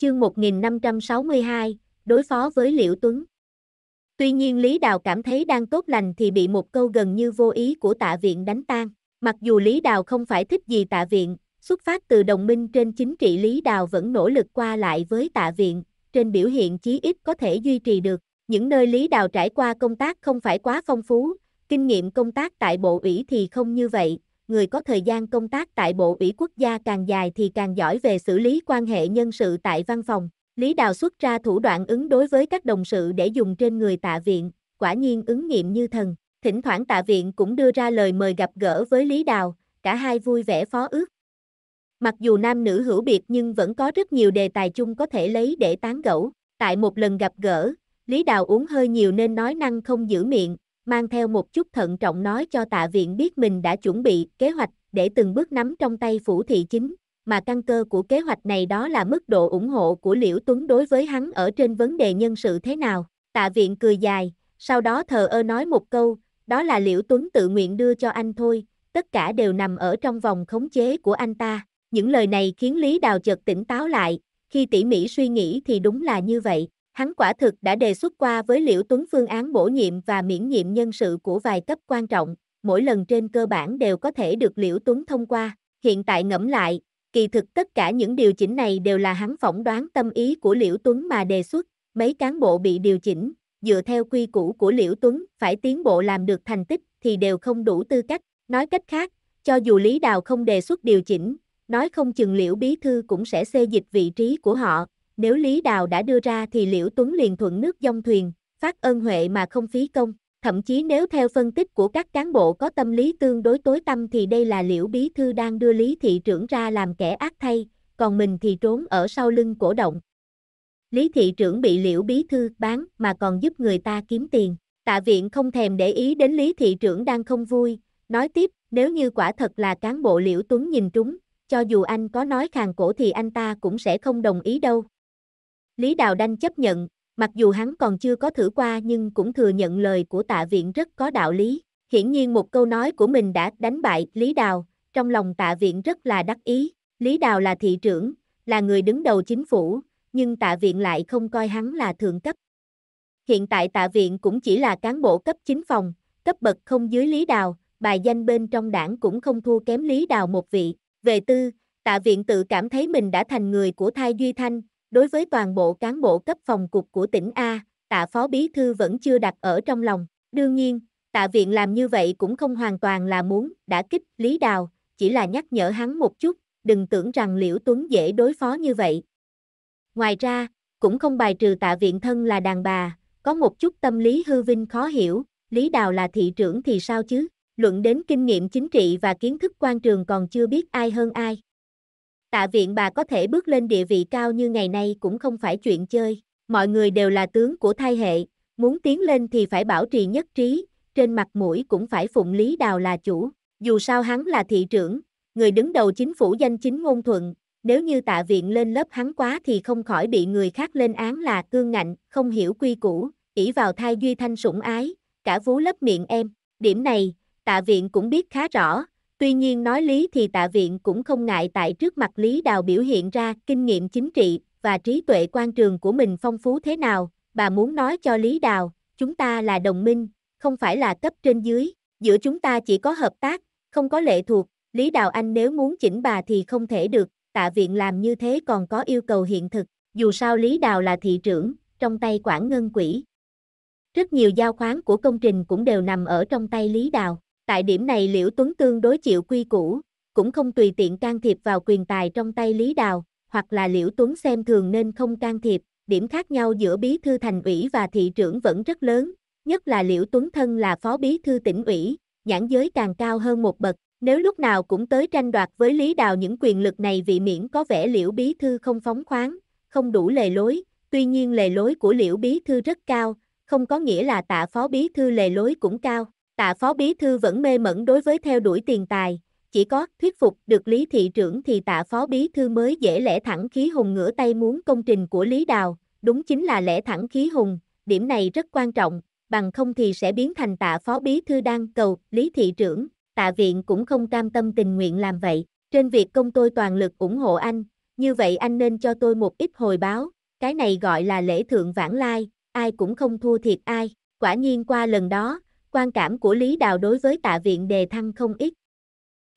Chương 1562, đối phó với Liễu Tuấn. Tuy nhiên Lý Đào cảm thấy đang tốt lành thì bị một câu gần như vô ý của tạ viện đánh tan. Mặc dù Lý Đào không phải thích gì tạ viện, xuất phát từ đồng minh trên chính trị Lý Đào vẫn nỗ lực qua lại với tạ viện, trên biểu hiện chí ít có thể duy trì được. Những nơi Lý Đào trải qua công tác không phải quá phong phú, kinh nghiệm công tác tại bộ ủy thì không như vậy, người có thời gian công tác tại Bộ ủy quốc gia càng dài thì càng giỏi về xử lý quan hệ nhân sự tại văn phòng. Lý Đào xuất ra thủ đoạn ứng đối với các đồng sự để dùng trên người tạ viện, quả nhiên ứng nghiệm như thần. Thỉnh thoảng tạ viện cũng đưa ra lời mời gặp gỡ với Lý Đào, cả hai vui vẻ phó ước. Mặc dù nam nữ hữu biệt nhưng vẫn có rất nhiều đề tài chung có thể lấy để tán gẫu. Tại một lần gặp gỡ, Lý Đào uống hơi nhiều nên nói năng không giữ miệng, mang theo một chút thận trọng nói cho tạ viện biết mình đã chuẩn bị kế hoạch để từng bước nắm trong tay phủ thị chính, mà căn cơ của kế hoạch này đó là mức độ ủng hộ của Liễu Tuấn đối với hắn ở trên vấn đề nhân sự thế nào. Tạ viện cười dài, sau đó thờ ơ nói một câu, đó là Liễu Tuấn tự nguyện đưa cho anh thôi, tất cả đều nằm ở trong vòng khống chế của anh ta. Những lời này khiến Lý Đào chợt tỉnh táo lại, khi tỉ mỉ suy nghĩ thì đúng là như vậy hắn quả thực đã đề xuất qua với Liễu Tuấn phương án bổ nhiệm và miễn nhiệm nhân sự của vài cấp quan trọng, mỗi lần trên cơ bản đều có thể được Liễu Tuấn thông qua. Hiện tại ngẫm lại, kỳ thực tất cả những điều chỉnh này đều là hắn phỏng đoán tâm ý của Liễu Tuấn mà đề xuất, mấy cán bộ bị điều chỉnh, dựa theo quy củ của Liễu Tuấn, phải tiến bộ làm được thành tích thì đều không đủ tư cách, nói cách khác, cho dù Lý Đào không đề xuất điều chỉnh, nói không chừng Liễu Bí Thư cũng sẽ xê dịch vị trí của họ, nếu Lý Đào đã đưa ra thì Liễu Tuấn liền thuận nước dông thuyền, phát ơn huệ mà không phí công. Thậm chí nếu theo phân tích của các cán bộ có tâm lý tương đối tối tâm thì đây là Liễu Bí Thư đang đưa Lý Thị trưởng ra làm kẻ ác thay, còn mình thì trốn ở sau lưng cổ động. Lý Thị trưởng bị Liễu Bí Thư bán mà còn giúp người ta kiếm tiền. Tạ viện không thèm để ý đến Lý Thị trưởng đang không vui, nói tiếp, nếu như quả thật là cán bộ Liễu Tuấn nhìn trúng, cho dù anh có nói khàng cổ thì anh ta cũng sẽ không đồng ý đâu. Lý Đào Đanh chấp nhận, mặc dù hắn còn chưa có thử qua nhưng cũng thừa nhận lời của tạ viện rất có đạo lý. Hiển nhiên một câu nói của mình đã đánh bại Lý Đào, trong lòng tạ viện rất là đắc ý. Lý Đào là thị trưởng, là người đứng đầu chính phủ, nhưng tạ viện lại không coi hắn là thượng cấp. Hiện tại tạ viện cũng chỉ là cán bộ cấp chính phòng, cấp bậc không dưới Lý Đào, bài danh bên trong đảng cũng không thua kém Lý Đào một vị. Về tư, tạ viện tự cảm thấy mình đã thành người của Thai Duy Thanh, đối với toàn bộ cán bộ cấp phòng cục của tỉnh A, tạ phó bí thư vẫn chưa đặt ở trong lòng. Đương nhiên, tạ viện làm như vậy cũng không hoàn toàn là muốn đã kích Lý Đào, chỉ là nhắc nhở hắn một chút, đừng tưởng rằng Liễu Tuấn dễ đối phó như vậy. Ngoài ra, cũng không bài trừ tạ viện thân là đàn bà, có một chút tâm lý hư vinh khó hiểu, Lý Đào là thị trưởng thì sao chứ, luận đến kinh nghiệm chính trị và kiến thức quan trường còn chưa biết ai hơn ai. Tạ viện bà có thể bước lên địa vị cao như ngày nay cũng không phải chuyện chơi. Mọi người đều là tướng của thai hệ, muốn tiến lên thì phải bảo trì nhất trí, trên mặt mũi cũng phải phụng lý đào là chủ. Dù sao hắn là thị trưởng, người đứng đầu chính phủ danh chính ngôn thuận, nếu như tạ viện lên lớp hắn quá thì không khỏi bị người khác lên án là cương ngạnh, không hiểu quy củ, ỷ vào thai duy thanh sủng ái, cả vú lấp miệng em. Điểm này, tạ viện cũng biết khá rõ, Tuy nhiên nói lý thì tạ viện cũng không ngại tại trước mặt Lý Đào biểu hiện ra kinh nghiệm chính trị và trí tuệ quan trường của mình phong phú thế nào, bà muốn nói cho Lý Đào, chúng ta là đồng minh, không phải là cấp trên dưới, giữa chúng ta chỉ có hợp tác, không có lệ thuộc, Lý Đào Anh nếu muốn chỉnh bà thì không thể được, tạ viện làm như thế còn có yêu cầu hiện thực, dù sao Lý Đào là thị trưởng, trong tay quản ngân quỹ. Rất nhiều giao khoán của công trình cũng đều nằm ở trong tay Lý Đào. Tại điểm này Liễu Tuấn tương đối chịu quy củ, cũng không tùy tiện can thiệp vào quyền tài trong tay Lý Đào, hoặc là Liễu Tuấn xem thường nên không can thiệp, điểm khác nhau giữa bí thư thành ủy và thị trưởng vẫn rất lớn, nhất là Liễu Tuấn thân là phó bí thư tỉnh ủy, nhãn giới càng cao hơn một bậc, nếu lúc nào cũng tới tranh đoạt với Lý Đào những quyền lực này vị miễn có vẻ Liễu bí thư không phóng khoáng, không đủ lề lối, tuy nhiên lề lối của Liễu bí thư rất cao, không có nghĩa là tạ phó bí thư lề lối cũng cao. Tạ phó bí thư vẫn mê mẩn đối với theo đuổi tiền tài, chỉ có thuyết phục được Lý thị trưởng thì tạ phó bí thư mới dễ lẽ thẳng khí hùng ngửa tay muốn công trình của Lý Đào, đúng chính là lẽ thẳng khí hùng, điểm này rất quan trọng, bằng không thì sẽ biến thành tạ phó bí thư đang cầu Lý thị trưởng, tạ viện cũng không cam tâm tình nguyện làm vậy, trên việc công tôi toàn lực ủng hộ anh, như vậy anh nên cho tôi một ít hồi báo, cái này gọi là lễ thượng vãng lai, ai cũng không thua thiệt ai, quả nhiên qua lần đó, quan cảm của Lý Đào đối với tạ viện đề thăng không ít.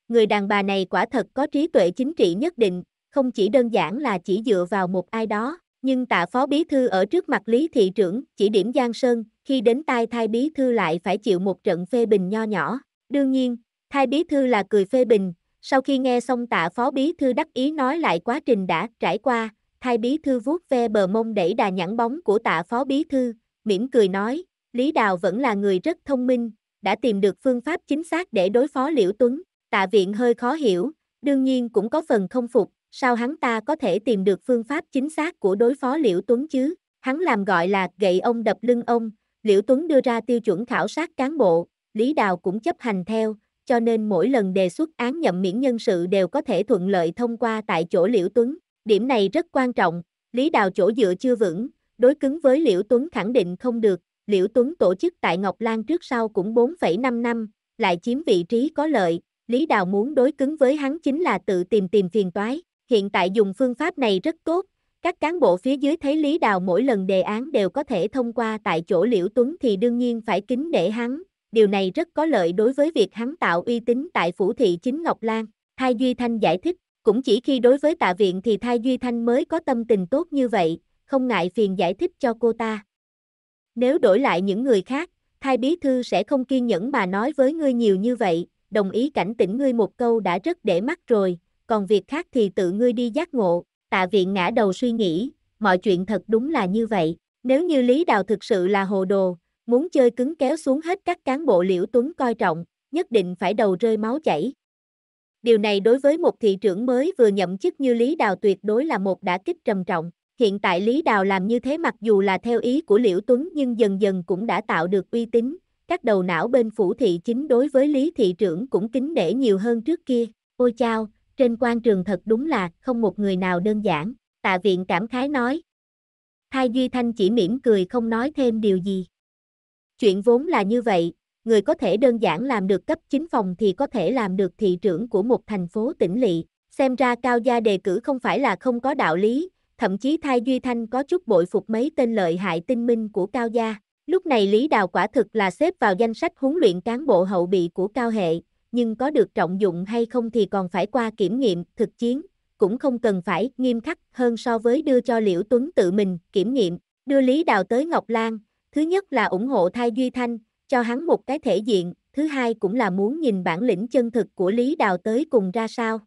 Người đàn bà này quả thật có trí tuệ chính trị nhất định, không chỉ đơn giản là chỉ dựa vào một ai đó, nhưng tạ phó bí thư ở trước mặt Lý Thị trưởng chỉ điểm Giang Sơn, khi đến tai thai bí thư lại phải chịu một trận phê bình nho nhỏ. Đương nhiên, thai bí thư là cười phê bình, sau khi nghe xong tạ phó bí thư đắc ý nói lại quá trình đã trải qua, thai bí thư vuốt ve bờ mông đẩy đà nhẵn bóng của tạ phó bí thư, mỉm cười nói, Lý Đào vẫn là người rất thông minh, đã tìm được phương pháp chính xác để đối phó Liễu Tuấn, tạ viện hơi khó hiểu, đương nhiên cũng có phần không phục, sao hắn ta có thể tìm được phương pháp chính xác của đối phó Liễu Tuấn chứ, hắn làm gọi là gậy ông đập lưng ông, Liễu Tuấn đưa ra tiêu chuẩn khảo sát cán bộ, Lý Đào cũng chấp hành theo, cho nên mỗi lần đề xuất án nhậm miễn nhân sự đều có thể thuận lợi thông qua tại chỗ Liễu Tuấn, điểm này rất quan trọng, Lý Đào chỗ dựa chưa vững, đối cứng với Liễu Tuấn khẳng định không được, Liễu Tuấn tổ chức tại Ngọc Lan trước sau cũng 4,5 năm, lại chiếm vị trí có lợi, Lý Đào muốn đối cứng với hắn chính là tự tìm tìm phiền toái, hiện tại dùng phương pháp này rất tốt, các cán bộ phía dưới thấy Lý Đào mỗi lần đề án đều có thể thông qua tại chỗ Liễu Tuấn thì đương nhiên phải kính để hắn, điều này rất có lợi đối với việc hắn tạo uy tín tại phủ thị chính Ngọc Lan, Thay Duy Thanh giải thích, cũng chỉ khi đối với tạ viện thì Thay Duy Thanh mới có tâm tình tốt như vậy, không ngại phiền giải thích cho cô ta. Nếu đổi lại những người khác, thai bí thư sẽ không kiên nhẫn mà nói với ngươi nhiều như vậy, đồng ý cảnh tỉnh ngươi một câu đã rất để mắt rồi, còn việc khác thì tự ngươi đi giác ngộ, tạ viện ngã đầu suy nghĩ, mọi chuyện thật đúng là như vậy, nếu như Lý Đào thực sự là hồ đồ, muốn chơi cứng kéo xuống hết các cán bộ liễu tuấn coi trọng, nhất định phải đầu rơi máu chảy. Điều này đối với một thị trưởng mới vừa nhậm chức như Lý Đào tuyệt đối là một đả kích trầm trọng. Hiện tại Lý Đào làm như thế mặc dù là theo ý của Liễu Tuấn nhưng dần dần cũng đã tạo được uy tín, các đầu não bên phủ thị chính đối với Lý Thị trưởng cũng kính nể nhiều hơn trước kia. Ôi chao, trên quan trường thật đúng là không một người nào đơn giản, tạ viện cảm khái nói. thay Duy Thanh chỉ mỉm cười không nói thêm điều gì. Chuyện vốn là như vậy, người có thể đơn giản làm được cấp chính phòng thì có thể làm được thị trưởng của một thành phố tỉnh lỵ. Xem ra cao gia đề cử không phải là không có đạo lý, thậm chí Thai Duy Thanh có chút bội phục mấy tên lợi hại tinh minh của Cao Gia. Lúc này Lý Đào quả thực là xếp vào danh sách huấn luyện cán bộ hậu bị của Cao Hệ, nhưng có được trọng dụng hay không thì còn phải qua kiểm nghiệm, thực chiến, cũng không cần phải nghiêm khắc hơn so với đưa cho Liễu Tuấn tự mình kiểm nghiệm, đưa Lý Đào tới Ngọc Lan, thứ nhất là ủng hộ Thai Duy Thanh, cho hắn một cái thể diện, thứ hai cũng là muốn nhìn bản lĩnh chân thực của Lý Đào tới cùng ra sao.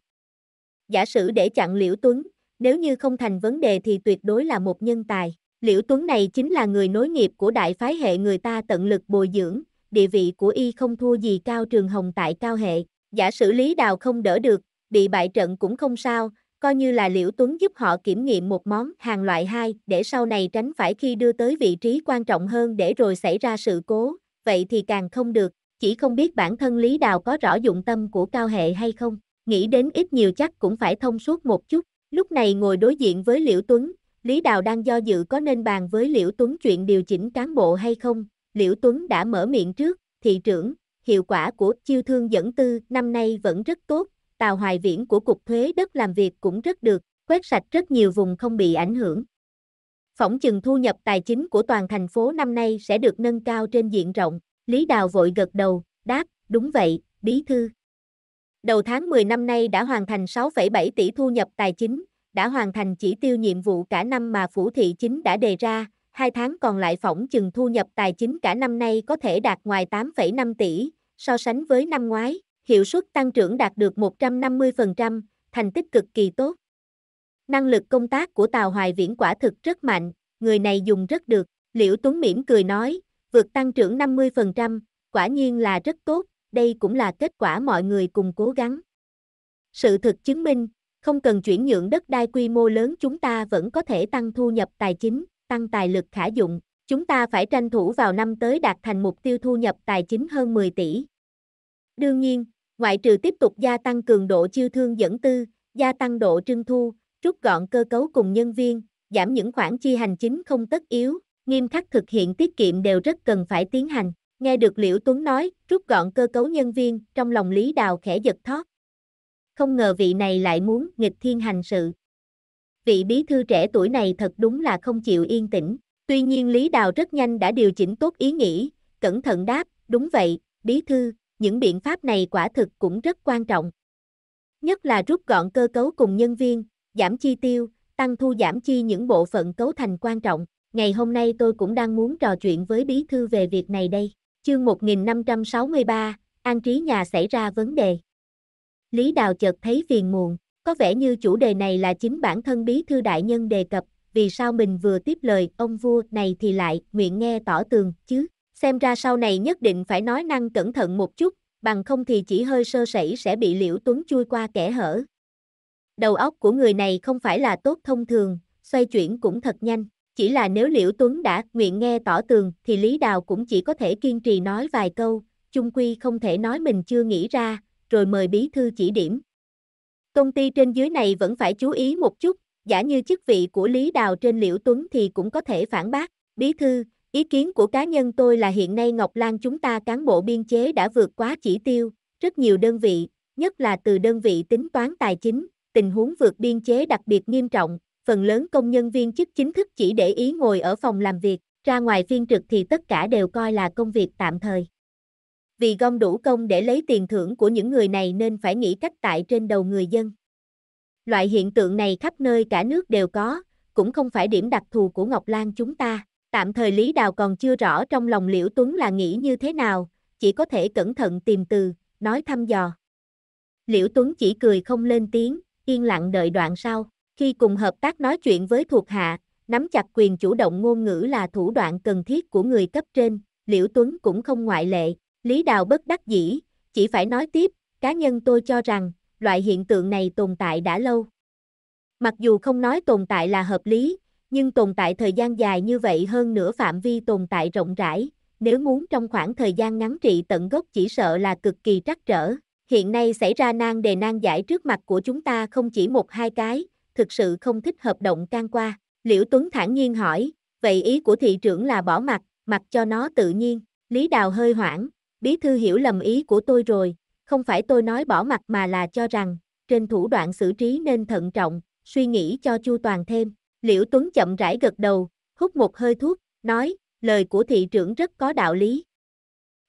Giả sử để chặn Liễu Tuấn, nếu như không thành vấn đề thì tuyệt đối là một nhân tài. Liễu Tuấn này chính là người nối nghiệp của đại phái hệ người ta tận lực bồi dưỡng, địa vị của y không thua gì Cao Trường Hồng tại Cao Hệ. Giả sử Lý Đào không đỡ được, bị bại trận cũng không sao, coi như là Liễu Tuấn giúp họ kiểm nghiệm một món hàng loại 2 để sau này tránh phải khi đưa tới vị trí quan trọng hơn để rồi xảy ra sự cố, vậy thì càng không được, chỉ không biết bản thân Lý Đào có rõ dụng tâm của Cao Hệ hay không, nghĩ đến ít nhiều chắc cũng phải thông suốt một chút. Lúc này ngồi đối diện với Liễu Tuấn, Lý Đào đang do dự có nên bàn với Liễu Tuấn chuyện điều chỉnh cán bộ hay không. Liễu Tuấn đã mở miệng trước, thị trưởng, hiệu quả của chiêu thương dẫn tư năm nay vẫn rất tốt, Tàu Hoài Viễn của Cục Thuế đất làm việc cũng rất được, quét sạch rất nhiều vùng không bị ảnh hưởng. Phỏng chừng thu nhập tài chính của toàn thành phố năm nay sẽ được nâng cao trên diện rộng, Lý Đào vội gật đầu, đáp, đúng vậy, bí thư. Đầu tháng 10 năm nay đã hoàn thành 6,7 tỷ thu nhập tài chính, đã hoàn thành chỉ tiêu nhiệm vụ cả năm mà phủ thị chính đã đề ra, hai tháng còn lại phỏng chừng thu nhập tài chính cả năm nay có thể đạt ngoài 8,5 tỷ, so sánh với năm ngoái, hiệu suất tăng trưởng đạt được 150%, thành tích cực kỳ tốt. Năng lực công tác của Tào Hoài Viễn quả thực rất mạnh, người này dùng rất được, Liễu Tuấn Miễn cười nói, vượt tăng trưởng 50%, quả nhiên là rất tốt, đây cũng là kết quả mọi người cùng cố gắng. Sự thực chứng minh, không cần chuyển nhượng đất đai quy mô lớn chúng ta vẫn có thể tăng thu nhập tài chính, tăng tài lực khả dụng. Chúng ta phải tranh thủ vào năm tới đạt thành mục tiêu thu nhập tài chính hơn 10 tỷ. Đương nhiên, ngoại trừ tiếp tục gia tăng cường độ chiêu thương dẫn tư, gia tăng độ trưng thu, rút gọn cơ cấu cùng nhân viên, giảm những khoản chi hành chính không tất yếu, nghiêm khắc thực hiện tiết kiệm đều rất cần phải tiến hành. Nghe được Liễu Tuấn nói, rút gọn cơ cấu nhân viên, trong lòng Lý Đào khẽ giật thót. Không ngờ vị này lại muốn nghịch thiên hành sự. Vị bí thư trẻ tuổi này thật đúng là không chịu yên tĩnh. Tuy nhiên Lý Đào rất nhanh đã điều chỉnh tốt ý nghĩ, cẩn thận đáp, đúng vậy, bí thư, những biện pháp này quả thực cũng rất quan trọng. Nhất là rút gọn cơ cấu cùng nhân viên, giảm chi tiêu, tăng thu giảm chi những bộ phận cấu thành quan trọng. Ngày hôm nay tôi cũng đang muốn trò chuyện với bí thư về việc này đây. Chương 1563, an trí nhà xảy ra vấn đề. Lý Đào chợt thấy phiền muộn, có vẻ như chủ đề này là chính bản thân bí thư đại nhân đề cập, vì sao mình vừa tiếp lời ông vua này thì lại nguyện nghe tỏ tường chứ. Xem ra sau này nhất định phải nói năng cẩn thận một chút, bằng không thì chỉ hơi sơ sẩy sẽ bị liễu tuấn chui qua kẻ hở. Đầu óc của người này không phải là tốt thông thường, xoay chuyển cũng thật nhanh. Chỉ là nếu Liễu Tuấn đã nguyện nghe tỏ tường thì Lý Đào cũng chỉ có thể kiên trì nói vài câu, chung quy không thể nói mình chưa nghĩ ra, rồi mời bí thư chỉ điểm. Công ty trên dưới này vẫn phải chú ý một chút, giả như chức vị của Lý Đào trên Liễu Tuấn thì cũng có thể phản bác. Bí thư, ý kiến của cá nhân tôi là hiện nay Ngọc Lan chúng ta cán bộ biên chế đã vượt quá chỉ tiêu, rất nhiều đơn vị, nhất là từ đơn vị tính toán tài chính, tình huống vượt biên chế đặc biệt nghiêm trọng, phần lớn công nhân viên chức chính thức chỉ để ý ngồi ở phòng làm việc, ra ngoài phiên trực thì tất cả đều coi là công việc tạm thời. Vì gom đủ công để lấy tiền thưởng của những người này nên phải nghĩ cách tại trên đầu người dân. Loại hiện tượng này khắp nơi cả nước đều có, cũng không phải điểm đặc thù của Ngọc Lan chúng ta. Tạm thời Lý Đào còn chưa rõ trong lòng Liễu Tuấn là nghĩ như thế nào, chỉ có thể cẩn thận tìm từ, nói thăm dò. Liễu Tuấn chỉ cười không lên tiếng, yên lặng đợi đoạn sau. Khi cùng hợp tác nói chuyện với thuộc hạ, nắm chặt quyền chủ động ngôn ngữ là thủ đoạn cần thiết của người cấp trên, Liễu Tuấn cũng không ngoại lệ, Lý Đào bất đắc dĩ, chỉ phải nói tiếp, cá nhân tôi cho rằng, loại hiện tượng này tồn tại đã lâu. Mặc dù không nói tồn tại là hợp lý, nhưng tồn tại thời gian dài như vậy hơn nửa phạm vi tồn tại rộng rãi, nếu muốn trong khoảng thời gian ngắn trị tận gốc chỉ sợ là cực kỳ trắc trở. Hiện nay xảy ra nan đề nan giải trước mặt của chúng ta không chỉ một hai cái, thực sự không thích hợp động can qua. Liễu Tuấn thản nhiên hỏi, vậy ý của thị trưởng là bỏ mặt, mặc cho nó tự nhiên. Lý Đào hơi hoảng, bí thư hiểu lầm ý của tôi rồi, không phải tôi nói bỏ mặt mà là cho rằng, trên thủ đoạn xử trí nên thận trọng, suy nghĩ cho chu toàn thêm. Liễu Tuấn chậm rãi gật đầu, hút một hơi thuốc, nói, lời của thị trưởng rất có đạo lý.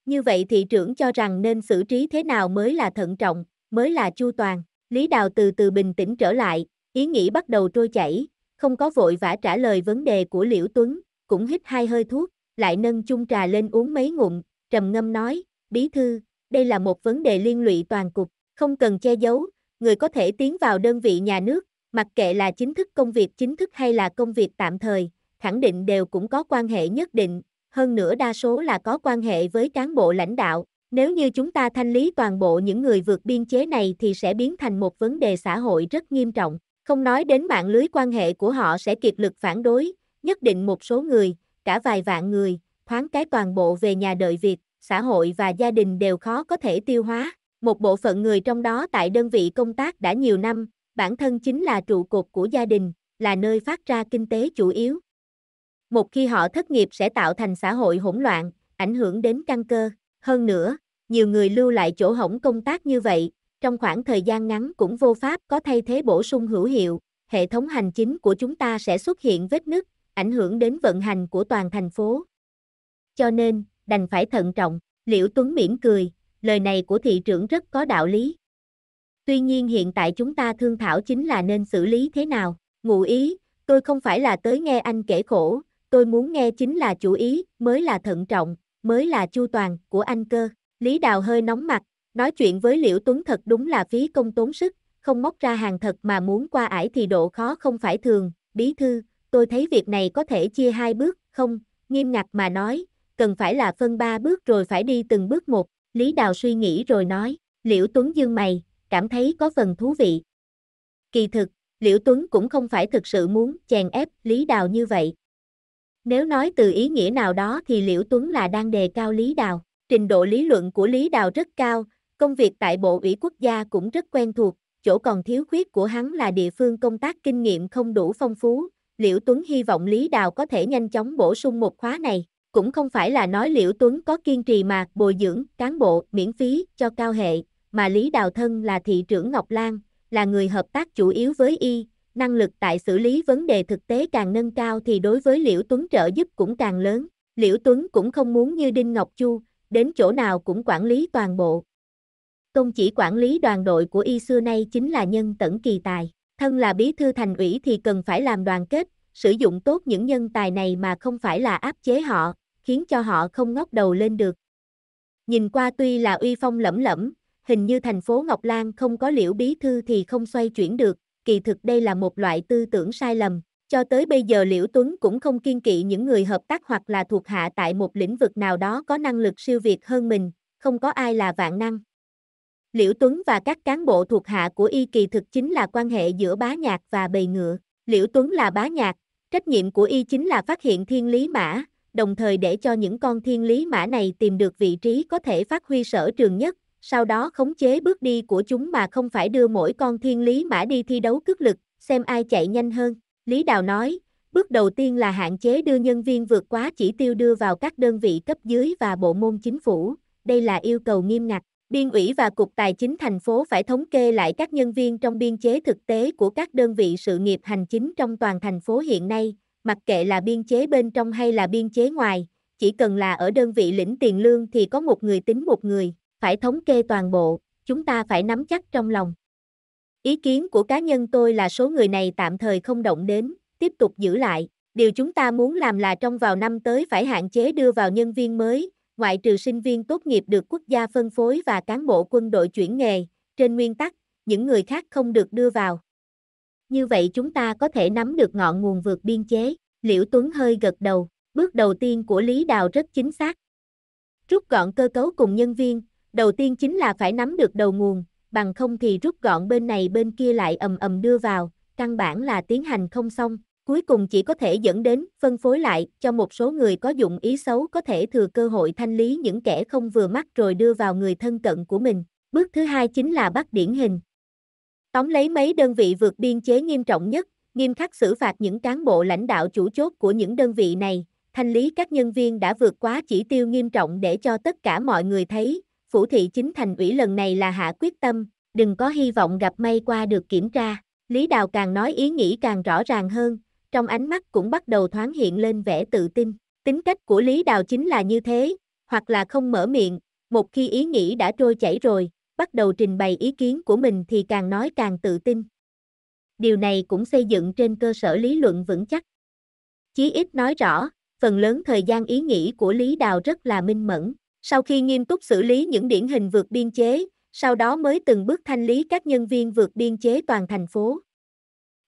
Như vậy thị trưởng cho rằng nên xử trí thế nào mới là thận trọng, mới là chu toàn. Lý Đào từ từ bình tĩnh trở lại, Ý nghĩ bắt đầu trôi chảy, không có vội vã trả lời vấn đề của Liễu Tuấn, cũng hít hai hơi thuốc, lại nâng chung trà lên uống mấy ngụm, trầm ngâm nói, bí thư, đây là một vấn đề liên lụy toàn cục, không cần che giấu, người có thể tiến vào đơn vị nhà nước, mặc kệ là chính thức công việc chính thức hay là công việc tạm thời, khẳng định đều cũng có quan hệ nhất định, hơn nữa đa số là có quan hệ với cán bộ lãnh đạo. Nếu như chúng ta thanh lý toàn bộ những người vượt biên chế này thì sẽ biến thành một vấn đề xã hội rất nghiêm trọng. Không nói đến mạng lưới quan hệ của họ sẽ kiệt lực phản đối, nhất định một số người, cả vài vạn người, thoáng cái toàn bộ về nhà đợi việc, xã hội và gia đình đều khó có thể tiêu hóa. Một bộ phận người trong đó tại đơn vị công tác đã nhiều năm, bản thân chính là trụ cột của gia đình, là nơi phát ra kinh tế chủ yếu. Một khi họ thất nghiệp sẽ tạo thành xã hội hỗn loạn, ảnh hưởng đến căn cơ. Hơn nữa, nhiều người lưu lại chỗ hỏng công tác như vậy, trong khoảng thời gian ngắn cũng vô pháp có thay thế bổ sung hữu hiệu, hệ thống hành chính của chúng ta sẽ xuất hiện vết nứt, ảnh hưởng đến vận hành của toàn thành phố. Cho nên, đành phải thận trọng, Liễu Tuấn mỉm cười, lời này của thị trưởng rất có đạo lý. Tuy nhiên hiện tại chúng ta thương thảo chính là nên xử lý thế nào, ngụ ý, tôi không phải là tới nghe anh kể khổ, tôi muốn nghe chính là chủ ý, mới là thận trọng, mới là chu toàn của anh cơ. Lý Đào hơi nóng mặt, Nói chuyện với Liễu Tuấn thật đúng là phí công tốn sức, không móc ra hàng thật mà muốn qua ải thì độ khó không phải thường. Bí thư, tôi thấy việc này có thể chia hai bước, không, nghiêm ngặt mà nói, cần phải là phân ba bước rồi phải đi từng bước một. Lý Đào suy nghĩ rồi nói, Liễu Tuấn dương mày, cảm thấy có phần thú vị. Kỳ thực, Liễu Tuấn cũng không phải thực sự muốn chèn ép Lý Đào như vậy. Nếu nói từ ý nghĩa nào đó thì Liễu Tuấn là đang đề cao Lý Đào. Trình độ lý luận của Lý Đào rất cao, Công việc tại Bộ ủy quốc gia cũng rất quen thuộc, chỗ còn thiếu khuyết của hắn là địa phương công tác kinh nghiệm không đủ phong phú. Liễu Tuấn hy vọng Lý Đào có thể nhanh chóng bổ sung một khóa này. Cũng không phải là nói Liễu Tuấn có kiên trì mà bồi dưỡng cán bộ miễn phí cho cao hệ, mà Lý Đào Thân là thị trưởng Ngọc Lan, là người hợp tác chủ yếu với y, năng lực tại xử lý vấn đề thực tế càng nâng cao thì đối với Liễu Tuấn trợ giúp cũng càng lớn. Liễu Tuấn cũng không muốn như Đinh Ngọc Chu, đến chỗ nào cũng quản lý toàn bộ. Công chỉ quản lý đoàn đội của y xưa nay chính là nhân tẩn kỳ tài. Thân là bí thư thành ủy thì cần phải làm đoàn kết, sử dụng tốt những nhân tài này mà không phải là áp chế họ, khiến cho họ không ngóc đầu lên được. Nhìn qua tuy là uy phong lẫm lẫm, hình như thành phố Ngọc Lan không có liễu bí thư thì không xoay chuyển được, kỳ thực đây là một loại tư tưởng sai lầm. Cho tới bây giờ Liễu Tuấn cũng không kiên kỵ những người hợp tác hoặc là thuộc hạ tại một lĩnh vực nào đó có năng lực siêu việt hơn mình, không có ai là vạn năng. Liễu Tuấn và các cán bộ thuộc hạ của y kỳ thực chính là quan hệ giữa bá nhạc và bầy ngựa. Liễu Tuấn là bá nhạc, trách nhiệm của y chính là phát hiện thiên lý mã, đồng thời để cho những con thiên lý mã này tìm được vị trí có thể phát huy sở trường nhất, sau đó khống chế bước đi của chúng mà không phải đưa mỗi con thiên lý mã đi thi đấu cước lực, xem ai chạy nhanh hơn. Lý Đào nói, bước đầu tiên là hạn chế đưa nhân viên vượt quá chỉ tiêu đưa vào các đơn vị cấp dưới và bộ môn chính phủ, đây là yêu cầu nghiêm ngặt. Biên ủy và Cục Tài chính thành phố phải thống kê lại các nhân viên trong biên chế thực tế của các đơn vị sự nghiệp hành chính trong toàn thành phố hiện nay, mặc kệ là biên chế bên trong hay là biên chế ngoài, chỉ cần là ở đơn vị lĩnh tiền lương thì có một người tính một người, phải thống kê toàn bộ, chúng ta phải nắm chắc trong lòng. Ý kiến của cá nhân tôi là số người này tạm thời không động đến, tiếp tục giữ lại. Điều chúng ta muốn làm là trong vào năm tới phải hạn chế đưa vào nhân viên mới, ngoại trừ sinh viên tốt nghiệp được quốc gia phân phối và cán bộ quân đội chuyển nghề, trên nguyên tắc, những người khác không được đưa vào. Như vậy chúng ta có thể nắm được ngọn nguồn vượt biên chế, Liễu Tuấn hơi gật đầu, bước đầu tiên của Lý Đào rất chính xác. Rút gọn cơ cấu cùng nhân viên, đầu tiên chính là phải nắm được đầu nguồn, bằng không thì rút gọn bên này bên kia lại ầm ầm đưa vào, căn bản là tiến hành không xong cuối cùng chỉ có thể dẫn đến phân phối lại cho một số người có dụng ý xấu có thể thừa cơ hội thanh lý những kẻ không vừa mắt rồi đưa vào người thân cận của mình. Bước thứ hai chính là bắt điển hình. Tóm lấy mấy đơn vị vượt biên chế nghiêm trọng nhất, nghiêm khắc xử phạt những cán bộ lãnh đạo chủ chốt của những đơn vị này, thanh lý các nhân viên đã vượt quá chỉ tiêu nghiêm trọng để cho tất cả mọi người thấy, phủ thị chính thành ủy lần này là hạ quyết tâm, đừng có hy vọng gặp may qua được kiểm tra. Lý Đào càng nói ý nghĩ càng rõ ràng hơn, trong ánh mắt cũng bắt đầu thoáng hiện lên vẻ tự tin. Tính cách của Lý Đào chính là như thế, hoặc là không mở miệng, một khi ý nghĩ đã trôi chảy rồi, bắt đầu trình bày ý kiến của mình thì càng nói càng tự tin. Điều này cũng xây dựng trên cơ sở lý luận vững chắc. Chí ít nói rõ, phần lớn thời gian ý nghĩ của Lý Đào rất là minh mẫn. Sau khi nghiêm túc xử lý những điển hình vượt biên chế, sau đó mới từng bước thanh lý các nhân viên vượt biên chế toàn thành phố.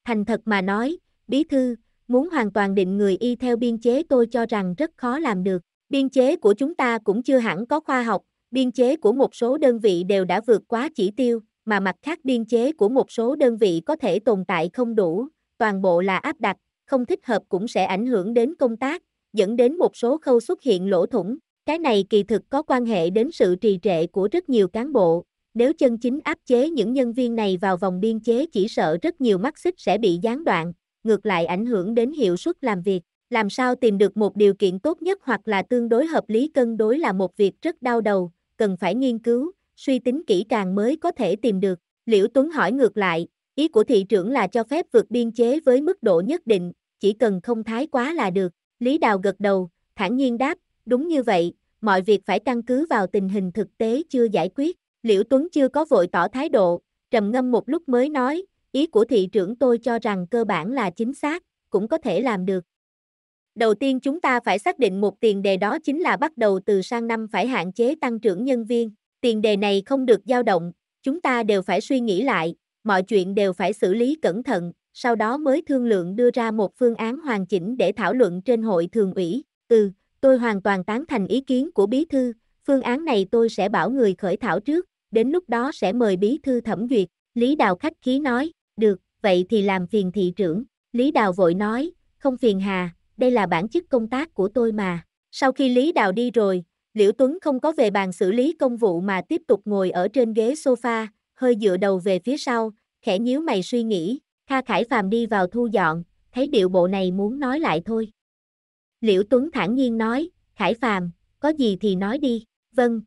Thành thật mà nói, bí thư, muốn hoàn toàn định người y theo biên chế tôi cho rằng rất khó làm được. Biên chế của chúng ta cũng chưa hẳn có khoa học, biên chế của một số đơn vị đều đã vượt quá chỉ tiêu, mà mặt khác biên chế của một số đơn vị có thể tồn tại không đủ, toàn bộ là áp đặt, không thích hợp cũng sẽ ảnh hưởng đến công tác, dẫn đến một số khâu xuất hiện lỗ thủng. Cái này kỳ thực có quan hệ đến sự trì trệ của rất nhiều cán bộ, nếu chân chính áp chế những nhân viên này vào vòng biên chế chỉ sợ rất nhiều mắt xích sẽ bị gián đoạn ngược lại ảnh hưởng đến hiệu suất làm việc. Làm sao tìm được một điều kiện tốt nhất hoặc là tương đối hợp lý cân đối là một việc rất đau đầu, cần phải nghiên cứu, suy tính kỹ càng mới có thể tìm được. Liễu Tuấn hỏi ngược lại, ý của thị trưởng là cho phép vượt biên chế với mức độ nhất định, chỉ cần không thái quá là được. Lý Đào gật đầu, thản nhiên đáp, đúng như vậy, mọi việc phải căn cứ vào tình hình thực tế chưa giải quyết. Liễu Tuấn chưa có vội tỏ thái độ, trầm ngâm một lúc mới nói, Ý của thị trưởng tôi cho rằng cơ bản là chính xác, cũng có thể làm được. Đầu tiên chúng ta phải xác định một tiền đề đó chính là bắt đầu từ sang năm phải hạn chế tăng trưởng nhân viên. Tiền đề này không được dao động, chúng ta đều phải suy nghĩ lại, mọi chuyện đều phải xử lý cẩn thận, sau đó mới thương lượng đưa ra một phương án hoàn chỉnh để thảo luận trên hội thường ủy. Ừ, tôi hoàn toàn tán thành ý kiến của bí thư, phương án này tôi sẽ bảo người khởi thảo trước, đến lúc đó sẽ mời bí thư thẩm duyệt, Lý Đào khách khí nói. Được, vậy thì làm phiền thị trưởng. Lý Đào vội nói, không phiền hà, đây là bản chức công tác của tôi mà. Sau khi Lý Đào đi rồi, Liễu Tuấn không có về bàn xử lý công vụ mà tiếp tục ngồi ở trên ghế sofa, hơi dựa đầu về phía sau, khẽ nhíu mày suy nghĩ, Kha Khải Phàm đi vào thu dọn, thấy điệu bộ này muốn nói lại thôi. Liễu Tuấn thản nhiên nói, Khải Phàm, có gì thì nói đi, vâng.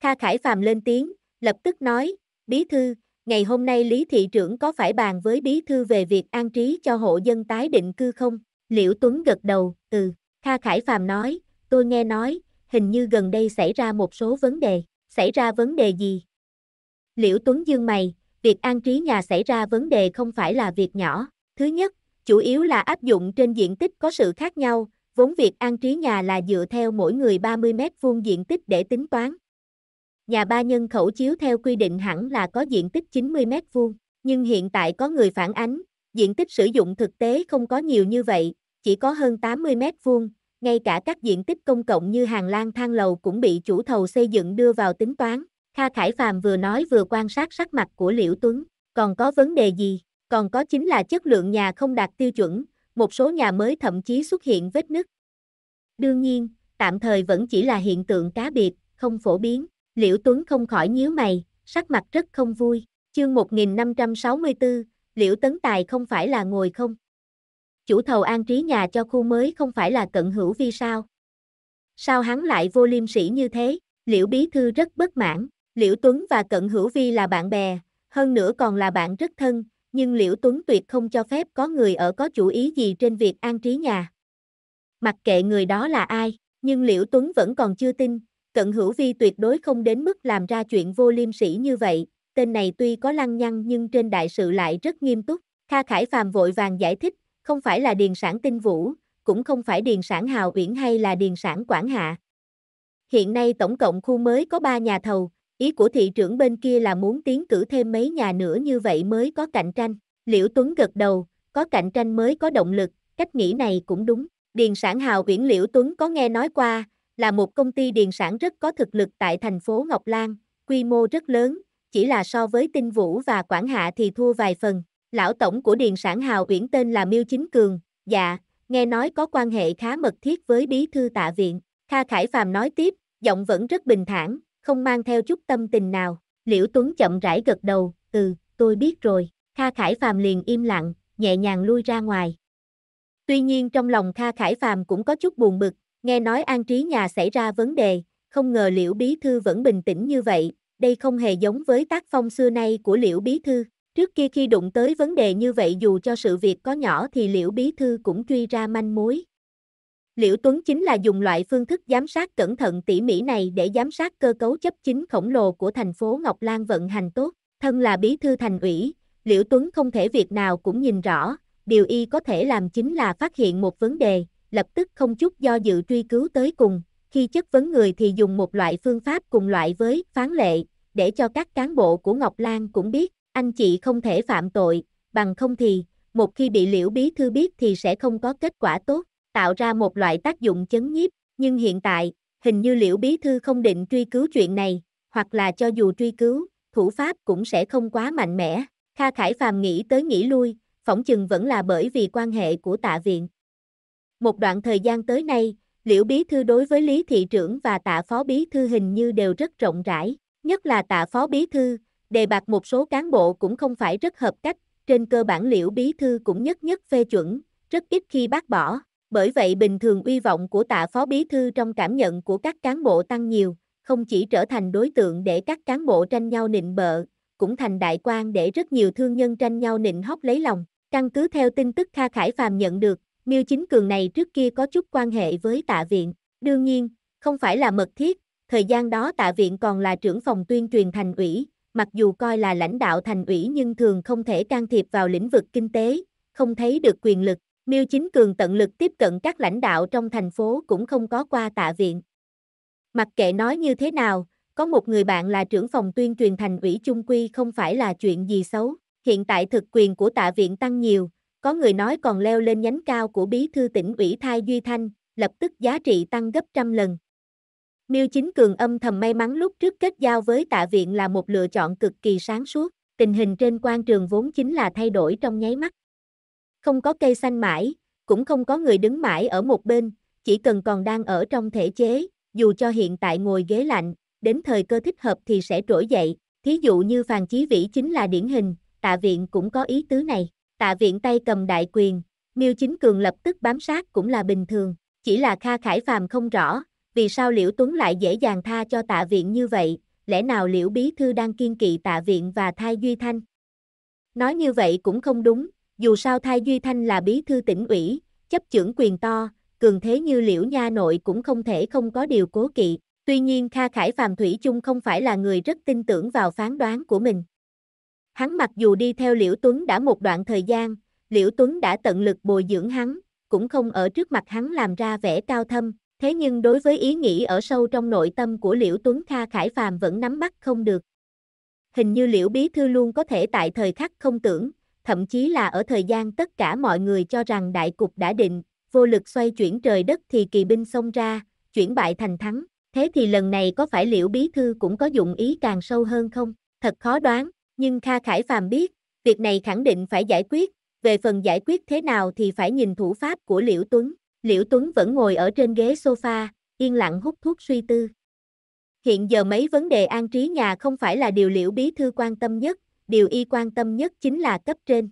Kha Khải Phàm lên tiếng, lập tức nói, bí thư, ngày hôm nay Lý Thị trưởng có phải bàn với Bí Thư về việc an trí cho hộ dân tái định cư không? Liễu Tuấn gật đầu, ừ, Kha Khải Phàm nói, tôi nghe nói, hình như gần đây xảy ra một số vấn đề, xảy ra vấn đề gì? Liễu Tuấn dương mày, việc an trí nhà xảy ra vấn đề không phải là việc nhỏ, thứ nhất, chủ yếu là áp dụng trên diện tích có sự khác nhau, vốn việc an trí nhà là dựa theo mỗi người 30 mét vuông diện tích để tính toán, nhà ba nhân khẩu chiếu theo quy định hẳn là có diện tích 90 mét vuông, nhưng hiện tại có người phản ánh, diện tích sử dụng thực tế không có nhiều như vậy, chỉ có hơn 80 mét vuông, ngay cả các diện tích công cộng như hàng lang thang lầu cũng bị chủ thầu xây dựng đưa vào tính toán. Kha Khải Phàm vừa nói vừa quan sát sắc mặt của Liễu Tuấn, còn có vấn đề gì, còn có chính là chất lượng nhà không đạt tiêu chuẩn, một số nhà mới thậm chí xuất hiện vết nứt. Đương nhiên, tạm thời vẫn chỉ là hiện tượng cá biệt, không phổ biến. Liễu Tuấn không khỏi nhíu mày, sắc mặt rất không vui. Chương 1564, Liễu Tấn Tài không phải là ngồi không? Chủ thầu an trí nhà cho khu mới không phải là cận hữu vi sao? Sao hắn lại vô liêm sỉ như thế? Liễu Bí Thư rất bất mãn. Liễu Tuấn và cận hữu vi là bạn bè, hơn nữa còn là bạn rất thân, nhưng Liễu Tuấn tuyệt không cho phép có người ở có chủ ý gì trên việc an trí nhà. Mặc kệ người đó là ai, nhưng Liễu Tuấn vẫn còn chưa tin, Cận Hữu Vi tuyệt đối không đến mức làm ra chuyện vô liêm sỉ như vậy, tên này tuy có lăng nhăng nhưng trên đại sự lại rất nghiêm túc. Kha Khải Phàm vội vàng giải thích, không phải là điền sản tinh vũ, cũng không phải điền sản hào uyển hay là điền sản quảng hạ. Hiện nay tổng cộng khu mới có 3 nhà thầu, ý của thị trưởng bên kia là muốn tiến cử thêm mấy nhà nữa như vậy mới có cạnh tranh. Liễu Tuấn gật đầu, có cạnh tranh mới có động lực, cách nghĩ này cũng đúng. Điền sản hào uyển Liễu Tuấn có nghe nói qua, là một công ty điện sản rất có thực lực tại thành phố Ngọc Lan, quy mô rất lớn, chỉ là so với Tinh Vũ và Quảng Hạ thì thua vài phần. Lão tổng của điện sản Hào Uyển tên là Miêu Chính Cường, dạ, nghe nói có quan hệ khá mật thiết với bí thư tạ viện. Kha Khải Phàm nói tiếp, giọng vẫn rất bình thản, không mang theo chút tâm tình nào. Liễu Tuấn chậm rãi gật đầu, ừ, tôi biết rồi. Kha Khải Phàm liền im lặng, nhẹ nhàng lui ra ngoài. Tuy nhiên trong lòng Kha Khải Phàm cũng có chút buồn bực, Nghe nói an trí nhà xảy ra vấn đề, không ngờ Liễu Bí Thư vẫn bình tĩnh như vậy, đây không hề giống với tác phong xưa nay của Liễu Bí Thư. Trước kia khi đụng tới vấn đề như vậy dù cho sự việc có nhỏ thì Liễu Bí Thư cũng truy ra manh mối. Liễu Tuấn chính là dùng loại phương thức giám sát cẩn thận tỉ mỉ này để giám sát cơ cấu chấp chính khổng lồ của thành phố Ngọc Lan vận hành tốt. Thân là bí thư thành ủy, Liễu Tuấn không thể việc nào cũng nhìn rõ, điều y có thể làm chính là phát hiện một vấn đề, lập tức không chút do dự truy cứu tới cùng, khi chất vấn người thì dùng một loại phương pháp cùng loại với phán lệ, để cho các cán bộ của Ngọc Lan cũng biết, anh chị không thể phạm tội, bằng không thì, một khi bị liễu bí thư biết thì sẽ không có kết quả tốt, tạo ra một loại tác dụng chấn nhiếp, nhưng hiện tại, hình như liễu bí thư không định truy cứu chuyện này, hoặc là cho dù truy cứu, thủ pháp cũng sẽ không quá mạnh mẽ. Kha Khải Phàm nghĩ tới nghĩ lui, phỏng chừng vẫn là bởi vì quan hệ của tạ viện. Một đoạn thời gian tới nay, Liễu Bí Thư đối với Lý Thị Trưởng và Tạ Phó Bí Thư hình như đều rất rộng rãi, nhất là Tạ Phó Bí Thư, đề bạc một số cán bộ cũng không phải rất hợp cách, trên cơ bản Liễu Bí Thư cũng nhất nhất phê chuẩn, rất ít khi bác bỏ. Bởi vậy bình thường uy vọng của tạ phó bí thư trong cảm nhận của các cán bộ tăng nhiều, không chỉ trở thành đối tượng để các cán bộ tranh nhau nịnh bợ, cũng thành đại quan để rất nhiều thương nhân tranh nhau nịnh hóc lấy lòng. Căn cứ theo tin tức Kha Khải Phàm nhận được, Miêu Chính Cường này trước kia có chút quan hệ với tạ viện, đương nhiên, không phải là mật thiết, thời gian đó tạ viện còn là trưởng phòng tuyên truyền thành ủy, mặc dù coi là lãnh đạo thành ủy nhưng thường không thể can thiệp vào lĩnh vực kinh tế, không thấy được quyền lực. Miêu Chính Cường tận lực tiếp cận các lãnh đạo trong thành phố cũng không có qua tạ viện. Mặc kệ nói như thế nào, có một người bạn là trưởng phòng tuyên truyền thành ủy chung quy không phải là chuyện gì xấu. Hiện tại thực quyền của tạ viện tăng nhiều, có người nói còn leo lên nhánh cao của bí thư tỉnh ủy Thai Duy Thanh, lập tức giá trị tăng gấp trăm lần. Miêu Chính Cường âm thầm may mắn lúc trước kết giao với tạ viện là một lựa chọn cực kỳ sáng suốt, tình hình trên quan trường vốn chính là thay đổi trong nháy mắt. Không có cây xanh mãi, cũng không có người đứng mãi ở một bên, chỉ cần còn đang ở trong thể chế, dù cho hiện tại ngồi ghế lạnh, đến thời cơ thích hợp thì sẽ trỗi dậy, thí dụ như Phàn Chí Vĩ chính là điển hình, tạ viện cũng có ý tứ này. Tạ viện tay cầm đại quyền, Miêu Chính Cường lập tức bám sát cũng là bình thường, chỉ là Kha Khải Phàm không rõ, vì sao Liễu Tuấn lại dễ dàng tha cho tạ viện như vậy, lẽ nào Liễu Bí Thư đang kiên kỵ tạ viện và Thai Duy Thanh? Nói như vậy cũng không đúng, dù sao Thai Duy Thanh là Bí Thư tỉnh ủy, chấp trưởng quyền to, cường thế như Liễu Nha Nội cũng không thể không có điều cố kỵ. Tuy nhiên Kha Khải Phạm Thủy chung không phải là người rất tin tưởng vào phán đoán của mình. Hắn mặc dù đi theo Liễu Tuấn đã một đoạn thời gian, Liễu Tuấn đã tận lực bồi dưỡng hắn, cũng không ở trước mặt hắn làm ra vẻ cao thâm, thế nhưng đối với ý nghĩ ở sâu trong nội tâm của Liễu Tuấn Kha Khải Phàm vẫn nắm bắt không được. Hình như Liễu Bí Thư luôn có thể tại thời khắc không tưởng, thậm chí là ở thời gian tất cả mọi người cho rằng đại cục đã định, vô lực xoay chuyển trời đất thì kỳ binh xông ra, chuyển bại thành thắng, thế thì lần này có phải Liễu Bí Thư cũng có dụng ý càng sâu hơn không? Thật khó đoán, nhưng Kha Khải Phàm biết, việc này khẳng định phải giải quyết, về phần giải quyết thế nào thì phải nhìn thủ pháp của Liễu Tuấn. Liễu Tuấn vẫn ngồi ở trên ghế sofa, yên lặng hút thuốc suy tư. Hiện giờ mấy vấn đề an trí nhà không phải là điều Liễu Bí Thư quan tâm nhất, điều y quan tâm nhất chính là cấp trên.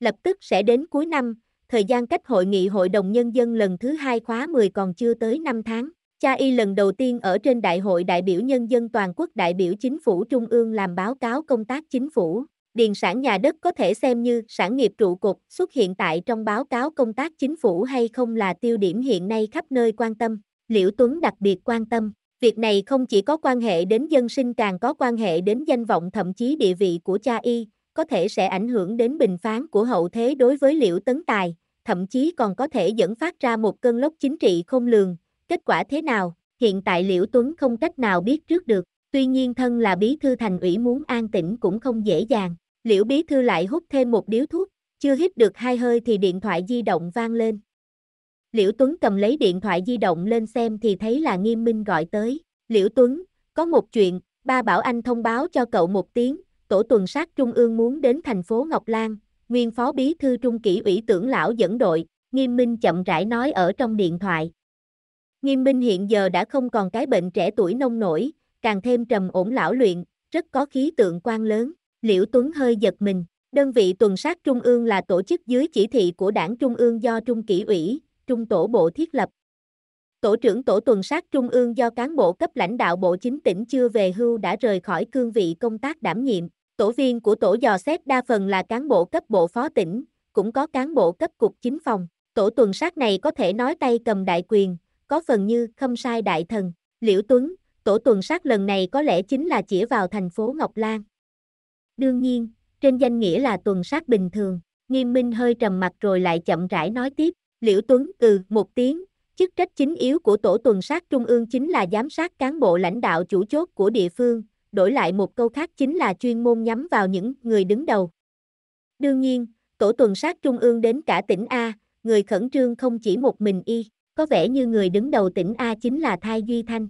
Lập tức sẽ đến cuối năm, thời gian cách hội nghị Hội đồng Nhân dân lần thứ hai khóa 10 còn chưa tới 5 tháng. Cha Y lần đầu tiên ở trên Đại hội đại biểu nhân dân toàn quốc đại biểu chính phủ trung ương làm báo cáo công tác chính phủ. Điền sản nhà đất có thể xem như sản nghiệp trụ cột xuất hiện tại trong báo cáo công tác chính phủ hay không là tiêu điểm hiện nay khắp nơi quan tâm. Liễu Tuấn đặc biệt quan tâm, việc này không chỉ có quan hệ đến dân sinh càng có quan hệ đến danh vọng thậm chí địa vị của cha y, có thể sẽ ảnh hưởng đến bình phán của hậu thế đối với Liễu Tấn Tài, thậm chí còn có thể dẫn phát ra một cơn lốc chính trị không lường, kết quả thế nào, hiện tại Liễu Tuấn không cách nào biết trước được, tuy nhiên thân là bí thư thành ủy muốn an tĩnh cũng không dễ dàng. Liễu bí thư lại hút thêm một điếu thuốc, chưa hít được hai hơi thì điện thoại di động vang lên. Liễu Tuấn cầm lấy điện thoại di động lên xem thì thấy là Nghiêm Minh gọi tới. Liễu Tuấn, có một chuyện, ba bảo anh thông báo cho cậu một tiếng, tổ tuần sát trung ương muốn đến thành phố Ngọc Lan, nguyên phó bí thư trung kỷ ủy tưởng lão dẫn đội, Nghiêm Minh chậm rãi nói ở trong điện thoại, Nghiêm Minh hiện giờ đã không còn cái bệnh trẻ tuổi nông nổi, càng thêm trầm ổn lão luyện, rất có khí tượng quan lớn. Liễu Tuấn hơi giật mình, đơn vị tuần sát trung ương là tổ chức dưới chỉ thị của đảng trung ương do Trung Kỷ ủy, Trung Tổ Bộ thiết lập. Tổ trưởng Tổ tuần sát trung ương do cán bộ cấp lãnh đạo Bộ Chính tỉnh chưa về hưu đã rời khỏi cương vị công tác đảm nhiệm. Tổ viên của tổ dò xét đa phần là cán bộ cấp bộ phó tỉnh, cũng có cán bộ cấp cục chính phòng. Tổ tuần sát này có thể nói tay cầm đại quyền, có phần như không sai đại thần, Liễu Tuấn, tổ tuần sát lần này có lẽ chính là chỉ vào thành phố Ngọc Lan. Đương nhiên, trên danh nghĩa là tuần sát bình thường, nghiêm minh hơi trầm mặt rồi lại chậm rãi nói tiếp, Liễu Tuấn ừ một tiếng, chức trách chính yếu của tổ tuần sát trung ương chính là giám sát cán bộ lãnh đạo chủ chốt của địa phương, đổi lại một câu khác chính là chuyên môn nhắm vào những người đứng đầu. Đương nhiên, tổ tuần sát trung ương đến cả tỉnh A, người khẩn trương không chỉ một mình y có vẻ như người đứng đầu tỉnh A chính là Thai Duy Thanh.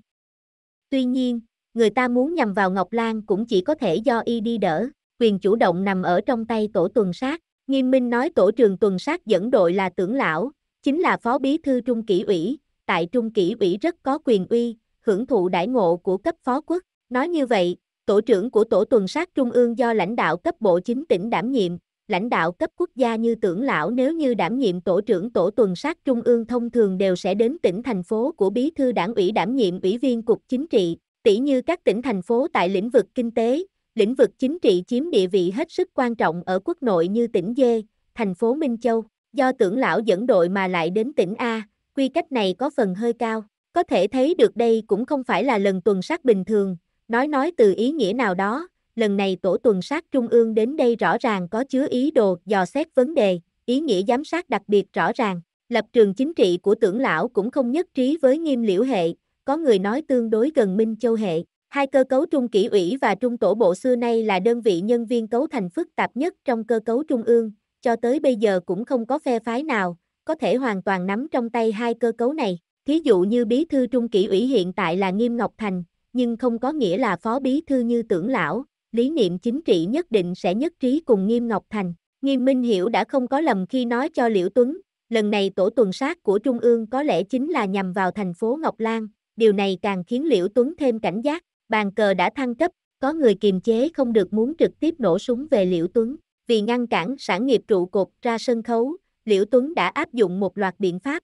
Tuy nhiên, người ta muốn nhằm vào Ngọc Lan cũng chỉ có thể do y đi đỡ, quyền chủ động nằm ở trong tay tổ tuần sát. Nghiêm Minh nói tổ trường tuần sát dẫn đội là Tưởng lão, chính là phó bí thư trung kỷ ủy, tại trung kỷ ủy rất có quyền uy, hưởng thụ đãi ngộ của cấp phó quốc. Nói như vậy, tổ trưởng của tổ tuần sát trung ương do lãnh đạo cấp bộ chính tỉnh đảm nhiệm, lãnh đạo cấp quốc gia như tưởng lão nếu như đảm nhiệm tổ trưởng tổ tuần sát trung ương thông thường đều sẽ đến tỉnh thành phố của bí thư đảng ủy đảm nhiệm ủy viên cục chính trị, tỷ như các tỉnh thành phố tại lĩnh vực kinh tế, lĩnh vực chính trị chiếm địa vị hết sức quan trọng ở quốc nội như tỉnh Dê, thành phố Minh Châu, do tưởng lão dẫn đội mà lại đến tỉnh A, quy cách này có phần hơi cao, có thể thấy được đây cũng không phải là lần tuần sát bình thường, nói nói từ ý nghĩa nào đó, lần này tổ tuần sát trung ương đến đây rõ ràng có chứa ý đồ dò xét vấn đề, ý nghĩa giám sát đặc biệt rõ ràng. Lập trường chính trị của tưởng lão cũng không nhất trí với nghiêm liễu hệ, có người nói tương đối gần Minh Châu hệ. Hai cơ cấu trung kỷ ủy và trung tổ bộ xưa nay là đơn vị nhân viên cấu thành phức tạp nhất trong cơ cấu trung ương, cho tới bây giờ cũng không có phe phái nào, có thể hoàn toàn nắm trong tay hai cơ cấu này. Thí dụ như bí thư trung kỷ ủy hiện tại là Nghiêm Ngọc Thành, nhưng không có nghĩa là phó bí thư như tưởng lão, lý niệm chính trị nhất định sẽ nhất trí cùng Nghiêm Ngọc Thành. Nghiêm Minh Hiểu đã không có lầm khi nói cho Liễu Tuấn, lần này tổ tuần sát của Trung ương có lẽ chính là nhằm vào thành phố Ngọc Lan, điều này càng khiến Liễu Tuấn thêm cảnh giác, bàn cờ đã thăng cấp, có người kiềm chế không được muốn trực tiếp nổ súng về Liễu Tuấn, vì ngăn cản sản nghiệp trụ cột ra sân khấu, Liễu Tuấn đã áp dụng một loạt biện pháp.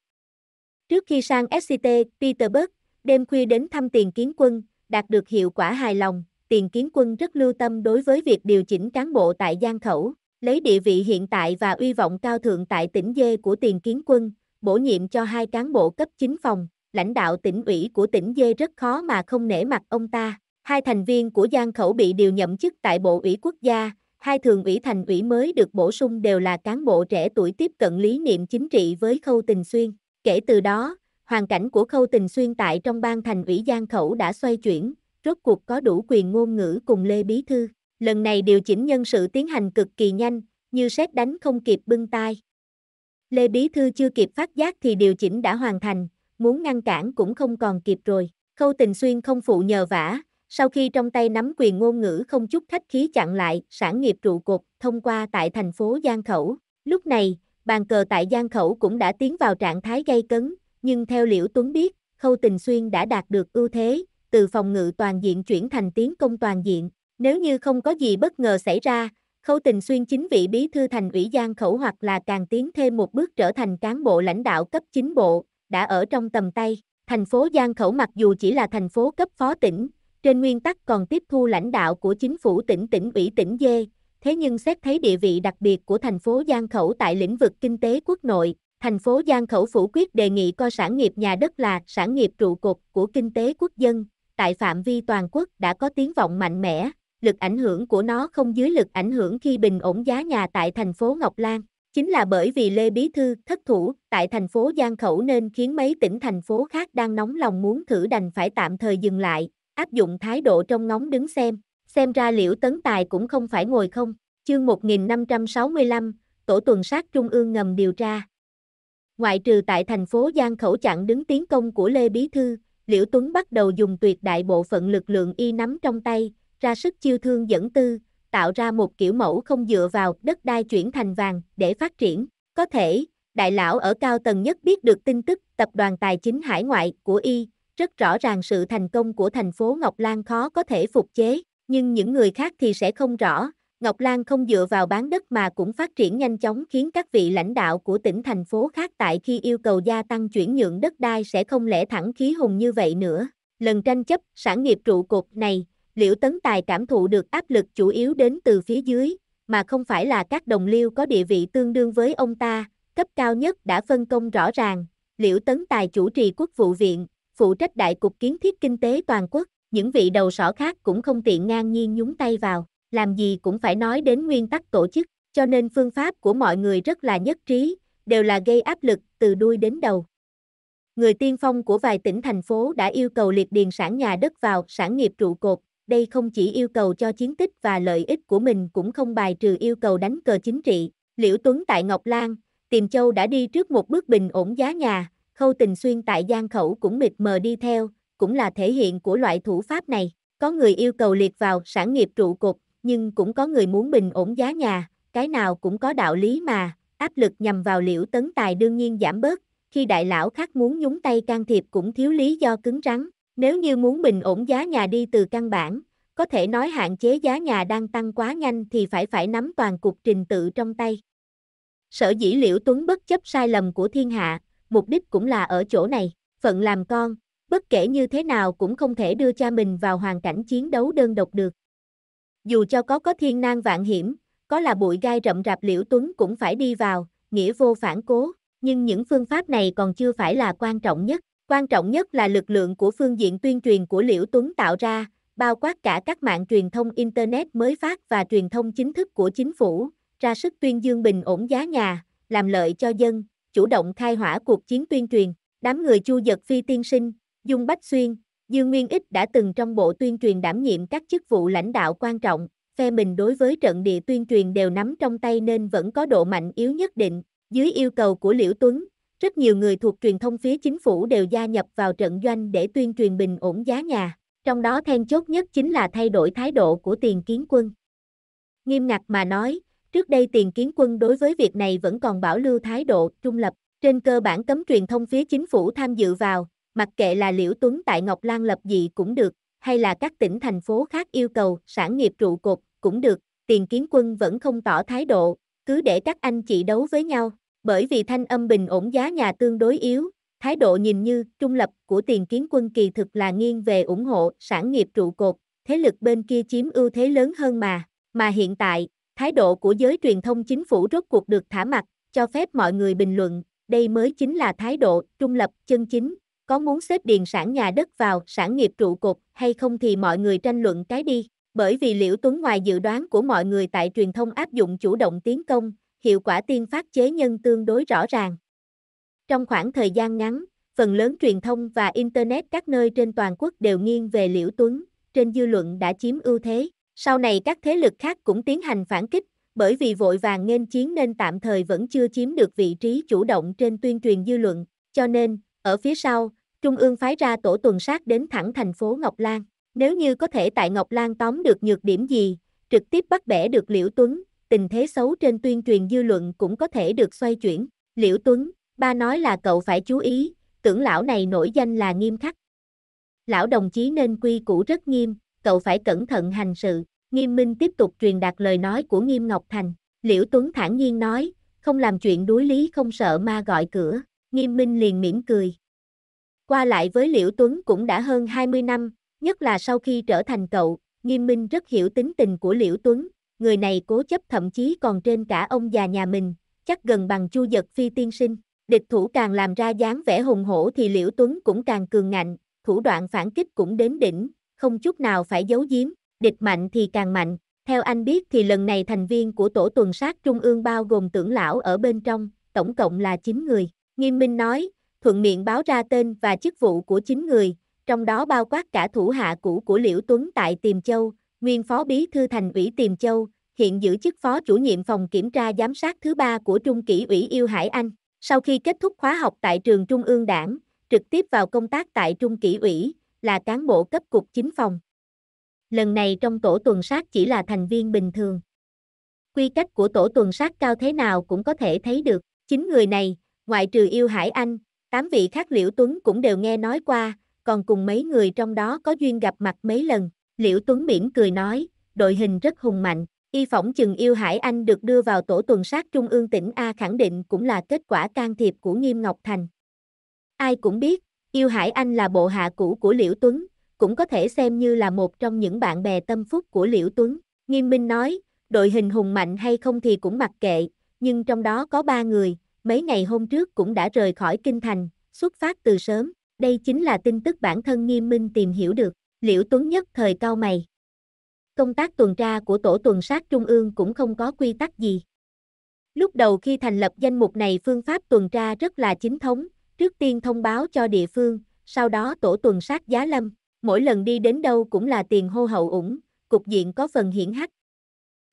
Trước khi sang SCT, Peterburg, đêm khuya đến thăm tiền kiến quân, đạt được hiệu quả hài lòng, tiền kiến quân rất lưu tâm đối với việc điều chỉnh cán bộ tại Giang Khẩu, lấy địa vị hiện tại và uy vọng cao thượng tại tỉnh Dê của tiền kiến quân, bổ nhiệm cho hai cán bộ cấp chính phòng, lãnh đạo tỉnh ủy của tỉnh Dê rất khó mà không nể mặt ông ta. Hai thành viên của Giang Khẩu bị điều nhậm chức tại Bộ ủy quốc gia, hai thường ủy thành ủy mới được bổ sung đều là cán bộ trẻ tuổi tiếp cận lý niệm chính trị với Khâu Tình Xuyên. Kể từ đó, hoàn cảnh của Khâu Tình Xuyên tại trong ban thành ủy Giang Khẩu đã xoay chuyển, rốt cuộc có đủ quyền ngôn ngữ cùng Lê Bí Thư. Lần này điều chỉnh nhân sự tiến hành cực kỳ nhanh, như xét đánh không kịp bưng tai. Lê Bí Thư chưa kịp phát giác thì điều chỉnh đã hoàn thành, muốn ngăn cản cũng không còn kịp rồi. Khâu tình xuyên không phụ nhờ vả, sau khi trong tay nắm quyền ngôn ngữ không chút khách khí chặn lại sản nghiệp trụ cột thông qua tại thành phố Giang Khẩu. Lúc này, bàn cờ tại Giang Khẩu cũng đã tiến vào trạng thái gây cấn, nhưng theo Liễu Tuấn biết, Khâu Tình Xuyên đã đạt được ưu thế, từ phòng ngự toàn diện chuyển thành tiến công toàn diện. Nếu như không có gì bất ngờ xảy ra, Khâu Tình Xuyên chính vị bí thư thành ủy Giang Khẩu hoặc là càng tiến thêm một bước trở thành cán bộ lãnh đạo cấp chính bộ, đã ở trong tầm tay. Thành phố Giang Khẩu mặc dù chỉ là thành phố cấp phó tỉnh, trên nguyên tắc còn tiếp thu lãnh đạo của chính phủ tỉnh tỉnh ủy tỉnh Dê, thế nhưng xét thấy địa vị đặc biệt của thành phố Giang Khẩu tại lĩnh vực kinh tế quốc nội, thành phố Giang Khẩu phủ quyết đề nghị coi sản nghiệp nhà đất là sản nghiệp trụ cột của kinh tế quốc dân, tại phạm vi toàn quốc đã có tiếng vọng mạnh mẽ, lực ảnh hưởng của nó không dưới lực ảnh hưởng khi bình ổn giá nhà tại thành phố Ngọc Lan. Chính là bởi vì Lê Bí Thư thất thủ tại thành phố Giang Khẩu nên khiến mấy tỉnh thành phố khác đang nóng lòng muốn thử đành phải tạm thời dừng lại, áp dụng thái độ trong ngóng đứng xem. Xem ra liễu tấn tài cũng không phải ngồi không. Chương 1565, Tổ tuần sát Trung ương ngầm điều tra. Ngoại trừ tại thành phố Giang Khẩu chặn đứng tiến công của Lê Bí Thư, Liễu Tuấn bắt đầu dùng tuyệt đại bộ phận lực lượng y nắm trong tay, ra sức chiêu thương dẫn tư, tạo ra một kiểu mẫu không dựa vào đất đai chuyển thành vàng để phát triển. Có thể, đại lão ở cao tầng nhất biết được tin tức tập đoàn tài chính hải ngoại của y, rất rõ ràng sự thành công của thành phố Ngọc Lan khó có thể phục chế, nhưng những người khác thì sẽ không rõ, Ngọc Lan không dựa vào bán đất mà cũng phát triển nhanh chóng khiến các vị lãnh đạo của tỉnh thành phố khác tại khi yêu cầu gia tăng chuyển nhượng đất đai sẽ không lẽ thẳng khí hùng như vậy nữa. Lần tranh chấp sản nghiệp trụ cột này, Liễu Tấn Tài cảm thụ được áp lực chủ yếu đến từ phía dưới, mà không phải là các đồng liêu có địa vị tương đương với ông ta, cấp cao nhất đã phân công rõ ràng. Liễu Tấn Tài chủ trì quốc vụ viện, phụ trách đại cục kiến thiết kinh tế toàn quốc, những vị đầu sỏ khác cũng không tiện ngang nhiên nhúng tay vào làm gì cũng phải nói đến nguyên tắc tổ chức, cho nên phương pháp của mọi người rất là nhất trí, đều là gây áp lực từ đuôi đến đầu. Người tiên phong của vài tỉnh thành phố đã yêu cầu liệt điền sản nhà đất vào sản nghiệp trụ cột, đây không chỉ yêu cầu cho chiến tích và lợi ích của mình cũng không bài trừ yêu cầu đánh cờ chính trị. Liễu Tuấn tại Ngọc Lan, Tiềm Châu đã đi trước một bước bình ổn giá nhà, Khâu Tình Xuyên tại Giang Khẩu cũng mịt mờ đi theo, cũng là thể hiện của loại thủ pháp này. Có người yêu cầu liệt vào sản nghiệp trụ cột, nhưng cũng có người muốn bình ổn giá nhà, cái nào cũng có đạo lý mà, áp lực nhằm vào liễu tấn tài đương nhiên giảm bớt, khi đại lão khác muốn nhúng tay can thiệp cũng thiếu lý do cứng rắn, nếu như muốn bình ổn giá nhà đi từ căn bản, có thể nói hạn chế giá nhà đang tăng quá nhanh thì phải phải nắm toàn cục trình tự trong tay. Sở dĩ liễu Tuấn bất chấp sai lầm của thiên hạ, mục đích cũng là ở chỗ này, phận làm con, bất kể như thế nào cũng không thể đưa cha mình vào hoàn cảnh chiến đấu đơn độc được. Dù cho có có thiên nan vạn hiểm, có là bụi gai rậm rạp liễu tuấn cũng phải đi vào, nghĩa vô phản cố, nhưng những phương pháp này còn chưa phải là quan trọng nhất. Quan trọng nhất là lực lượng của phương diện tuyên truyền của Liễu Tuấn tạo ra, bao quát cả các mạng truyền thông Internet mới phát và truyền thông chính thức của chính phủ, ra sức tuyên dương bình ổn giá nhà, làm lợi cho dân, chủ động khai hỏa cuộc chiến tuyên truyền. Đám người chu giật phi tiên sinh, Dung Bách Xuyên, Dương Nguyên Ích đã từng trong bộ tuyên truyền đảm nhiệm các chức vụ lãnh đạo quan trọng, phe mình đối với trận địa tuyên truyền đều nắm trong tay nên vẫn có độ mạnh yếu nhất định. Dưới yêu cầu của Liễu Tuấn, rất nhiều người thuộc truyền thông phía chính phủ đều gia nhập vào trận doanh để tuyên truyền bình ổn giá nhà. Trong đó then chốt nhất chính là thay đổi thái độ của tiền kiến quân. Nghiêm ngặt mà nói, trước đây tiền kiến quân đối với việc này vẫn còn bảo lưu thái độ trung lập, trên cơ bản cấm truyền thông phía chính phủ tham dự vào, mặc kệ là Liễu Tuấn tại Ngọc Lan lập dị cũng được, hay là các tỉnh thành phố khác yêu cầu sản nghiệp trụ cột cũng được, tiền kiến quân vẫn không tỏ thái độ, cứ để các anh chị đấu với nhau, bởi vì thanh âm bình ổn giá nhà tương đối yếu, thái độ nhìn như trung lập của tiền kiến quân kỳ thực là nghiêng về ủng hộ sản nghiệp trụ cột, thế lực bên kia chiếm ưu thế lớn hơn mà, mà hiện tại, thái độ của giới truyền thông chính phủ rốt cuộc được thả mặt, cho phép mọi người bình luận, đây mới chính là thái độ trung lập chân chính, có muốn xếp điền sản nhà đất vào sản nghiệp trụ cột hay không thì mọi người tranh luận cái đi. Bởi vì Liễu Tuấn ngoài dự đoán của mọi người tại truyền thông áp dụng chủ động tiến công, hiệu quả tiên phát chế nhân tương đối rõ ràng. Trong khoảng thời gian ngắn, phần lớn truyền thông và Internet các nơi trên toàn quốc đều nghiêng về Liễu Tuấn, trên dư luận đã chiếm ưu thế. Sau này các thế lực khác cũng tiến hành phản kích, bởi vì vội vàng nên chiến nên tạm thời vẫn chưa chiếm được vị trí chủ động trên tuyên truyền dư luận, cho nên, ở phía sau, Trung ương phái ra tổ tuần sát đến thẳng thành phố Ngọc Lan. Nếu như có thể tại Ngọc Lan tóm được nhược điểm gì, trực tiếp bắt bẻ được Liễu Tuấn, tình thế xấu trên tuyên truyền dư luận cũng có thể được xoay chuyển. Liễu Tuấn, ba nói là cậu phải chú ý, tưởng lão này nổi danh là nghiêm khắc. Lão đồng chí nên quy củ rất nghiêm, cậu phải cẩn thận hành sự. Nghiêm Minh tiếp tục truyền đạt lời nói của Nghiêm Ngọc Thành. Liễu Tuấn thản nhiên nói, không làm chuyện đối lý không sợ ma gọi cửa. Nghiêm Minh liền mỉm cười, qua lại với Liễu Tuấn cũng đã hơn 20 năm, nhất là sau khi trở thành cậu, nghiêm minh rất hiểu tính tình của Liễu Tuấn, người này cố chấp thậm chí còn trên cả ông già nhà mình, chắc gần bằng chu giật phi tiên sinh. Địch thủ càng làm ra dáng vẻ hùng hổ thì Liễu Tuấn cũng càng cường ngạnh, thủ đoạn phản kích cũng đến đỉnh, không chút nào phải giấu giếm, địch mạnh thì càng mạnh. Theo anh biết thì lần này thành viên của tổ tuần sát trung ương bao gồm tưởng lão ở bên trong, tổng cộng là 9 người. Nghiêm Minh nói, thuận miệng báo ra tên và chức vụ của chính người, trong đó bao quát cả thủ hạ cũ của Liễu Tuấn tại Tiềm Châu, nguyên phó bí thư thành ủy Tiềm Châu, hiện giữ chức phó chủ nhiệm phòng kiểm tra giám sát thứ ba của Trung kỷ ủy Yêu Hải Anh. Sau khi kết thúc khóa học tại trường Trung ương đảng, trực tiếp vào công tác tại Trung kỷ ủy, là cán bộ cấp cục chính phòng. Lần này trong tổ tuần sát chỉ là thành viên bình thường. Quy cách của tổ tuần sát cao thế nào cũng có thể thấy được, chính người này, ngoại trừ Yêu Hải Anh, Tám vị khác Liễu Tuấn cũng đều nghe nói qua, còn cùng mấy người trong đó có duyên gặp mặt mấy lần. Liễu Tuấn mỉm cười nói, đội hình rất hùng mạnh, y phỏng chừng yêu Hải Anh được đưa vào tổ tuần sát Trung ương tỉnh A khẳng định cũng là kết quả can thiệp của Nghiêm Ngọc Thành. Ai cũng biết, yêu Hải Anh là bộ hạ cũ của Liễu Tuấn, cũng có thể xem như là một trong những bạn bè tâm phúc của Liễu Tuấn. Nghiêm Minh nói, đội hình hùng mạnh hay không thì cũng mặc kệ, nhưng trong đó có ba người, mấy ngày hôm trước cũng đã rời khỏi kinh thành, xuất phát từ sớm, đây chính là tin tức bản thân nghiêm minh tìm hiểu được, liễu tuấn nhất thời cao mày. Công tác tuần tra của tổ tuần sát trung ương cũng không có quy tắc gì. Lúc đầu khi thành lập danh mục này phương pháp tuần tra rất là chính thống, trước tiên thông báo cho địa phương, sau đó tổ tuần sát giá lâm, mỗi lần đi đến đâu cũng là tiền hô hậu ủng, cục diện có phần hiển hách.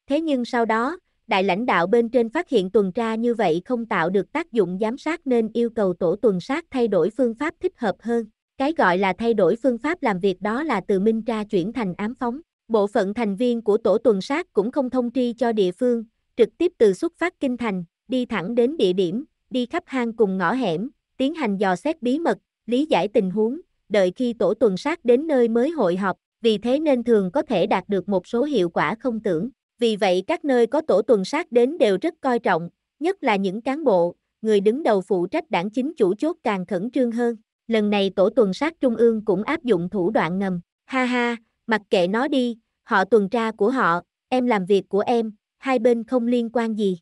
Thế nhưng sau đó, đại lãnh đạo bên trên phát hiện tuần tra như vậy không tạo được tác dụng giám sát nên yêu cầu tổ tuần sát thay đổi phương pháp thích hợp hơn. Cái gọi là thay đổi phương pháp làm việc đó là từ minh tra chuyển thành ám phóng. Bộ phận thành viên của tổ tuần sát cũng không thông tri cho địa phương, trực tiếp từ xuất phát kinh thành, đi thẳng đến địa điểm, đi khắp hang cùng ngõ hẻm, tiến hành dò xét bí mật, lý giải tình huống, đợi khi tổ tuần sát đến nơi mới hội họp, vì thế nên thường có thể đạt được một số hiệu quả không tưởng. Vì vậy các nơi có tổ tuần sát đến đều rất coi trọng, nhất là những cán bộ, người đứng đầu phụ trách đảng chính chủ chốt càng khẩn trương hơn. Lần này tổ tuần sát trung ương cũng áp dụng thủ đoạn ngầm, ha ha, mặc kệ nó đi, họ tuần tra của họ, em làm việc của em, hai bên không liên quan gì.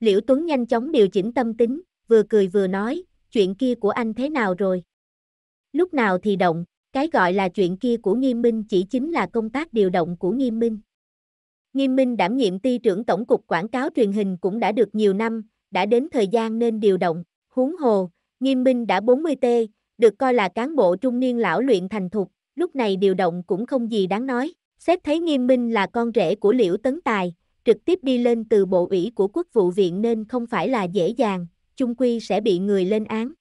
Liễu Tuấn nhanh chóng điều chỉnh tâm tính, vừa cười vừa nói, chuyện kia của anh thế nào rồi? Lúc nào thì động, cái gọi là chuyện kia của nghiêm minh chỉ chính là công tác điều động của nghiêm minh, Nghiêm Minh đảm nhiệm ty trưởng Tổng cục Quảng cáo truyền hình cũng đã được nhiều năm, đã đến thời gian nên điều động. Huống hồ, Nghiêm Minh đã 40T, được coi là cán bộ trung niên lão luyện thành thục, lúc này điều động cũng không gì đáng nói. Xét thấy Nghiêm Minh là con rể của Liễu Tấn Tài, trực tiếp đi lên từ bộ ủy của quốc vụ viện nên không phải là dễ dàng, chung quy sẽ bị người lên án.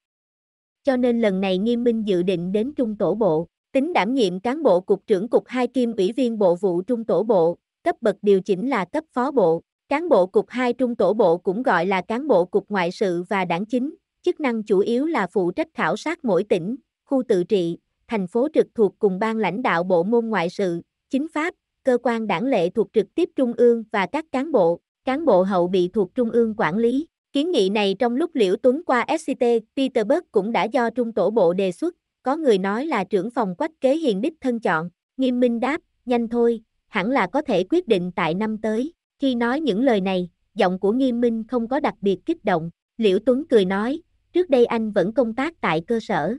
Cho nên lần này Nghiêm Minh dự định đến trung tổ bộ, tính đảm nhiệm cán bộ cục trưởng cục hai kim ủy viên bộ vụ trung tổ bộ, cấp bậc điều chỉnh là cấp phó bộ. Cán bộ cục 2 trung tổ bộ cũng gọi là cán bộ cục ngoại sự và đảng chính, chức năng chủ yếu là phụ trách khảo sát mỗi tỉnh, khu tự trị, thành phố trực thuộc cùng ban lãnh đạo bộ môn ngoại sự, chính pháp, cơ quan đảng lệ thuộc trực tiếp trung ương và các cán bộ, cán bộ hậu bị thuộc trung ương quản lý. Kiến nghị này trong lúc Liễu Tuấn qua SCT, Peterberg cũng đã do trung tổ bộ đề xuất, có người nói là trưởng phòng quách kế hiền đích thân chọn, nghiêm minh đáp, nhanh thôi, hẳn là có thể quyết định tại năm tới. Khi nói những lời này, giọng của Nghiêm Minh không có đặc biệt kích động, Liễu Tuấn cười nói, trước đây anh vẫn công tác tại cơ sở.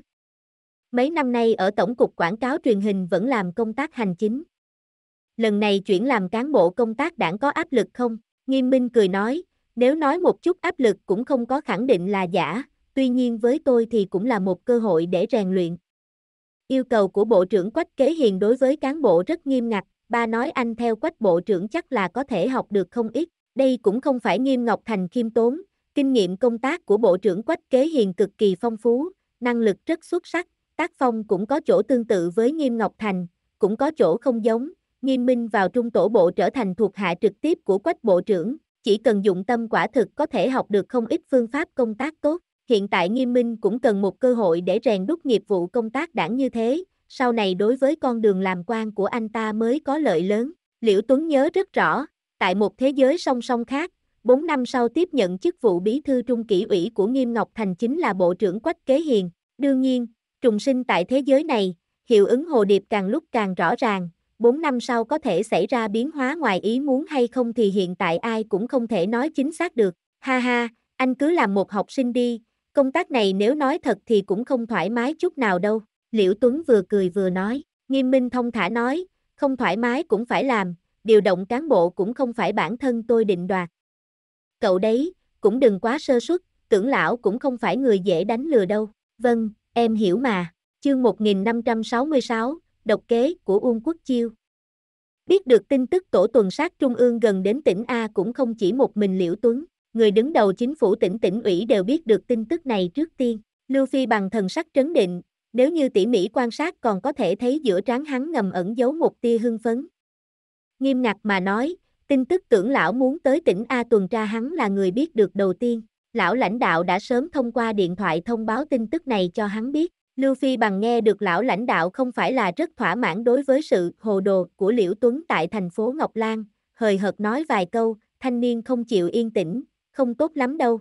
Mấy năm nay ở Tổng cục Quảng cáo truyền hình vẫn làm công tác hành chính. Lần này chuyển làm cán bộ công tác đảng có áp lực không? Nghiêm Minh cười nói, nếu nói một chút áp lực cũng không có khẳng định là giả, tuy nhiên với tôi thì cũng là một cơ hội để rèn luyện. Yêu cầu của Bộ trưởng Quách Kế Hiền đối với cán bộ rất nghiêm ngặt, ba nói anh theo quách bộ trưởng chắc là có thể học được không ít, đây cũng không phải nghiêm ngọc thành khiêm tốn, kinh nghiệm công tác của bộ trưởng quách kế hiền cực kỳ phong phú, năng lực rất xuất sắc, tác phong cũng có chỗ tương tự với nghiêm ngọc thành, cũng có chỗ không giống, nghiêm minh vào trung tổ bộ trở thành thuộc hạ trực tiếp của quách bộ trưởng, chỉ cần dụng tâm quả thực có thể học được không ít phương pháp công tác tốt. Hiện tại nghiêm minh cũng cần một cơ hội để rèn đúc nghiệp vụ công tác đảng như thế, sau này đối với con đường làm quan của anh ta mới có lợi lớn. Liễu Tuấn nhớ rất rõ, tại một thế giới song song khác, 4 năm sau tiếp nhận chức vụ bí thư trung kỷ ủy của Nghiêm Ngọc Thành chính là Bộ trưởng Quách Kế Hiền. Đương nhiên, trùng sinh tại thế giới này, hiệu ứng hồ điệp càng lúc càng rõ ràng, 4 năm sau có thể xảy ra biến hóa ngoài ý muốn hay không thì hiện tại ai cũng không thể nói chính xác được. Ha ha, anh cứ làm một học sinh đi, công tác này nếu nói thật thì cũng không thoải mái chút nào đâu. Liễu Tuấn vừa cười vừa nói, nghiêm minh thông thả nói, không thoải mái cũng phải làm, điều động cán bộ cũng không phải bản thân tôi định đoạt. Cậu đấy, cũng đừng quá sơ suất, tưởng lão cũng không phải người dễ đánh lừa đâu. Vâng, em hiểu mà. Chương 1566, độc kế của Uông Quốc Chiêu. Biết được tin tức tổ tuần sát trung ương gần đến tỉnh A cũng không chỉ một mình Liễu Tuấn, người đứng đầu chính phủ tỉnh tỉnh ủy đều biết được tin tức này trước tiên. Lưu Phi bằng thần sắc trấn định, nếu như tỉ mỉ quan sát còn có thể thấy giữa trán hắn ngầm ẩn giấu một tia hưng phấn. Nghiêm ngặt mà nói, tin tức tưởng lão muốn tới tỉnh A tuần tra hắn là người biết được đầu tiên. Lão lãnh đạo đã sớm thông qua điện thoại thông báo tin tức này cho hắn biết. Lưu Phi bằng nghe được lão lãnh đạo không phải là rất thỏa mãn đối với sự hồ đồ của Liễu Tuấn tại thành phố Ngọc Lan, hời hợt nói vài câu, thanh niên không chịu yên tĩnh, không tốt lắm đâu.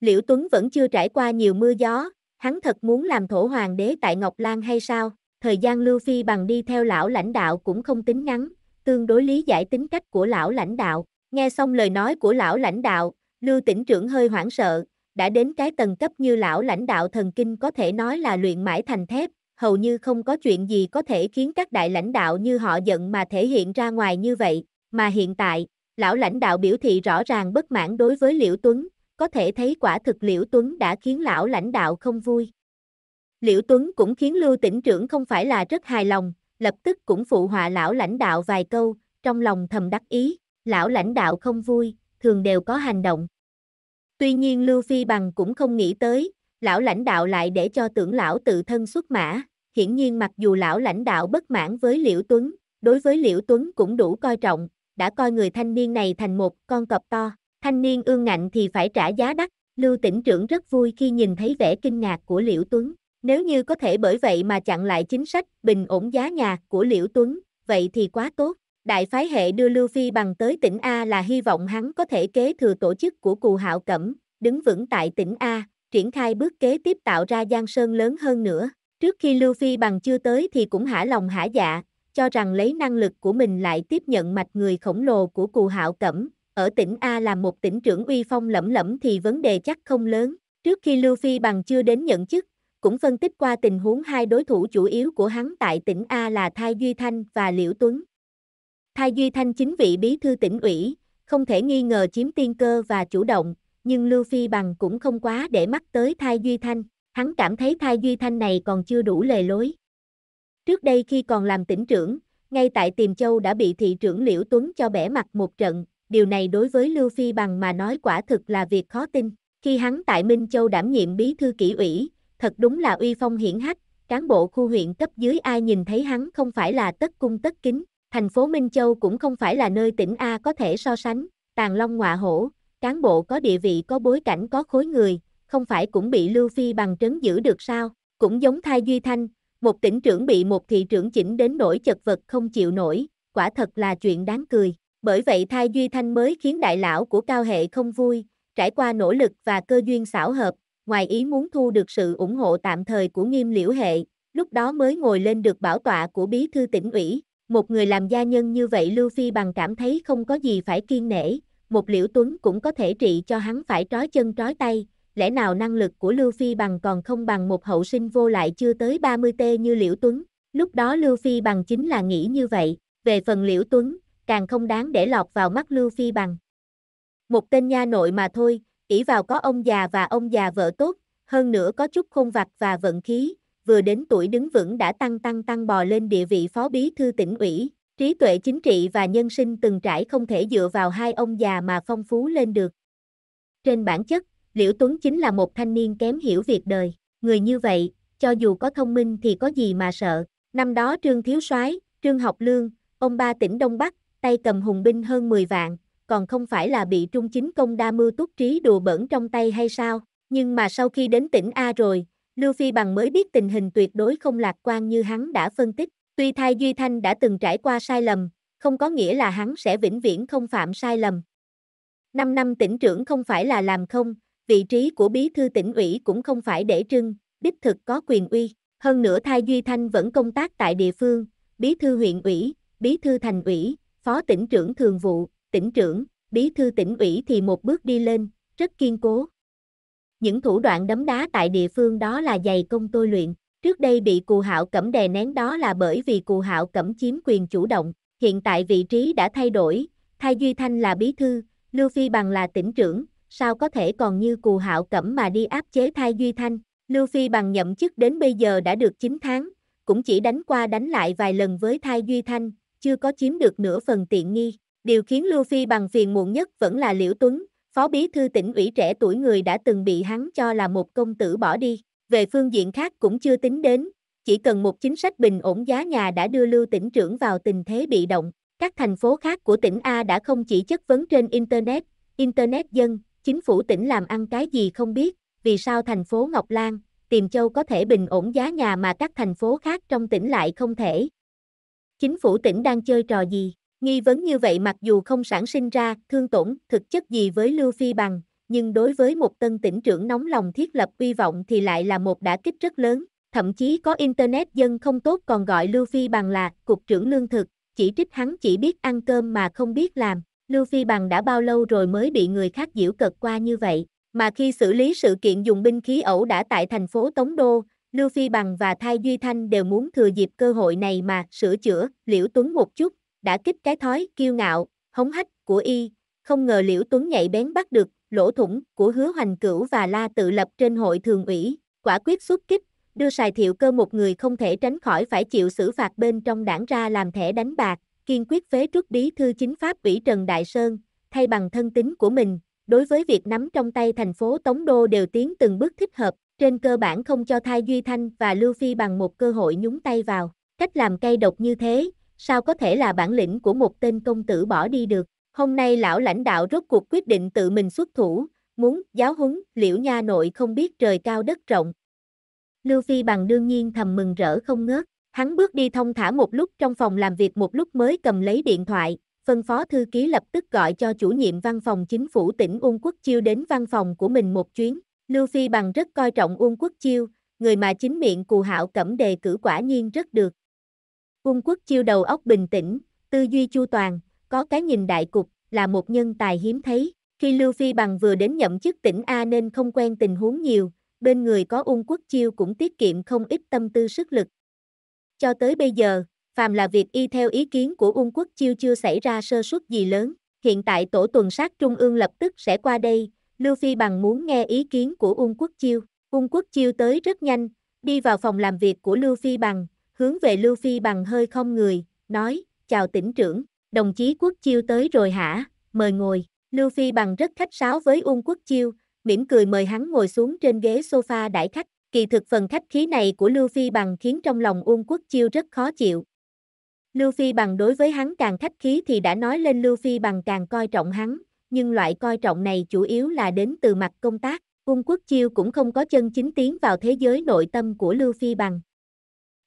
Liễu Tuấn vẫn chưa trải qua nhiều mưa gió, hắn thật muốn làm thổ hoàng đế tại Ngọc Lan hay sao? Thời gian Lưu Phi bằng đi theo lão lãnh đạo cũng không tính ngắn, tương đối lý giải tính cách của lão lãnh đạo. Nghe xong lời nói của lão lãnh đạo, Lưu tỉnh trưởng hơi hoảng sợ, đã đến cái tầng cấp như lão lãnh đạo thần kinh có thể nói là luyện mãi thành thép, hầu như không có chuyện gì có thể khiến các đại lãnh đạo như họ giận mà thể hiện ra ngoài như vậy, mà hiện tại, lão lãnh đạo biểu thị rõ ràng bất mãn đối với Liễu Tuấn, có thể thấy quả thực Liễu Tuấn đã khiến lão lãnh đạo không vui. Liễu Tuấn cũng khiến Lưu tỉnh trưởng không phải là rất hài lòng, lập tức cũng phụ họa lão lãnh đạo vài câu, trong lòng thầm đắc ý, lão lãnh đạo không vui, thường đều có hành động. Tuy nhiên Lưu Phi Bằng cũng không nghĩ tới, lão lãnh đạo lại để cho tưởng lão tự thân xuất mã, hiển nhiên mặc dù lão lãnh đạo bất mãn với Liễu Tuấn, đối với Liễu Tuấn cũng đủ coi trọng, đã coi người thanh niên này thành một con cọp to. Thanh niên ương ngạnh thì phải trả giá đắt, Lưu tỉnh trưởng rất vui khi nhìn thấy vẻ kinh ngạc của Liễu Tuấn. Nếu như có thể bởi vậy mà chặn lại chính sách bình ổn giá nhà của Liễu Tuấn, vậy thì quá tốt. Đại phái hệ đưa Lưu Phi bằng tới tỉnh A là hy vọng hắn có thể kế thừa tổ chức của Cù Hạo Cẩm, đứng vững tại tỉnh A, triển khai bước kế tiếp tạo ra giang sơn lớn hơn nữa. Trước khi Lưu Phi bằng chưa tới thì cũng hả lòng hả dạ, cho rằng lấy năng lực của mình lại tiếp nhận mạch người khổng lồ của Cù Hạo Cẩm, ở tỉnh A làm một tỉnh trưởng uy phong lẫm lẫm thì vấn đề chắc không lớn. Trước khi Lưu Phi bằng chưa đến nhận chức, cũng phân tích qua tình huống hai đối thủ chủ yếu của hắn tại tỉnh A là Thai Duy Thanh và Liễu Tuấn. Thai Duy Thanh chính vị bí thư tỉnh ủy, không thể nghi ngờ chiếm tiên cơ và chủ động, nhưng Lưu Phi bằng cũng không quá để mắt tới Thai Duy Thanh, hắn cảm thấy Thai Duy Thanh này còn chưa đủ lề lối. Trước đây khi còn làm tỉnh trưởng, ngay tại Tiềm Châu đã bị thị trưởng Liễu Tuấn cho bẻ mặt một trận, điều này đối với Lưu Phi Bằng mà nói quả thực là việc khó tin. Khi hắn tại Minh Châu đảm nhiệm bí thư kỷ ủy, thật đúng là uy phong hiển hách, cán bộ khu huyện cấp dưới ai nhìn thấy hắn không phải là tất cung tất kính. Thành phố Minh Châu cũng không phải là nơi tỉnh A có thể so sánh, tàn long ngọa hổ, cán bộ có địa vị có bối cảnh có khối người, không phải cũng bị Lưu Phi Bằng trấn giữ được sao, cũng giống Thai Duy Thanh, một tỉnh trưởng bị một thị trưởng chỉnh đến nỗi chật vật không chịu nổi, quả thật là chuyện đáng cười. Bởi vậy thai Duy Thanh mới khiến đại lão của cao hệ không vui, trải qua nỗ lực và cơ duyên xảo hợp, ngoài ý muốn thu được sự ủng hộ tạm thời của nghiêm liễu hệ, lúc đó mới ngồi lên được bảo tọa của bí thư tỉnh ủy. Một người làm gia nhân như vậy Lưu Phi bằng cảm thấy không có gì phải kiên nể, một liễu tuấn cũng có thể trị cho hắn phải trói chân trói tay, lẽ nào năng lực của Lưu Phi bằng còn không bằng một hậu sinh vô lại chưa tới 30 t như liễu tuấn. Lúc đó Lưu Phi bằng chính là nghĩ như vậy, về phần liễu tuấn, càng không đáng để lọt vào mắt Lưu Phi bằng. Một tên nha nội mà thôi, ỷ vào có ông già và ông già vợ tốt, hơn nữa có chút khôn vặt và vận khí, vừa đến tuổi đứng vững đã tăng tăng tăng bò lên địa vị phó bí thư tỉnh ủy, trí tuệ chính trị và nhân sinh từng trải không thể dựa vào hai ông già mà phong phú lên được. Trên bản chất, Liễu Tuấn chính là một thanh niên kém hiểu việc đời, người như vậy, cho dù có thông minh thì có gì mà sợ. Năm đó Trương Thiếu Soái, Trương Học Lương, ông ba tỉnh Đông Bắc, tay cầm hùng binh hơn 10 vạn, còn không phải là bị trung chính công đa mưu túc trí đùa bẩn trong tay hay sao, nhưng mà sau khi đến tỉnh A rồi, Lưu Phi Bằng mới biết tình hình tuyệt đối không lạc quan như hắn đã phân tích, tuy Thai Duy Thanh đã từng trải qua sai lầm, không có nghĩa là hắn sẽ vĩnh viễn không phạm sai lầm. 5 năm tỉnh trưởng không phải là làm không, vị trí của bí thư tỉnh ủy cũng không phải để trưng, đích thực có quyền uy. Hơn nữa Thai Duy Thanh vẫn công tác tại địa phương, bí thư huyện ủy, bí thư thành ủy, phó tỉnh trưởng thường vụ, tỉnh trưởng, bí thư tỉnh ủy thì một bước đi lên, rất kiên cố. Những thủ đoạn đấm đá tại địa phương đó là dày công tôi luyện, trước đây bị cù hạo cẩm đè nén đó là bởi vì cù hạo cẩm chiếm quyền chủ động, hiện tại vị trí đã thay đổi, thay Duy Thanh là bí thư, Lưu Phi Bằng là tỉnh trưởng, sao có thể còn như cù hạo cẩm mà đi áp chế Thay Duy Thanh. Lưu Phi Bằng nhậm chức đến bây giờ đã được 9 tháng, cũng chỉ đánh qua đánh lại vài lần với Thay Duy Thanh, chưa có chiếm được nửa phần tiện nghi. Điều khiến Lưu Phi bằng phiền muộn nhất vẫn là Liễu Tuấn, phó bí thư tỉnh ủy trẻ tuổi người đã từng bị hắn cho là một công tử bỏ đi. Về phương diện khác cũng chưa tính đến, chỉ cần một chính sách bình ổn giá nhà đã đưa Lưu tỉnh trưởng vào tình thế bị động. Các thành phố khác của tỉnh A đã không chỉ chất vấn trên Internet, Internet dân, chính phủ tỉnh làm ăn cái gì không biết, vì sao thành phố Ngọc Lan, Tiềm Châu có thể bình ổn giá nhà mà các thành phố khác trong tỉnh lại không thể. Chính phủ tỉnh đang chơi trò gì? Nghi vấn như vậy mặc dù không sản sinh ra thương tổn thực chất gì với Lưu Phi Bằng, nhưng đối với một tân tỉnh trưởng nóng lòng thiết lập uy vọng thì lại là một đả kích rất lớn. Thậm chí có Internet dân không tốt còn gọi Lưu Phi Bằng là Cục trưởng Lương thực, chỉ trích hắn chỉ biết ăn cơm mà không biết làm. Lưu Phi Bằng đã bao lâu rồi mới bị người khác giễu cợt qua như vậy, mà khi xử lý sự kiện dùng binh khí ẩu đã tại thành phố Tống Đô, Lưu Phi Bằng và Thai Duy Thanh đều muốn thừa dịp cơ hội này mà sửa chữa Liễu Tuấn một chút, đã kích cái thói kiêu ngạo, hống hách của y, không ngờ Liễu Tuấn nhạy bén bắt được lỗ thủng của Hứa Hoành Cửu và La Tự Lập trên hội thường ủy, quả quyết xuất kích, đưa xài Thiệu Cơ một người không thể tránh khỏi phải chịu xử phạt bên trong đảng ra làm thẻ đánh bạc, kiên quyết phế trước bí thư chính pháp ủy Trần Đại Sơn, thay bằng thân tính của mình, đối với việc nắm trong tay thành phố Tống Đô đều tiến từng bước thích hợp, trên cơ bản không cho Thai Duy Thanh và Lưu Phi bằng một cơ hội nhúng tay vào. Cách làm cây độc như thế, sao có thể là bản lĩnh của một tên công tử bỏ đi được. Hôm nay lão lãnh đạo rốt cuộc quyết định tự mình xuất thủ, muốn giáo huấn liễu nha nội không biết trời cao đất rộng. Lưu Phi bằng đương nhiên thầm mừng rỡ không ngớt, hắn bước đi thông thả một lúc trong phòng làm việc một lúc mới cầm lấy điện thoại, phân phó thư ký lập tức gọi cho chủ nhiệm văn phòng chính phủ tỉnh Ung Quốc Chiêu đến văn phòng của mình một chuyến. Lưu Phi bằng rất coi trọng Uông Quốc Chiêu, người mà chính miệng Cù Hạo Cẩm đề cử quả nhiên rất được. Uông Quốc Chiêu đầu óc bình tĩnh, tư duy chu toàn, có cái nhìn đại cục, là một nhân tài hiếm thấy. Khi Lưu Phi bằng vừa đến nhậm chức tỉnh A nên không quen tình huống nhiều, bên người có Uông Quốc Chiêu cũng tiết kiệm không ít tâm tư sức lực. Cho tới bây giờ, phàm là việc y theo ý kiến của Uông Quốc Chiêu chưa xảy ra sơ suất gì lớn, hiện tại tổ tuần sát trung ương lập tức sẽ qua đây, Lưu Phi bằng muốn nghe ý kiến của Ung Quốc Chiêu. Ung Quốc Chiêu tới rất nhanh, đi vào phòng làm việc của Lưu Phi bằng, hướng về Lưu Phi bằng hơi không người, nói, chào tỉnh trưởng, đồng chí Quốc Chiêu tới rồi hả, mời ngồi. Lưu Phi bằng rất khách sáo với Ung Quốc Chiêu, mỉm cười mời hắn ngồi xuống trên ghế sofa đãi khách. Kỳ thực phần khách khí này của Lưu Phi bằng khiến trong lòng Ung Quốc Chiêu rất khó chịu. Lưu Phi bằng đối với hắn càng khách khí thì đã nói lên Lưu Phi bằng càng coi trọng hắn, nhưng loại coi trọng này chủ yếu là đến từ mặt công tác. Quân Quốc Chiêu cũng không có chân chính tiến vào thế giới nội tâm của Lưu Phi Bằng.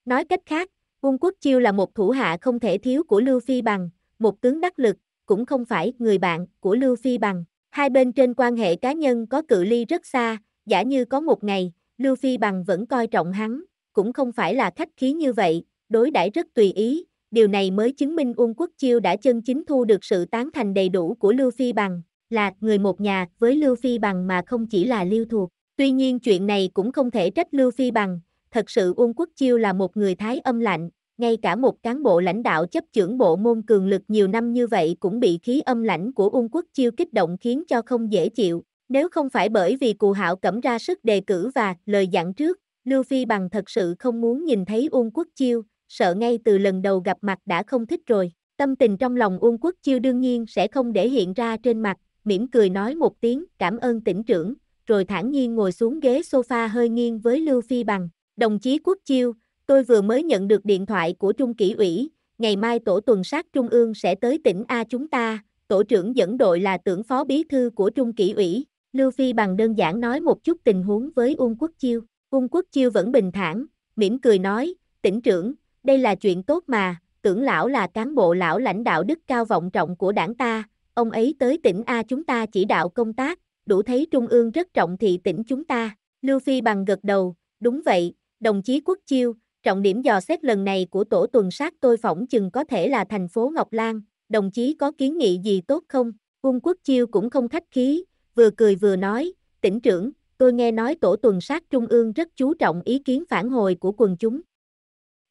Nói cách khác, Quân Quốc Chiêu là một thủ hạ không thể thiếu của Lưu Phi Bằng, một tướng đắc lực, cũng không phải người bạn của Lưu Phi Bằng. Hai bên trên quan hệ cá nhân có cự ly rất xa, giả như có một ngày, Lưu Phi Bằng vẫn coi trọng hắn, cũng không phải là khách khí như vậy, đối đãi rất tùy ý, điều này mới chứng minh Uông Quốc Chiêu đã chân chính thu được sự tán thành đầy đủ của Lưu Phi Bằng, là người một nhà với Lưu Phi Bằng mà không chỉ là Lưu thuộc. Tuy nhiên chuyện này cũng không thể trách Lưu Phi Bằng, thật sự Uông Quốc Chiêu là một người thái âm lạnh, ngay cả một cán bộ lãnh đạo chấp trưởng bộ môn cường lực nhiều năm như vậy cũng bị khí âm lãnh của Uông Quốc Chiêu kích động khiến cho không dễ chịu. Nếu không phải bởi vì Cù Hạo cẩm ra sức đề cử và lời dặn trước, Lưu Phi Bằng thật sự không muốn nhìn thấy Uông Quốc Chiêu, sợ ngay từ lần đầu gặp mặt đã không thích rồi. Tâm tình trong lòng Uông Quốc Chiêu đương nhiên sẽ không để hiện ra trên mặt, mỉm cười nói một tiếng cảm ơn tỉnh trưởng, rồi thản nhiên ngồi xuống ghế sofa hơi nghiêng với Lưu Phi bằng. Đồng chí Quốc Chiêu, tôi vừa mới nhận được điện thoại của Trung kỷ ủy, ngày mai tổ tuần sát Trung ương sẽ tới tỉnh A chúng ta, tổ trưởng dẫn đội là tưởng phó bí thư của Trung kỷ ủy. Lưu Phi bằng đơn giản nói một chút tình huống với Uông Quốc Chiêu. Uông Quốc Chiêu vẫn bình thản, mỉm cười nói, tỉnh trưởng, đây là chuyện tốt mà, tưởng lão là cán bộ lão lãnh đạo đức cao vọng trọng của đảng ta, ông ấy tới tỉnh A chúng ta chỉ đạo công tác, đủ thấy trung ương rất trọng thị tỉnh chúng ta. Lưu Phi bằng gật đầu, đúng vậy, đồng chí Quốc Chiêu, trọng điểm dò xét lần này của tổ tuần sát tôi phỏng chừng có thể là thành phố Ngọc Lan, đồng chí có kiến nghị gì tốt không? Ung Quốc Chiêu cũng không khách khí, vừa cười vừa nói, tỉnh trưởng, tôi nghe nói tổ tuần sát trung ương rất chú trọng ý kiến phản hồi của quần chúng,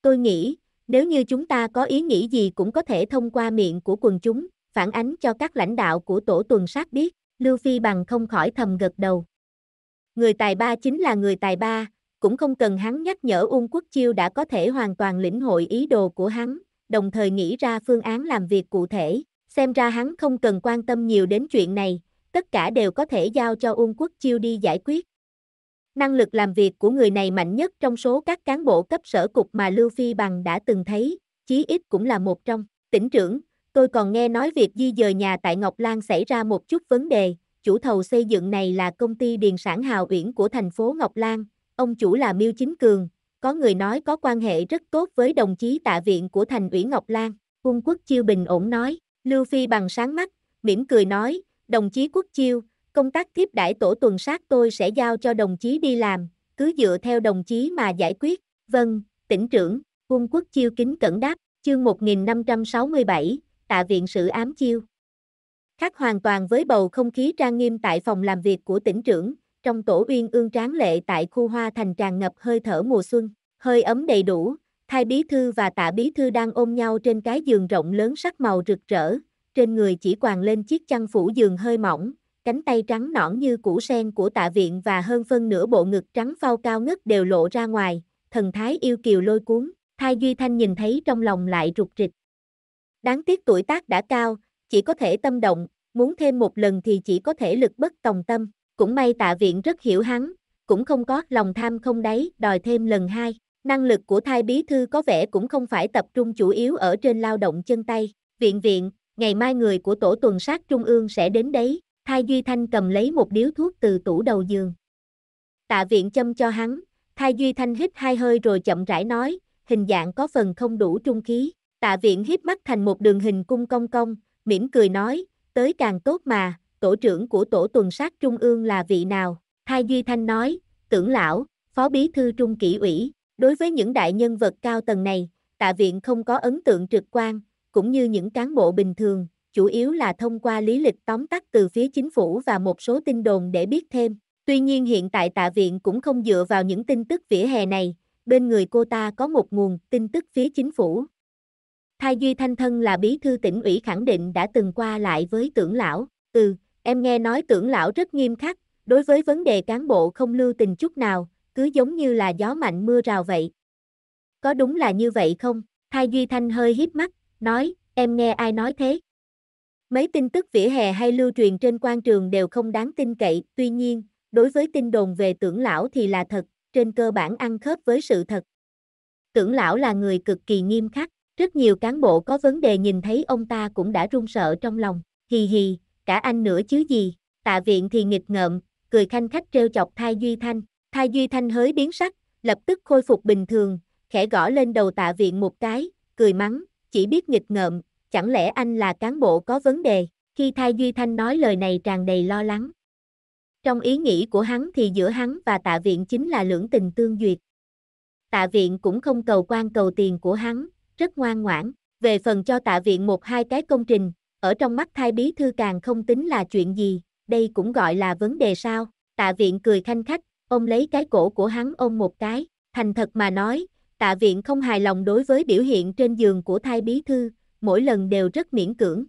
Tôi nghĩ, nếu như chúng ta có ý nghĩ gì cũng có thể thông qua miệng của quần chúng, phản ánh cho các lãnh đạo của tổ tuần sát biết, Lưu Phi bằng không khỏi thầm gật đầu. Người tài ba chính là người tài ba, cũng không cần hắn nhắc nhở Ung Quốc Chiêu đã có thể hoàn toàn lĩnh hội ý đồ của hắn, đồng thời nghĩ ra phương án làm việc cụ thể, xem ra hắn không cần quan tâm nhiều đến chuyện này, tất cả đều có thể giao cho Ung Quốc Chiêu đi giải quyết. Năng lực làm việc của người này mạnh nhất trong số các cán bộ cấp sở cục mà Lưu Phi Bằng đã từng thấy, chí ít cũng là một trong. Tỉnh trưởng, tôi còn nghe nói việc di dời nhà tại Ngọc Lan xảy ra một chút vấn đề, chủ thầu xây dựng này là công ty điền sản Hào Uyển của thành phố Ngọc Lan, ông chủ là Miêu Chính Cường, có người nói có quan hệ rất tốt với đồng chí tạ viện của thành ủy Ngọc Lan, Quân Quốc Chiêu bình ổn nói, Lưu Phi Bằng sáng mắt, mỉm cười nói, đồng chí Quốc Chiêu, Công tác tiếp đãi tổ tuần sát tôi sẽ giao cho đồng chí đi làm, cứ dựa theo đồng chí mà giải quyết. Vâng, tỉnh trưởng, Quân quốc chiêu kính cẩn đáp, chương 1567, tạ viện sự ám chiêu. Khác hoàn toàn với bầu không khí trang nghiêm tại phòng làm việc của tỉnh trưởng, trong tổ uyên ương tráng lệ tại khu hoa thành tràn ngập hơi thở mùa xuân, hơi ấm đầy đủ, Thay bí thư và tạ bí thư đang ôm nhau trên cái giường rộng lớn sắc màu rực rỡ, trên người chỉ quàng lên chiếc chăn phủ giường hơi mỏng, cánh tay trắng nõn như củ sen của tạ viện và hơn phân nửa bộ ngực trắng phao cao ngất đều lộ ra ngoài, thần thái yêu kiều lôi cuốn, thai Duy Thanh nhìn thấy trong lòng lại rụt rịch. Đáng tiếc tuổi tác đã cao, chỉ có thể tâm động, muốn thêm một lần thì chỉ có thể lực bất tòng tâm, cũng may tạ viện rất hiểu hắn, cũng không có lòng tham không đáy, đòi thêm lần hai. Năng lực của thai bí thư có vẻ cũng không phải tập trung chủ yếu ở trên lao động chân tay. Viện viện, ngày mai người của tổ tuần sát trung ương sẽ đến đấy, Thai Duy Thanh cầm lấy một điếu thuốc từ tủ đầu giường. Tạ viện châm cho hắn, Thai Duy Thanh hít hai hơi rồi chậm rãi nói, hình dạng có phần không đủ trung khí. Tạ viện hít mắt thành một đường hình cung cong cong, mỉm cười nói, tới càng tốt mà, tổ trưởng của tổ tuần sát trung ương là vị nào? Thai Duy Thanh nói, tưởng lão, phó bí thư trung kỷ ủy. Đối với những đại nhân vật cao tầng này, tạ viện không có ấn tượng trực quan, cũng như những cán bộ bình thường, chủ yếu là thông qua lý lịch tóm tắt từ phía chính phủ và một số tin đồn để biết thêm. Tuy nhiên hiện tại tạ viện cũng không dựa vào những tin tức vỉa hè này, bên người cô ta có một nguồn tin tức phía chính phủ. Thai Duy Thanh Thân là bí thư tỉnh ủy khẳng định đã từng qua lại với tưởng lão, ừ, em nghe nói tưởng lão rất nghiêm khắc, đối với vấn đề cán bộ không lưu tình chút nào, cứ giống như là gió mạnh mưa rào vậy. Có đúng là như vậy không? Thai Duy Thanh hơi hiếp mắt, nói, em nghe ai nói thế? Mấy tin tức vỉa hè hay lưu truyền trên quan trường đều không đáng tin cậy, tuy nhiên, đối với tin đồn về tưởng lão thì là thật, trên cơ bản ăn khớp với sự thật. Tưởng lão là người cực kỳ nghiêm khắc, rất nhiều cán bộ có vấn đề nhìn thấy ông ta cũng đã run sợ trong lòng, hì hì, cả anh nữa chứ gì, tạ viện thì nghịch ngợm, cười khanh khách trêu chọc Thai Duy Thanh, Thai Duy Thanh hới biến sắc, lập tức khôi phục bình thường, khẽ gõ lên đầu tạ viện một cái, cười mắng, chỉ biết nghịch ngợm, chẳng lẽ anh là cán bộ có vấn đề? Khi Thai Duy Thanh nói lời này tràn đầy lo lắng. Trong ý nghĩ của hắn thì giữa hắn và tạ viện chính là lưỡng tình tương duyệt. Tạ viện cũng không cầu quan cầu tiền của hắn, rất ngoan ngoãn. Về phần cho tạ viện một hai cái công trình, ở trong mắt thai bí thư càng không tính là chuyện gì, đây cũng gọi là vấn đề sao. Tạ viện cười thanh khách, ôm lấy cái cổ của hắn ôm một cái, thành thật mà nói, tạ viện không hài lòng đối với biểu hiện trên giường của thai bí thư, mỗi lần đều rất miễn cưỡng.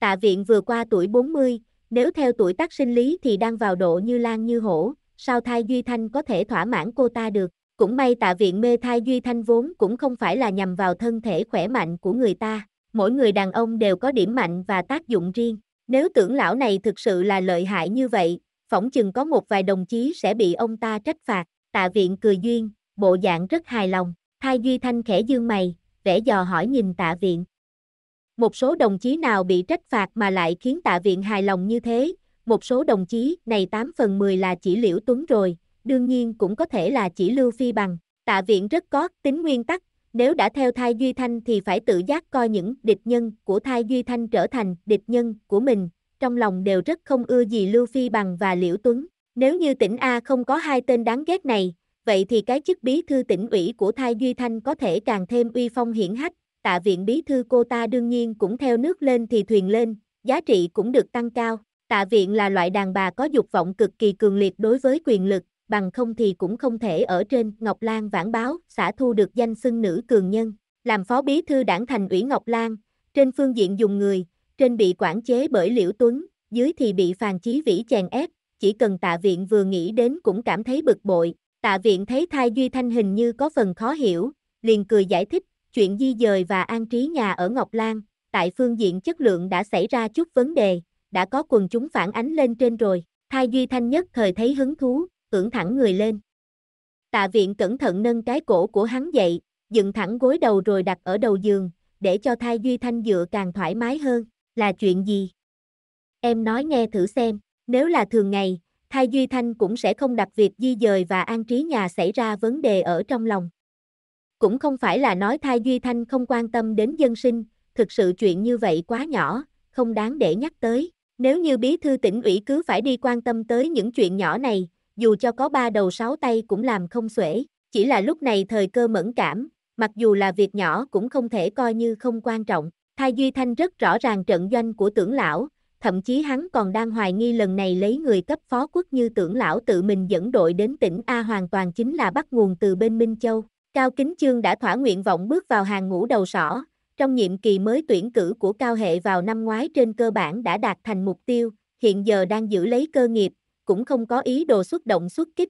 Tạ viện vừa qua tuổi 40, nếu theo tuổi tác sinh lý thì đang vào độ như lan như hổ, sao thai Duy Thanh có thể thỏa mãn cô ta được. Cũng may tạ viện mê thai Duy Thanh vốn cũng không phải là nhằm vào thân thể khỏe mạnh của người ta. Mỗi người đàn ông đều có điểm mạnh và tác dụng riêng. Nếu tưởng lão này thực sự là lợi hại như vậy, phỏng chừng có một vài đồng chí sẽ bị ông ta trách phạt. Tạ viện cười duyên, bộ dạng rất hài lòng. Thai Duy Thanh khẽ dương mày, rẽ dò hỏi nhìn tạ viện. Một số đồng chí nào bị trách phạt mà lại khiến tạ viện hài lòng như thế, một số đồng chí này 8 phần 10 là chỉ Liễu Tuấn rồi, đương nhiên cũng có thể là chỉ Lưu Phi Bằng. Tạ viện rất có tính nguyên tắc, nếu đã theo Thai Duy Thanh thì phải tự giác coi những địch nhân của Thai Duy Thanh trở thành địch nhân của mình, trong lòng đều rất không ưa gì Lưu Phi Bằng và Liễu Tuấn. Nếu như tỉnh A không có hai tên đáng ghét này, vậy thì cái chức bí thư tỉnh ủy của Thai Duy Thanh có thể càng thêm uy phong hiển hách, tạ viện bí thư cô ta đương nhiên cũng theo nước lên thì thuyền lên, giá trị cũng được tăng cao. Tạ viện là loại đàn bà có dục vọng cực kỳ cường liệt đối với quyền lực, bằng không thì cũng không thể ở trên Ngọc Lan vãn báo, xã thu được danh xưng nữ cường nhân. Làm phó bí thư đảng thành ủy Ngọc Lan, trên phương diện dùng người, trên bị quản chế bởi Liễu Tuấn, dưới thì bị Phàn Chí Vĩ chèn ép, chỉ cần tạ viện vừa nghĩ đến cũng cảm thấy bực bội, Tạ viện thấy thai Duy Thanh hình như có phần khó hiểu, liền cười giải thích, chuyện di dời và an trí nhà ở Ngọc Lan, tại phương diện chất lượng đã xảy ra chút vấn đề, đã có quần chúng phản ánh lên trên rồi. Thai Duy Thanh nhất thời thấy hứng thú, ưỡn thẳng người lên. Tạ viện cẩn thận nâng cái cổ của hắn dậy, dựng thẳng gối đầu rồi đặt ở đầu giường, để cho thai Duy Thanh dựa càng thoải mái hơn. Là chuyện gì? Em nói nghe thử xem, nếu là thường ngày, Thai Duy Thanh cũng sẽ không đặt việc di dời và an trí nhà xảy ra vấn đề ở trong lòng. Cũng không phải là nói Thai Duy Thanh không quan tâm đến dân sinh, thực sự chuyện như vậy quá nhỏ, không đáng để nhắc tới. Nếu như bí thư tỉnh ủy cứ phải đi quan tâm tới những chuyện nhỏ này, dù cho có ba đầu sáu tay cũng làm không xuể, chỉ là lúc này thời cơ mẫn cảm, mặc dù là việc nhỏ cũng không thể coi như không quan trọng. Thai Duy Thanh rất rõ ràng trận doanh của tưởng lão, thậm chí hắn còn đang hoài nghi lần này lấy người cấp phó quốc như tưởng lão tự mình dẫn đội đến tỉnh A hoàn toàn chính là bắt nguồn từ bên Minh Châu. Cao Kính Chương đã thỏa nguyện vọng bước vào hàng ngũ đầu sỏ, trong nhiệm kỳ mới tuyển cử của Cao Hệ vào năm ngoái trên cơ bản đã đạt thành mục tiêu, hiện giờ đang giữ lấy cơ nghiệp, cũng không có ý đồ xuất động xuất kích.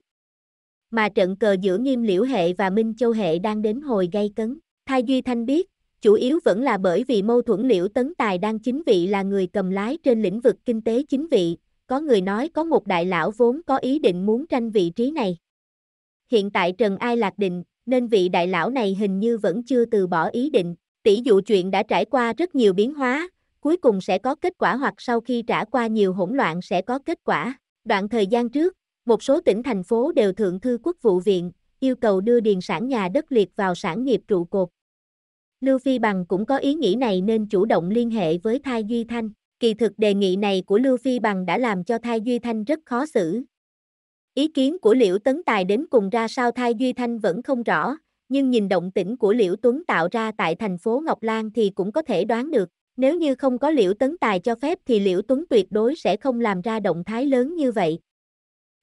Mà trận cờ giữa nghiêm liễu hệ và Minh Châu hệ đang đến hồi gây cấn. Thai Duy Thanh biết, chủ yếu vẫn là bởi vì mâu thuẫn Liễu Tấn Tài đang chính vị là người cầm lái trên lĩnh vực kinh tế chính vị, có người nói có một đại lão vốn có ý định muốn tranh vị trí này. Hiện tại Trần Ai lạc định, nên vị đại lão này hình như vẫn chưa từ bỏ ý định, tỷ dụ chuyện đã trải qua rất nhiều biến hóa, cuối cùng sẽ có kết quả hoặc sau khi trải qua nhiều hỗn loạn sẽ có kết quả. Đoạn thời gian trước, một số tỉnh thành phố đều thượng thư quốc vụ viện, yêu cầu đưa điền sản nhà đất liệt vào sản nghiệp trụ cột. Lưu Phi Bằng cũng có ý nghĩ này nên chủ động liên hệ với Thai Duy Thanh. Kỳ thực đề nghị này của Lưu Phi Bằng đã làm cho Thai Duy Thanh rất khó xử. Ý kiến của Liễu Tấn Tài đến cùng ra sao Thai Duy Thanh vẫn không rõ, nhưng nhìn động tĩnh của Liễu Tuấn tạo ra tại thành phố Ngọc Lan thì cũng có thể đoán được. Nếu như không có Liễu Tấn Tài cho phép thì Liễu Tuấn tuyệt đối sẽ không làm ra động thái lớn như vậy.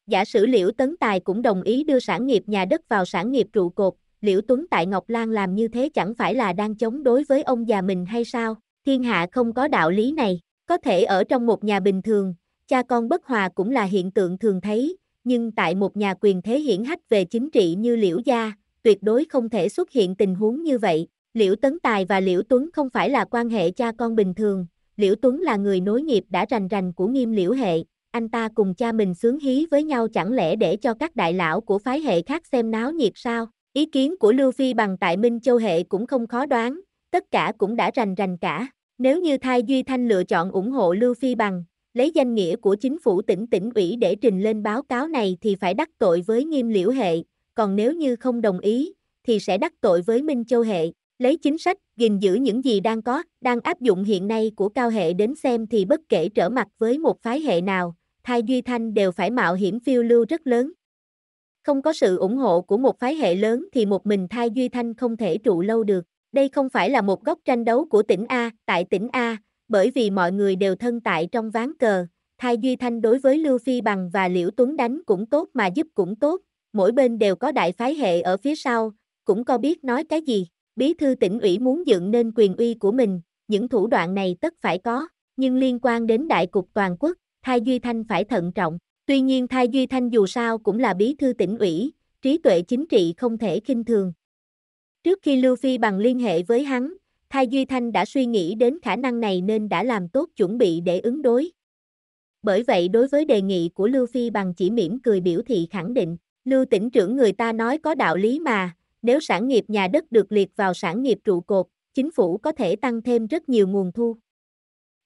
Giả sử Liễu Tấn Tài cũng đồng ý đưa sản nghiệp nhà đất vào sản nghiệp trụ cột, Liễu Tuấn tại Ngọc Lan làm như thế chẳng phải là đang chống đối với ông già mình hay sao? Thiên hạ không có đạo lý này, có thể ở trong một nhà bình thường, cha con bất hòa cũng là hiện tượng thường thấy, nhưng tại một nhà quyền thế hiển hách về chính trị như Liễu Gia, tuyệt đối không thể xuất hiện tình huống như vậy. Liễu Tấn Tài và Liễu Tuấn không phải là quan hệ cha con bình thường, Liễu Tuấn là người nối nghiệp đã rành rành của nghiêm liễu hệ, anh ta cùng cha mình sướng hí với nhau chẳng lẽ để cho các đại lão của phái hệ khác xem náo nhiệt sao? Ý kiến của Lưu Phi bằng tại Minh Châu Hệ cũng không khó đoán, tất cả cũng đã rành rành cả. Nếu như Thai Duy Thanh lựa chọn ủng hộ Lưu Phi bằng, lấy danh nghĩa của chính phủ tỉnh tỉnh ủy để trình lên báo cáo này thì phải đắc tội với nghiêm liễu hệ, còn nếu như không đồng ý, thì sẽ đắc tội với Minh Châu hệ. Lấy chính sách, gìn giữ những gì đang có, đang áp dụng hiện nay của cao hệ đến xem thì bất kể trở mặt với một phái hệ nào, Thai Duy Thanh đều phải mạo hiểm phiêu lưu rất lớn. Không có sự ủng hộ của một phái hệ lớn thì một mình Thai Duy Thanh không thể trụ lâu được. Đây không phải là một góc tranh đấu của tỉnh A, tại tỉnh A, bởi vì mọi người đều thân tại trong ván cờ. Thai Duy Thanh đối với Lưu Phi Bằng và Liễu Tuấn đánh cũng tốt mà giúp cũng tốt, mỗi bên đều có đại phái hệ ở phía sau, cũng có biết nói cái gì. Bí thư tỉnh ủy muốn dựng nên quyền uy của mình, những thủ đoạn này tất phải có, nhưng liên quan đến đại cục toàn quốc, Thai Duy Thanh phải thận trọng. Tuy nhiên Thai Duy Thanh dù sao cũng là bí thư tỉnh ủy, trí tuệ chính trị không thể khinh thường. Trước khi Lưu Phi bằng liên hệ với hắn, Thai Duy Thanh đã suy nghĩ đến khả năng này nên đã làm tốt chuẩn bị để ứng đối. Bởi vậy đối với đề nghị của Lưu Phi bằng chỉ mỉm cười biểu thị khẳng định, Lưu tỉnh trưởng người ta nói có đạo lý mà, nếu sản nghiệp nhà đất được liệt vào sản nghiệp trụ cột, chính phủ có thể tăng thêm rất nhiều nguồn thu.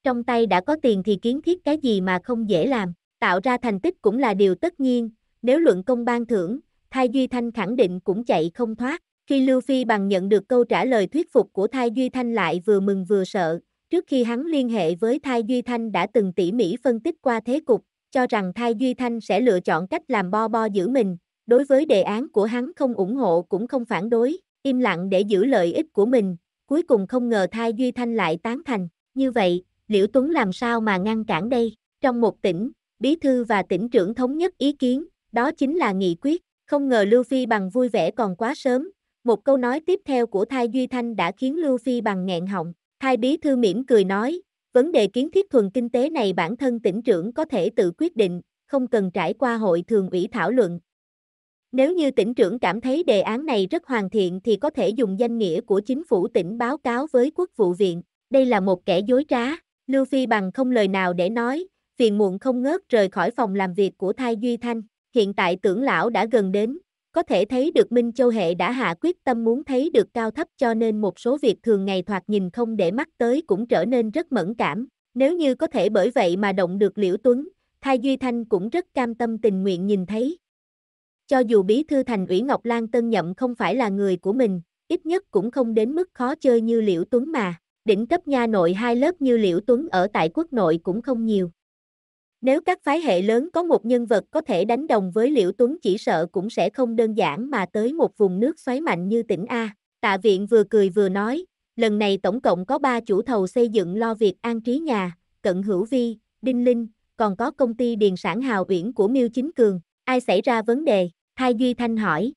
Trong tay đã có tiền thì kiến thiết cái gì mà không dễ làm tạo ra thành tích cũng là điều tất nhiên, nếu luận công ban thưởng, Thai Duy Thanh khẳng định cũng chạy không thoát. Khi Lưu Phi bằng nhận được câu trả lời thuyết phục của Thai Duy Thanh lại vừa mừng vừa sợ, trước khi hắn liên hệ với Thai Duy Thanh đã từng tỉ mỉ phân tích qua thế cục, cho rằng Thai Duy Thanh sẽ lựa chọn cách làm bo bo giữ mình, đối với đề án của hắn không ủng hộ cũng không phản đối, im lặng để giữ lợi ích của mình, cuối cùng không ngờ Thai Duy Thanh lại tán thành, như vậy, Liễu Tuấn làm sao mà ngăn cản đây, trong một tỉnh, bí thư và tỉnh trưởng thống nhất ý kiến, đó chính là nghị quyết. Không ngờ Lưu Phi bằng vui vẻ còn quá sớm, một câu nói tiếp theo của Thai Duy Thanh đã khiến Lưu Phi bằng nghẹn họng. Thai bí thư mỉm cười nói, vấn đề kiến thiết thuần kinh tế này bản thân tỉnh trưởng có thể tự quyết định, không cần trải qua hội thường ủy thảo luận. Nếu như tỉnh trưởng cảm thấy đề án này rất hoàn thiện thì có thể dùng danh nghĩa của chính phủ tỉnh báo cáo với quốc vụ viện. Đây là một kẻ dối trá, Lưu Phi bằng không lời nào để nói, phiền muộn không ngớt rời khỏi phòng làm việc của Thai Duy Thanh. Hiện tại tưởng lão đã gần đến, có thể thấy được Minh Châu Hệ đã hạ quyết tâm muốn thấy được cao thấp cho nên một số việc thường ngày thoạt nhìn không để mắt tới cũng trở nên rất mẫn cảm. Nếu như có thể bởi vậy mà động được Liễu Tuấn, Thai Duy Thanh cũng rất cam tâm tình nguyện nhìn thấy. Cho dù bí thư thành ủy Ngọc Lan Tân Nhậm không phải là người của mình, ít nhất cũng không đến mức khó chơi như Liễu Tuấn mà. Đỉnh cấp nha nội hai lớp như Liễu Tuấn ở tại quốc nội cũng không nhiều. Nếu các phái hệ lớn có một nhân vật có thể đánh đồng với Liễu Tuấn chỉ sợ cũng sẽ không đơn giản mà tới một vùng nước xoáy mạnh như tỉnh A. Tạ viện vừa cười vừa nói, lần này tổng cộng có 3 chủ thầu xây dựng lo việc an trí nhà, cận hữu vi, đinh linh, còn có công ty điền sản hào uyển của Miêu Chính Cường. Ai xảy ra vấn đề? Thai Duy Thanh hỏi.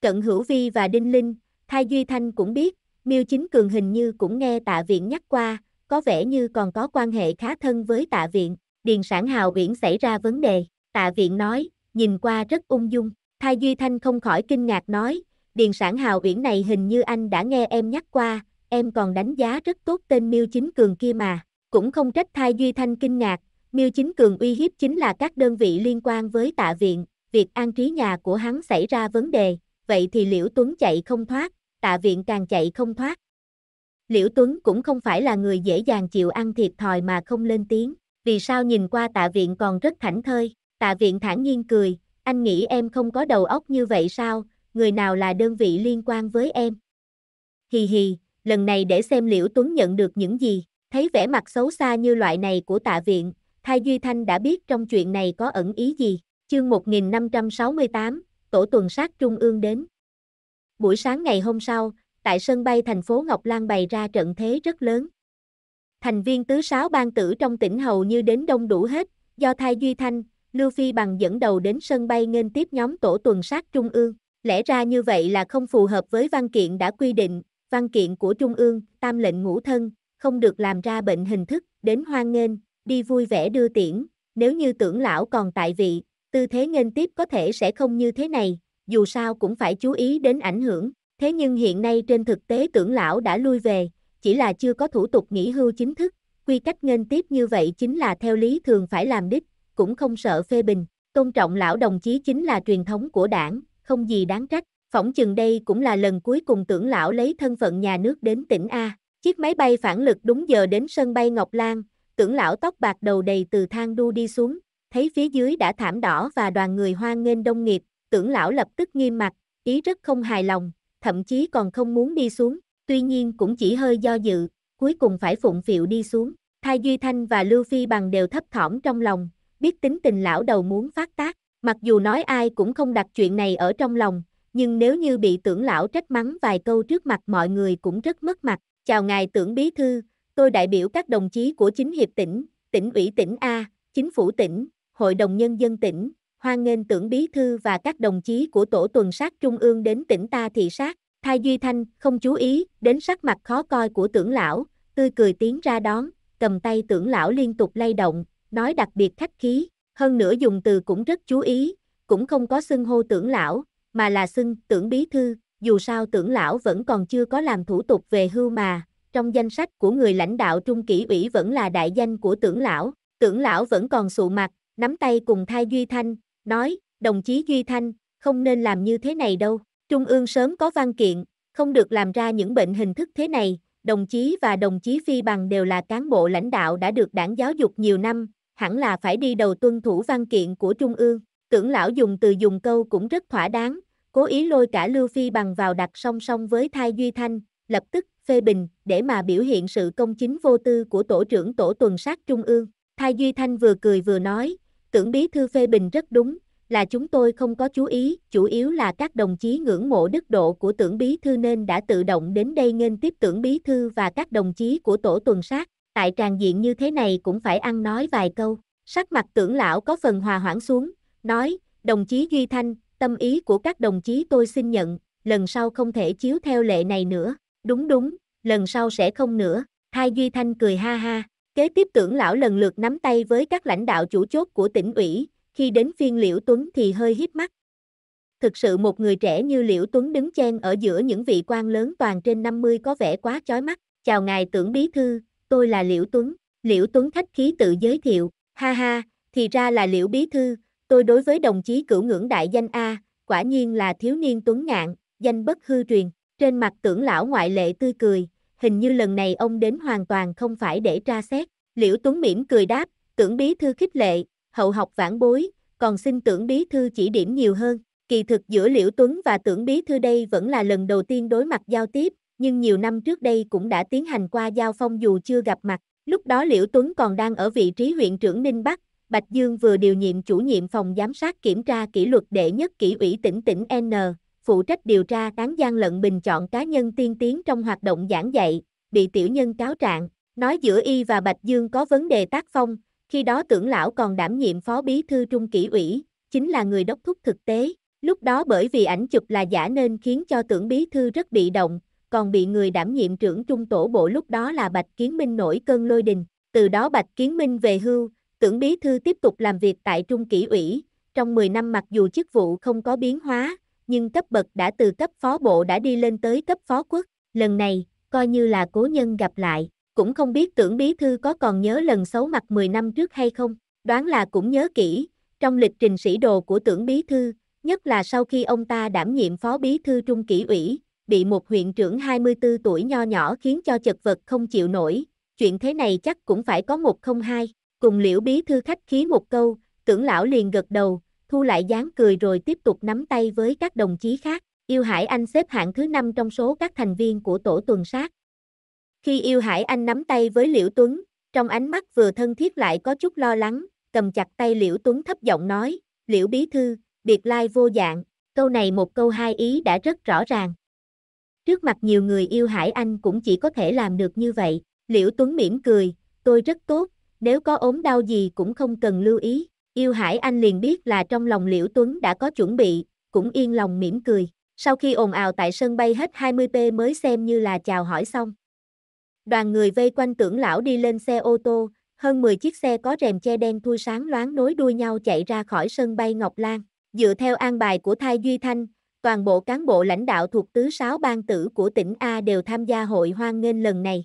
Cận hữu vi và đinh linh, Thai Duy Thanh cũng biết, Miêu Chính Cường hình như cũng nghe tạ viện nhắc qua, có vẻ như còn có quan hệ khá thân với tạ viện điền sản hào viễn xảy ra vấn đề, tạ viện nói, nhìn qua rất ung dung, Thai Duy Thanh không khỏi kinh ngạc nói, điền sản hào viễn này hình như anh đã nghe em nhắc qua, em còn đánh giá rất tốt tên miêu chính cường kia mà, cũng không trách Thai Duy Thanh kinh ngạc, miêu chính cường uy hiếp chính là các đơn vị liên quan với tạ viện, việc an trí nhà của hắn xảy ra vấn đề, vậy thì Liễu Tuấn chạy không thoát, tạ viện càng chạy không thoát. Liễu Tuấn cũng không phải là người dễ dàng chịu ăn thiệt thòi mà không lên tiếng, vì sao nhìn qua tạ viện còn rất thảnh thơi, tạ viện thản nhiên cười, anh nghĩ em không có đầu óc như vậy sao, người nào là đơn vị liên quan với em. Hì hì, lần này để xem liễu Tuấn nhận được những gì, thấy vẻ mặt xấu xa như loại này của tạ viện, thay Duy Thanh đã biết trong chuyện này có ẩn ý gì, chương 1568, tổ tuần sát trung ương đến. Buổi sáng ngày hôm sau, tại sân bay thành phố Ngọc Lan bày ra trận thế rất lớn, thành viên tứ sáu ban tử trong tỉnh hầu như đến đông đủ hết, do Thai Duy Thanh, Lưu Phi bằng dẫn đầu đến sân bay nghênh tiếp nhóm tổ tuần sát Trung ương. Lẽ ra như vậy là không phù hợp với văn kiện đã quy định, văn kiện của Trung ương, tam lệnh ngũ thân, không được làm ra bệnh hình thức, đến hoan nghênh, đi vui vẻ đưa tiễn, nếu như tưởng lão còn tại vị, tư thế nghênh tiếp có thể sẽ không như thế này, dù sao cũng phải chú ý đến ảnh hưởng. Thế nhưng hiện nay trên thực tế tưởng lão đã lui về, chỉ là chưa có thủ tục nghỉ hưu chính thức, quy cách nghênh tiếp như vậy chính là theo lý thường phải làm đích, cũng không sợ phê bình, tôn trọng lão đồng chí chính là truyền thống của đảng, không gì đáng trách, phỏng chừng đây cũng là lần cuối cùng tưởng lão lấy thân phận nhà nước đến tỉnh A, chiếc máy bay phản lực đúng giờ đến sân bay Ngọc Lan, tưởng lão tóc bạc đầu đầy từ thang đu đi xuống, thấy phía dưới đã thảm đỏ và đoàn người hoan nghênh đông nghiệp, tưởng lão lập tức nghiêm mặt, ý rất không hài lòng, thậm chí còn không muốn đi xuống, tuy nhiên cũng chỉ hơi do dự, cuối cùng phải phụng phịu đi xuống. thay Duy Thanh và Lưu Phi Bằng đều thấp thỏm trong lòng, biết tính tình lão đầu muốn phát tác, mặc dù nói ai cũng không đặt chuyện này ở trong lòng, nhưng nếu như bị tưởng lão trách mắng vài câu trước mặt mọi người cũng rất mất mặt. Chào ngài tưởng bí thư, tôi đại biểu các đồng chí của chính hiệp tỉnh, tỉnh ủy tỉnh A, chính phủ tỉnh, hội đồng nhân dân tỉnh, hoan nghênh tưởng bí thư và các đồng chí của tổ tuần sát trung ương đến tỉnh ta thị sát, Thai Duy Thanh không chú ý đến sắc mặt khó coi của tưởng lão, tươi cười tiến ra đón, cầm tay tưởng lão liên tục lay động, nói đặc biệt khách khí, hơn nữa dùng từ cũng rất chú ý, cũng không có xưng hô tưởng lão, mà là xưng tưởng bí thư, dù sao tưởng lão vẫn còn chưa có làm thủ tục về hưu mà, trong danh sách của người lãnh đạo trung kỷ ủy vẫn là đại danh của tưởng lão, tưởng lão vẫn còn sụ mặt, nắm tay cùng thai Duy Thanh, nói, đồng chí Duy Thanh, không nên làm như thế này đâu. Trung ương sớm có văn kiện, không được làm ra những bệnh hình thức thế này, đồng chí và đồng chí Phi Bằng đều là cán bộ lãnh đạo đã được đảng giáo dục nhiều năm, hẳn là phải đi đầu tuân thủ văn kiện của Trung ương. Tưởng lão dùng từ dùng câu cũng rất thỏa đáng, cố ý lôi cả Lưu Phi Bằng vào đặt song song với Thai Duy Thanh, lập tức phê bình để mà biểu hiện sự công chính vô tư của tổ trưởng tổ tuần sát Trung ương. Thai Duy Thanh vừa cười vừa nói, tưởng bí thư phê bình rất đúng, là chúng tôi không có chú ý, chủ yếu là các đồng chí ngưỡng mộ đức độ của tưởng bí thư nên đã tự động đến đây nghênh tiếp tưởng bí thư và các đồng chí của tổ tuần sát, tại tràng diện như thế này cũng phải ăn nói vài câu. Sắc mặt tưởng lão có phần hòa hoãn xuống, nói, đồng chí Duy Thanh, tâm ý của các đồng chí tôi xin nhận, lần sau không thể chiếu theo lệ này nữa, đúng đúng, lần sau sẽ không nữa, thay Duy Thanh cười ha ha, kế tiếp tưởng lão lần lượt nắm tay với các lãnh đạo chủ chốt của tỉnh ủy, khi đến phiên Liễu Tuấn thì hơi hiếp mắt. Thực sự một người trẻ như Liễu Tuấn đứng chen ở giữa những vị quan lớn toàn trên 50 có vẻ quá chói mắt. Chào ngài tưởng bí thư, tôi là Liễu Tuấn. Liễu Tuấn khách khí tự giới thiệu, ha ha, thì ra là Liễu bí thư, tôi đối với đồng chí cửu ngưỡng đại danh A, quả nhiên là thiếu niên Tuấn ngạn, danh bất hư truyền. Trên mặt tưởng lão ngoại lệ tươi cười, hình như lần này ông đến hoàn toàn không phải để tra xét. Liễu Tuấn mỉm cười đáp, tưởng bí thư khích lệ, hậu học vãn bối, còn xin tưởng bí thư chỉ điểm nhiều hơn. Kỳ thực giữa Liễu Tuấn và tưởng bí thư đây vẫn là lần đầu tiên đối mặt giao tiếp, nhưng nhiều năm trước đây cũng đã tiến hành qua giao phong dù chưa gặp mặt. Lúc đó Liễu Tuấn còn đang ở vị trí huyện trưởng Ninh Bắc, Bạch Dương vừa điều nhiệm chủ nhiệm phòng giám sát kiểm tra kỷ luật đệ nhất kỷ ủy tỉnh tỉnh N, phụ trách điều tra án gian lận bình chọn cá nhân tiên tiến trong hoạt động giảng dạy, bị tiểu nhân cáo trạng, nói giữa y và Bạch Dương có vấn đề tác phong, khi đó tưởng lão còn đảm nhiệm phó bí thư trung kỷ ủy, chính là người đốc thúc thực tế. Lúc đó bởi vì ảnh chụp là giả nên khiến cho tưởng bí thư rất bị động, còn bị người đảm nhiệm trưởng trung tổ bộ lúc đó là Bạch Kiến Minh nổi cơn lôi đình. Từ đó Bạch Kiến Minh về hưu, tưởng bí thư tiếp tục làm việc tại trung kỷ ủy. Trong 10 năm mặc dù chức vụ không có biến hóa, nhưng cấp bậc đã từ cấp phó bộ đã đi lên tới cấp phó quốc. Lần này, coi như là cố nhân gặp lại cũng không biết tưởng bí thư có còn nhớ lần xấu mặt 10 năm trước hay không, đoán là cũng nhớ kỹ, trong lịch trình sĩ đồ của tưởng bí thư, nhất là sau khi ông ta đảm nhiệm phó bí thư trung kỷ ủy, bị một huyện trưởng 24 tuổi nho nhỏ khiến cho chật vật không chịu nổi, chuyện thế này chắc cũng phải có một không hai, cùng liễu bí thư khách khí một câu, tưởng lão liền gật đầu, thu lại dáng cười rồi tiếp tục nắm tay với các đồng chí khác, yêu hải anh xếp hạng thứ 5 trong số các thành viên của tổ tuần sát, khi yêu Hải Anh nắm tay với Liễu Tuấn, trong ánh mắt vừa thân thiết lại có chút lo lắng, cầm chặt tay Liễu Tuấn thấp giọng nói, Liễu Bí Thư, biệt lai vô dạng, câu này một câu hai ý đã rất rõ ràng. Trước mặt nhiều người yêu Hải Anh cũng chỉ có thể làm được như vậy, Liễu Tuấn mỉm cười, tôi rất tốt, nếu có ốm đau gì cũng không cần lưu ý, yêu Hải Anh liền biết là trong lòng Liễu Tuấn đã có chuẩn bị, cũng yên lòng mỉm cười. Sau khi ồn ào tại sân bay hết 20p mới xem như là chào hỏi xong. Đoàn người vây quanh tưởng lão đi lên xe ô tô, hơn 10 chiếc xe có rèm che đen thui sáng loáng nối đuôi nhau chạy ra khỏi sân bay Ngọc Lan. Dựa theo an bài của Thai Duy Thanh, toàn bộ cán bộ lãnh đạo thuộc tứ sáu ban tử của tỉnh A đều tham gia hội hoan nghênh lần này.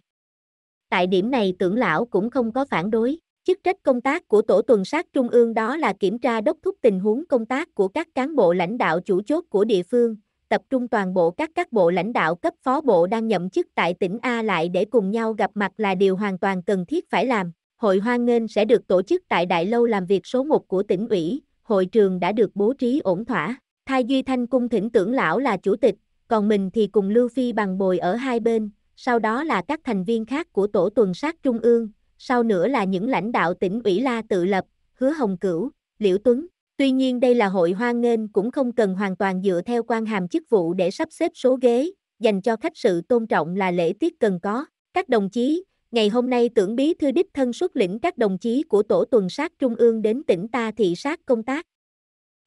Tại điểm này tưởng lão cũng không có phản đối, chức trách công tác của tổ tuần sát trung ương đó là kiểm tra đốc thúc tình huống công tác của các cán bộ lãnh đạo chủ chốt của địa phương, tập trung toàn bộ các các bộ lãnh đạo cấp phó bộ đang nhậm chức tại tỉnh A lại để cùng nhau gặp mặt là điều hoàn toàn cần thiết phải làm. Hội hoan nghênh sẽ được tổ chức tại Đại lâu làm việc số 1 của tỉnh ủy, hội trường đã được bố trí ổn thỏa. Thay Duy Thanh cung thỉnh tưởng lão là chủ tịch, còn mình thì cùng Lưu Phi bằng bồi ở hai bên, sau đó là các thành viên khác của tổ tuần sát trung ương, sau nữa là những lãnh đạo tỉnh ủy La tự lập, Hứa Hồng Cửu, Liễu Tuấn, Tuy nhiên đây là hội hoan nghênh cũng không cần hoàn toàn dựa theo quan hàm chức vụ để sắp xếp số ghế, dành cho khách sự tôn trọng là lễ tiết cần có. Các đồng chí, ngày hôm nay tưởng bí thư đích thân xuất lĩnh các đồng chí của tổ tuần sát trung ương đến tỉnh ta thị sát công tác.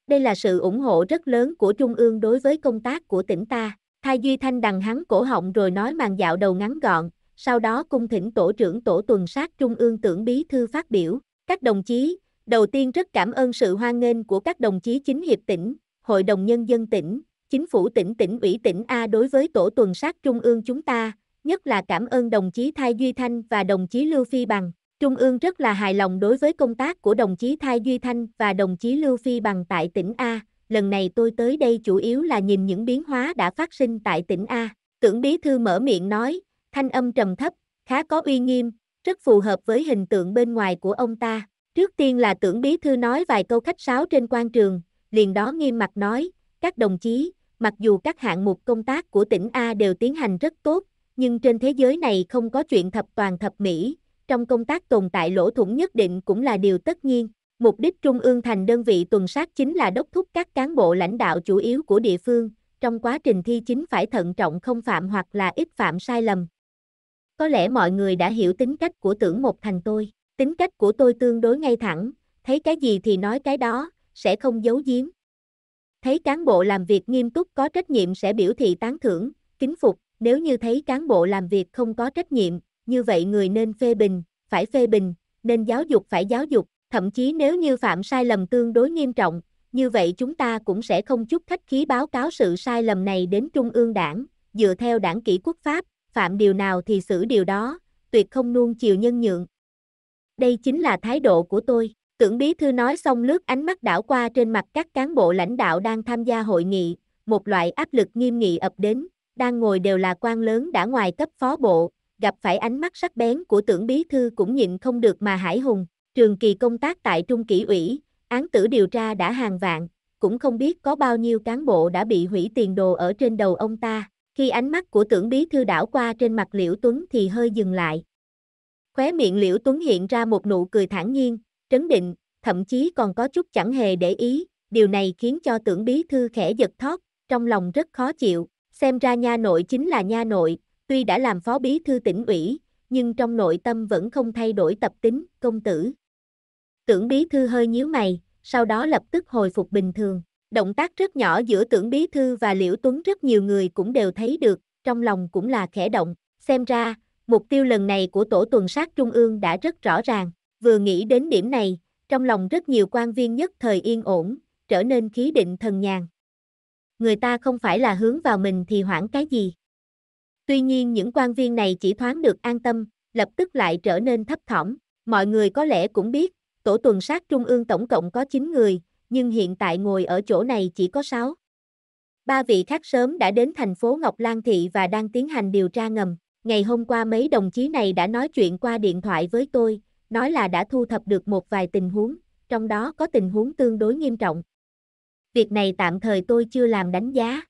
Đây là sự ủng hộ rất lớn của trung ương đối với công tác của tỉnh ta. Thai Duy Thanh đằng hắn cổ họng rồi nói màn dạo đầu ngắn gọn, sau đó cung thỉnh tổ trưởng tổ tuần sát trung ương tưởng bí thư phát biểu. Các đồng chí, Đầu tiên rất cảm ơn sự hoan nghênh của các đồng chí chính hiệp tỉnh, Hội đồng Nhân dân tỉnh, Chính phủ tỉnh tỉnh ủy tỉnh A đối với tổ tuần sát Trung ương chúng ta, nhất là cảm ơn đồng chí Thai Duy Thanh và đồng chí Lưu Phi Bằng. Trung ương rất là hài lòng đối với công tác của đồng chí Thai Duy Thanh và đồng chí Lưu Phi Bằng tại tỉnh A. Lần này tôi tới đây chủ yếu là nhìn những biến hóa đã phát sinh tại tỉnh A. Tưởng Bí Thư mở miệng nói, thanh âm trầm thấp, khá có uy nghiêm, rất phù hợp với hình tượng bên ngoài của ông ta. Trước tiên là tưởng bí thư nói vài câu khách sáo trên quan trường, liền đó nghiêm mặt nói, các đồng chí, mặc dù các hạng mục công tác của tỉnh A đều tiến hành rất tốt, nhưng trên thế giới này không có chuyện thập toàn thập mỹ, trong công tác tồn tại lỗ thủng nhất định cũng là điều tất nhiên. Mục đích Trung ương thành đơn vị tuần sát chính là đốc thúc các cán bộ lãnh đạo chủ yếu của địa phương, trong quá trình thi chính phải thận trọng không phạm hoặc là ít phạm sai lầm. Có lẽ mọi người đã hiểu tính cách của tưởng một thành tôi. Tính cách của tôi tương đối ngay thẳng, thấy cái gì thì nói cái đó, sẽ không giấu giếm. Thấy cán bộ làm việc nghiêm túc có trách nhiệm sẽ biểu thị tán thưởng, kính phục, nếu như thấy cán bộ làm việc không có trách nhiệm, như vậy người nên phê bình, phải phê bình, nên giáo dục phải giáo dục, thậm chí nếu như phạm sai lầm tương đối nghiêm trọng, như vậy chúng ta cũng sẽ không chút khách khí báo cáo sự sai lầm này đến Trung ương đảng, dựa theo đảng kỷ quốc pháp, phạm điều nào thì xử điều đó, tuyệt không nuông chiều nhân nhượng. Đây chính là thái độ của tôi. Tưởng bí thư nói xong lướt ánh mắt đảo qua trên mặt các cán bộ lãnh đạo đang tham gia hội nghị, một loại áp lực nghiêm nghị ập đến, đang ngồi đều là quan lớn đã ngoài cấp phó bộ, gặp phải ánh mắt sắc bén của tưởng bí thư cũng nhịn không được mà hải hùng, trường kỳ công tác tại Trung kỷ ủy, án tử điều tra đã hàng vạn, cũng không biết có bao nhiêu cán bộ đã bị hủy tiền đồ ở trên đầu ông ta. Khi ánh mắt của tưởng bí thư đảo qua trên mặt Liễu Tuấn thì hơi dừng lại, Khóe miệng Liễu Tuấn hiện ra một nụ cười thản nhiên, trấn định, thậm chí còn có chút chẳng hề để ý, điều này khiến cho tưởng bí thư khẽ giật thót, trong lòng rất khó chịu, xem ra nha nội chính là nha nội, tuy đã làm phó bí thư tỉnh ủy, nhưng trong nội tâm vẫn không thay đổi tập tính, công tử. Tưởng bí thư hơi nhíu mày, sau đó lập tức hồi phục bình thường. Động tác rất nhỏ giữa tưởng bí thư và Liễu Tuấn rất nhiều người cũng đều thấy được, trong lòng cũng là khẽ động, xem ra, mục tiêu lần này của tổ tuần sát trung ương đã rất rõ ràng, vừa nghĩ đến điểm này, trong lòng rất nhiều quan viên nhất thời yên ổn, trở nên khí định thần nhàn. Người ta không phải là hướng vào mình thì hoảng cái gì. Tuy nhiên những quan viên này chỉ thoáng được an tâm, lập tức lại trở nên thấp thỏm. Mọi người có lẽ cũng biết, tổ tuần sát trung ương tổng cộng có 9 người, nhưng hiện tại ngồi ở chỗ này chỉ có 6. Ba vị khác sớm đã đến thành phố Ngọc Lan Thị và đang tiến hành điều tra ngầm. Ngày hôm qua mấy đồng chí này đã nói chuyện qua điện thoại với tôi, nói là đã thu thập được một vài tình huống, trong đó có tình huống tương đối nghiêm trọng. Việc này tạm thời tôi chưa làm đánh giá.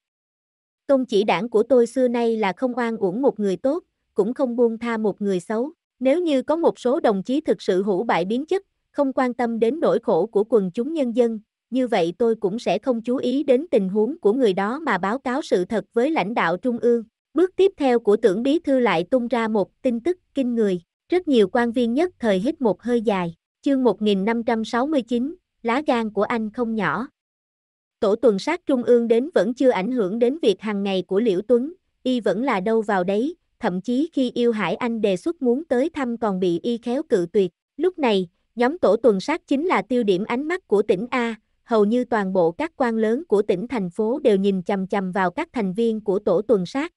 Công chỉ đảng của tôi xưa nay là không oan uổng một người tốt, cũng không buông tha một người xấu. Nếu như có một số đồng chí thực sự hữu bại biến chất, không quan tâm đến nỗi khổ của quần chúng nhân dân, như vậy tôi cũng sẽ không chú ý đến tình huống của người đó mà báo cáo sự thật với lãnh đạo trung ương. Bước tiếp theo của tưởng bí thư lại tung ra một tin tức kinh người, rất nhiều quan viên nhất thời hít một hơi dài, chương 1569, lá gan của anh không nhỏ. Tổ tuần sát trung ương đến vẫn chưa ảnh hưởng đến việc hàng ngày của Liễu Tuấn, y vẫn là đâu vào đấy, thậm chí khi yêu Hải Anh đề xuất muốn tới thăm còn bị y khéo cự tuyệt. Lúc này, nhóm tổ tuần sát chính là tiêu điểm ánh mắt của tỉnh A, hầu như toàn bộ các quan lớn của tỉnh thành phố đều nhìn chằm chằm vào các thành viên của tổ tuần sát,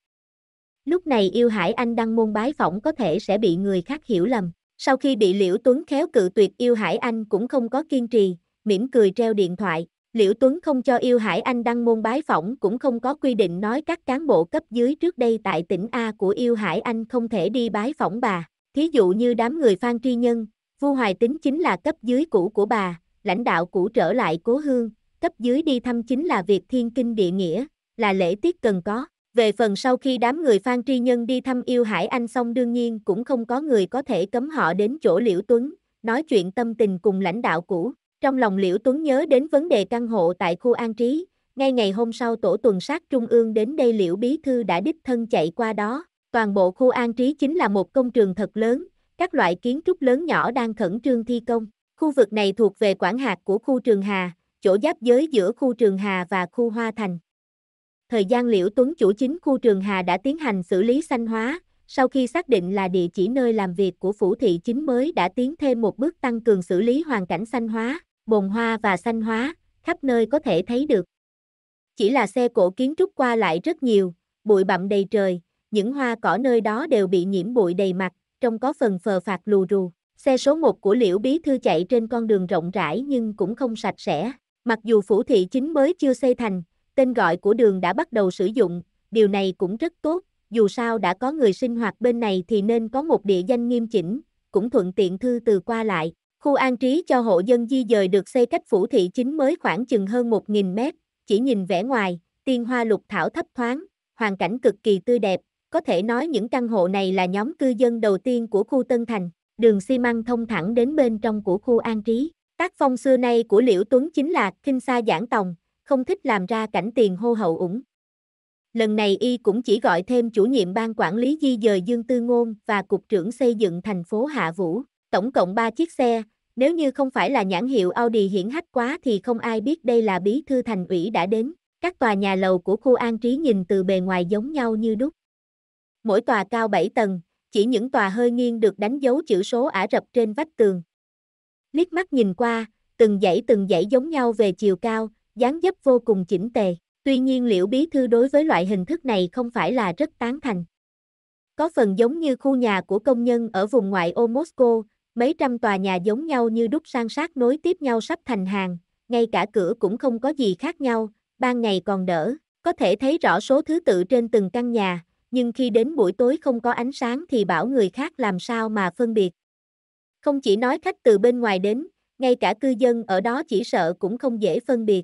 Lúc này yêu hải anh đăng môn bái phỏng có thể sẽ bị người khác hiểu lầm. Sau khi bị Liễu Tuấn khéo cự tuyệt yêu hải anh cũng không có kiên trì, mỉm cười treo điện thoại. Liễu Tuấn không cho yêu hải anh đăng môn bái phỏng cũng không có quy định nói các cán bộ cấp dưới trước đây tại tỉnh A của yêu hải anh không thể đi bái phỏng bà. Thí dụ như đám người Phan Tri Nhân, Vu Hoài Tính chính là cấp dưới cũ của bà, lãnh đạo cũ trở lại cố hương, cấp dưới đi thăm chính là việc thiên kinh địa nghĩa, là lễ tiết cần có. Về phần sau khi đám người Phan Tri Nhân đi thăm yêu Hải Anh xong đương nhiên cũng không có người có thể cấm họ đến chỗ Liễu Tuấn, nói chuyện tâm tình cùng lãnh đạo cũ. Trong lòng Liễu Tuấn nhớ đến vấn đề căn hộ tại khu an trí, ngay ngày hôm sau tổ tuần sát trung ương đến đây Liễu Bí Thư đã đích thân chạy qua đó. Toàn bộ khu an trí chính là một công trường thật lớn, các loại kiến trúc lớn nhỏ đang khẩn trương thi công. Khu vực này thuộc về quản hạt của khu Trường Hà, chỗ giáp giới giữa khu Trường Hà và khu Hoa Thành thời gian Liễu Tuấn chủ chính khu Trường Hà đã tiến hành xử lý xanh hóa, sau khi xác định là địa chỉ nơi làm việc của phủ thị chính mới đã tiến thêm một bước tăng cường xử lý hoàn cảnh xanh hóa, bồn hoa và xanh hóa, khắp nơi có thể thấy được. Chỉ là xe cổ kiến trúc qua lại rất nhiều, bụi bặm đầy trời, những hoa cỏ nơi đó đều bị nhiễm bụi đầy mặt, trông có phần phờ phạt lù rù. Xe số 1 của Liễu Bí Thư chạy trên con đường rộng rãi nhưng cũng không sạch sẽ. Mặc dù phủ thị chính mới chưa xây thành, Tên gọi của đường đã bắt đầu sử dụng, điều này cũng rất tốt, dù sao đã có người sinh hoạt bên này thì nên có một địa danh nghiêm chỉnh, cũng thuận tiện thư từ qua lại. Khu an trí cho hộ dân di dời được xây cách phủ thị chính mới khoảng chừng hơn 1.000 mét, chỉ nhìn vẻ ngoài, tiên hoa lục thảo thấp thoáng, hoàn cảnh cực kỳ tươi đẹp, có thể nói những căn hộ này là nhóm cư dân đầu tiên của khu Tân Thành, đường xi măng thông thẳng đến bên trong của khu an trí. Tác phong xưa nay của Liễu Tuấn chính là Kinh Sa Giảng Tòng, không thích làm ra cảnh tiền hô hậu ủng. Lần này y cũng chỉ gọi thêm chủ nhiệm ban quản lý di dời Dương Tư Ngôn và cục trưởng xây dựng thành phố Hạ Vũ, tổng cộng 3 chiếc xe, nếu như không phải là nhãn hiệu Audi hiển hách quá thì không ai biết đây là bí thư thành ủy đã đến. Các tòa nhà lầu của khu an trí nhìn từ bề ngoài giống nhau như đúc. Mỗi tòa cao 7 tầng, chỉ những tòa hơi nghiêng được đánh dấu chữ số Ả Rập trên vách tường. Liếc mắt nhìn qua, từng dãy từng dãy giống nhau về chiều cao, dáng dấp vô cùng chỉnh tề. Tuy nhiên liệu Bí Thư đối với loại hình thức này không phải là rất tán thành. Có phần giống như khu nhà của công nhân ở vùng ngoại ô Moscow, mấy trăm tòa nhà giống nhau như đúc sang sát nối tiếp nhau sắp thành hàng, ngay cả cửa cũng không có gì khác nhau, ban ngày còn đỡ, có thể thấy rõ số thứ tự trên từng căn nhà, nhưng khi đến buổi tối không có ánh sáng thì bảo người khác làm sao mà phân biệt. Không chỉ nói khách từ bên ngoài đến, ngay cả cư dân ở đó chỉ sợ cũng không dễ phân biệt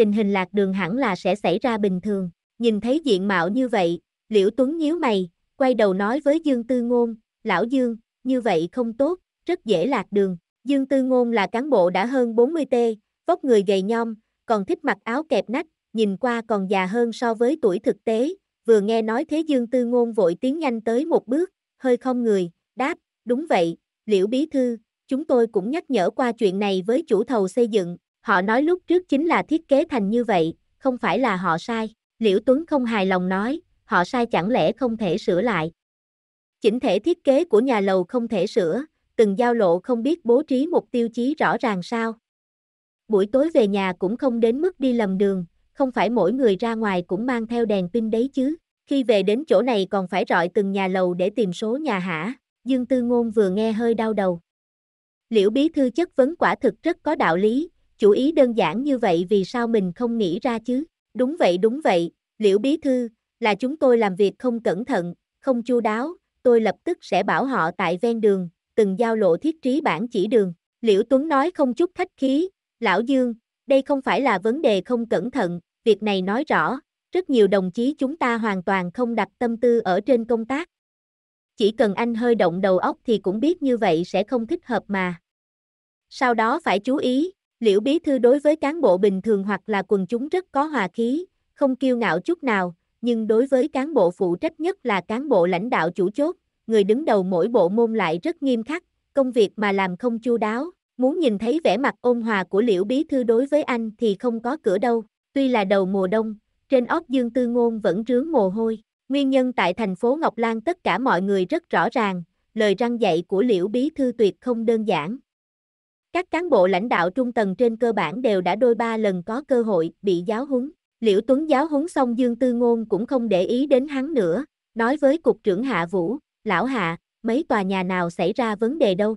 tình hình lạc đường hẳn là sẽ xảy ra bình thường. Nhìn thấy diện mạo như vậy, Liễu Tuấn nhíu mày, quay đầu nói với Dương Tư Ngôn, lão Dương, như vậy không tốt, rất dễ lạc đường. Dương Tư Ngôn là cán bộ đã hơn 40 tê, vóc người gầy nhom, còn thích mặc áo kẹp nách, nhìn qua còn già hơn so với tuổi thực tế, vừa nghe nói thế Dương Tư Ngôn vội tiến nhanh tới một bước, hơi không người, đáp, đúng vậy, Liễu Bí Thư, chúng tôi cũng nhắc nhở qua chuyện này với chủ thầu xây dựng, Họ nói lúc trước chính là thiết kế thành như vậy, không phải là họ sai. Liễu Tuấn không hài lòng nói, họ sai chẳng lẽ không thể sửa lại. Chỉnh thể thiết kế của nhà lầu không thể sửa, từng giao lộ không biết bố trí một tiêu chí rõ ràng sao. Buổi tối về nhà cũng không đến mức đi lầm đường, không phải mỗi người ra ngoài cũng mang theo đèn pin đấy chứ. Khi về đến chỗ này còn phải rọi từng nhà lầu để tìm số nhà hả, Dương Tư Ngôn vừa nghe hơi đau đầu. Liễu Bí Thư chất vấn quả thực rất có đạo lý, chủ ý đơn giản như vậy vì sao mình không nghĩ ra chứ? Đúng vậy đúng vậy, liễu bí thư, là chúng tôi làm việc không cẩn thận, không chu đáo, tôi lập tức sẽ bảo họ tại ven đường, từng giao lộ thiết trí bản chỉ đường. Liễu Tuấn nói không chút khách khí, lão Dương, đây không phải là vấn đề không cẩn thận, việc này nói rõ, rất nhiều đồng chí chúng ta hoàn toàn không đặt tâm tư ở trên công tác. Chỉ cần anh hơi động đầu óc thì cũng biết như vậy sẽ không thích hợp mà. Sau đó phải chú ý, Liễu Bí Thư đối với cán bộ bình thường hoặc là quần chúng rất có hòa khí, không kiêu ngạo chút nào, nhưng đối với cán bộ phụ trách nhất là cán bộ lãnh đạo chủ chốt, người đứng đầu mỗi bộ môn lại rất nghiêm khắc, công việc mà làm không chu đáo, muốn nhìn thấy vẻ mặt ôn hòa của Liễu Bí Thư đối với anh thì không có cửa đâu, tuy là đầu mùa đông, trên óc Dương Tư Ngôn vẫn rướng mồ hôi, nguyên nhân tại thành phố Ngọc Lan tất cả mọi người rất rõ ràng, lời răng dạy của Liễu Bí Thư tuyệt không đơn giản. Các cán bộ lãnh đạo trung tầng trên cơ bản đều đã đôi ba lần có cơ hội bị giáo huấn. Liễu Tuấn giáo huấn xong Dương Tư Ngôn cũng không để ý đến hắn nữa, nói với Cục trưởng Hạ Vũ, Lão Hạ, mấy tòa nhà nào xảy ra vấn đề đâu?